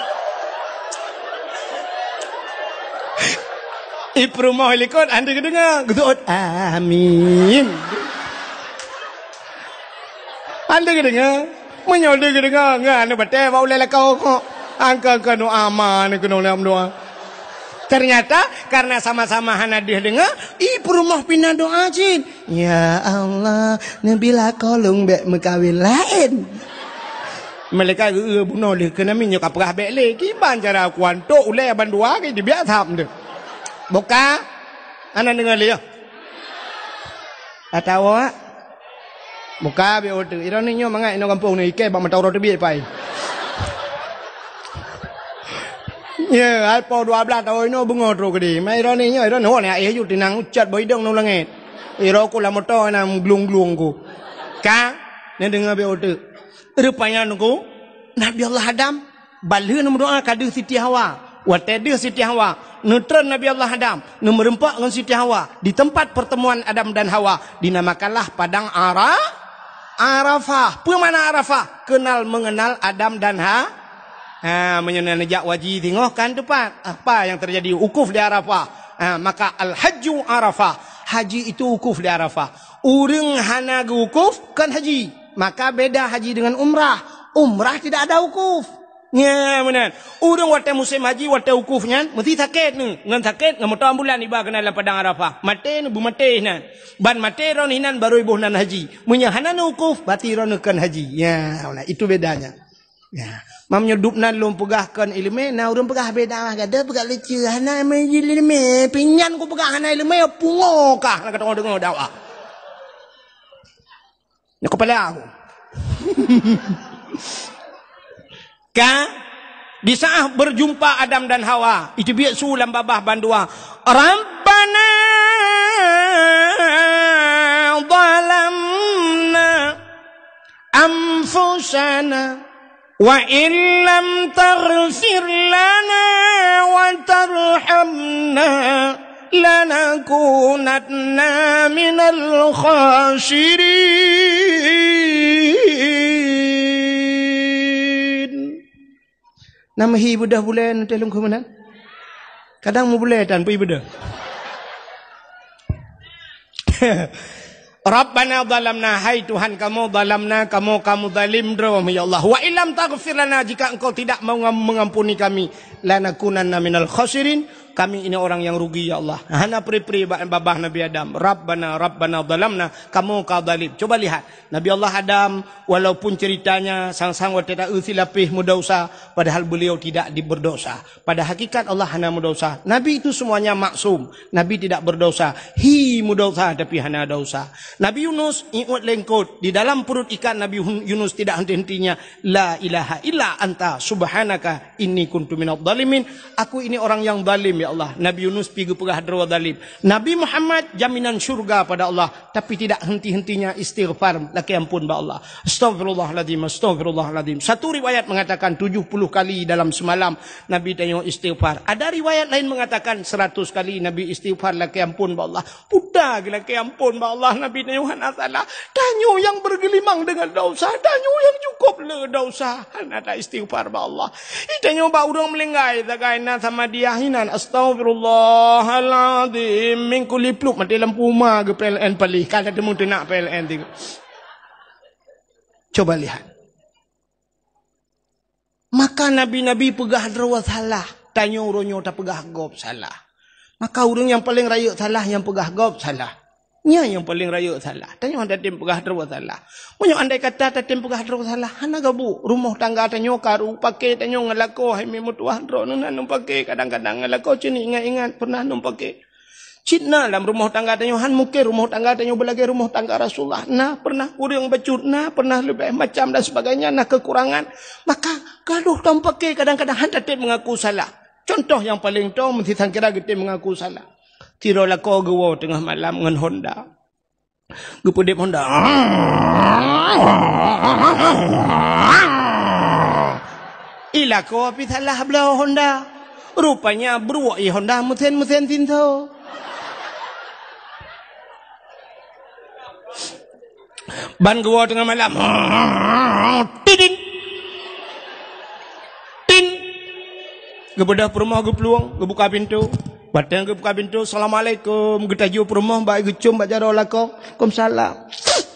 Speaker 1: Ipru mau ikut anda kedengar gitu amin anda kedenga menyodok kedenga ngan bete bau lelaka ko angka kanu aman kena lam doa Ternyata karena sama-sama Hana dia dengar ibu rumah pindah doa jin. Ya Allah, nabila kolong bek mekawin lain. Mereka gue bunuh dia kena minyak apa kah bek lagi banjar aku anto ulah ban dua ke di biasa amde. Buka, anak dengar dia. Atau apa? Muka habis order. Ira ni nyom mangai nak kampung ni ikai bang mata roti terbiar pai. Ya, apa dua belas tahun ini bungo teruk di. Mai ira ni nyom ira nuan ya ayuh di nang ucap boleh dong nulang eh. Ira aku la tahu nang glung glung ku. Ka, ni dengar habis order. Rupanya nunggu Nabi Allah Adam balik nombor dua kadu siti hawa. Watedi siti hawa. Nutren Nabi Allah Adam Nomor empat dengan Siti Hawa Di tempat pertemuan Adam dan Hawa Dinamakanlah Padang Arah Arafah. mana Arafah? Kenal mengenal Adam dan Ha. Ha, menyenang nejak wajib tengok kan depan. Apa yang terjadi? Ukuf di Arafah. Ha, maka Al-Hajju Arafah. Haji itu ukuf di Arafah. Ureng hanag ukuf kan haji. Maka beda haji dengan umrah. Umrah tidak ada ukuf. Ngam ya, nan. Urung wate musim haji wate ukuf nyan, mesti sakit ni. Ngan sakit ngan motor ambulan iba kena la padang Arafah. Mate ni bu mate nan. Ban mate ron hinan baru ibuh nan haji. Munya hanan ukuf bati ron kan haji. Ya, nah itu bedanya. Ya. Mam nyedup nan lum pegah kan ilmu, na urung pegah beda lah gada pegah lece hana ilmu, pinyan ku pegah hana ilmu ya pungokah nak lah tengok dengar dakwah. Nak kepala aku. Ka di saat berjumpa Adam dan Hawa, itu biasa ulam babah bandua. Rabbana zalamna anfusana wa illam taghfir lana wa tarhamna lana lanakunanna minal khasirin Nama hi budah boleh nanti lung kemenan. Kadang mu boleh dan pergi budah. Rabbana zalamna hai Tuhan kamu zalamna kamu kamu zalim drum ya Allah wa illam taghfir lana jika engkau tidak mau mengampuni kami lanakunanna minal khasirin kami ini orang yang rugi ya Allah. Hana pri-pri babah Nabi Adam. Rabbana rabbana zalamna kamu ka zalim. Coba lihat Nabi Allah Adam walaupun ceritanya sang-sang wa tidak usilapih mudausa padahal beliau tidak diberdosa. Pada hakikat Allah hana mudausa. Nabi itu semuanya maksum. Nabi tidak berdosa. Hi mudausa tapi hana dosa. Nabi Yunus iut lengkut di dalam perut ikan Nabi Yunus tidak henti-hentinya la ilaha illa anta subhanaka inni kuntu minadh zalimin. Aku ini orang yang zalim ya Allah. Nabi Yunus pergi pura hadrawa dalib. Nabi Muhammad jaminan syurga pada Allah. Tapi tidak henti-hentinya istighfar. Laki ampun pada Allah. Astaghfirullahaladzim, astaghfirullahaladzim. Satu riwayat mengatakan 70 kali dalam semalam Nabi tengok istighfar. Ada riwayat lain mengatakan 100 kali Nabi istighfar. Laki ampun pada Allah. Udah laki ampun pada Allah. Nabi tengok anak salah. Tanyo yang bergelimang dengan dosa. Tanyo yang cukup le dosa. Anak istighfar pada Allah. Itanyo bahawa orang melenggai. Tak sama dia. Hinan astagfirullahaladzim min kuli pluk mati dalam puma ke PLN pali kata dia mungkin nak PLN tengok coba lihat maka nabi-nabi pegah darwa salah tanya urunya tak pegah gob salah maka orang yang paling rayu salah yang pegah gob salah Nya yang paling raya salah. Tanya orang datang pegah terus salah. Punya anda kata datang pegah terus salah. Hana gabu rumah tangga tanya karu. Pakai tanya ngelako. Hai memu tuah terus nuna numpake. Kadang-kadang ngelako cini ingat-ingat pernah numpake. Cina dalam rumah tangga tanya. Han mungkin rumah tangga tanya berlagi rumah tangga rasulah Nah pernah kurang becut. Nah pernah lebih macam dan sebagainya. Nah kekurangan. Maka kalau tanpa pakai. Kadang-kadang han datang mengaku salah. Contoh yang paling tahu. Mesti sangkira kita mengaku salah. Tiro la kau gua tengah malam dengan Honda. Gua pedip Honda. Ila kau api salah belah Honda. Rupanya beruak i Honda musen-musen tinto. Ban gua tengah malam. Tidin. Tin. Gua pedah perumah gue peluang. gue buka pintu. Batang ke buka pintu. Assalamualaikum. Kita jumpa rumah. Baik kecum. Baik jarak lah kau. Waalaikumsalam.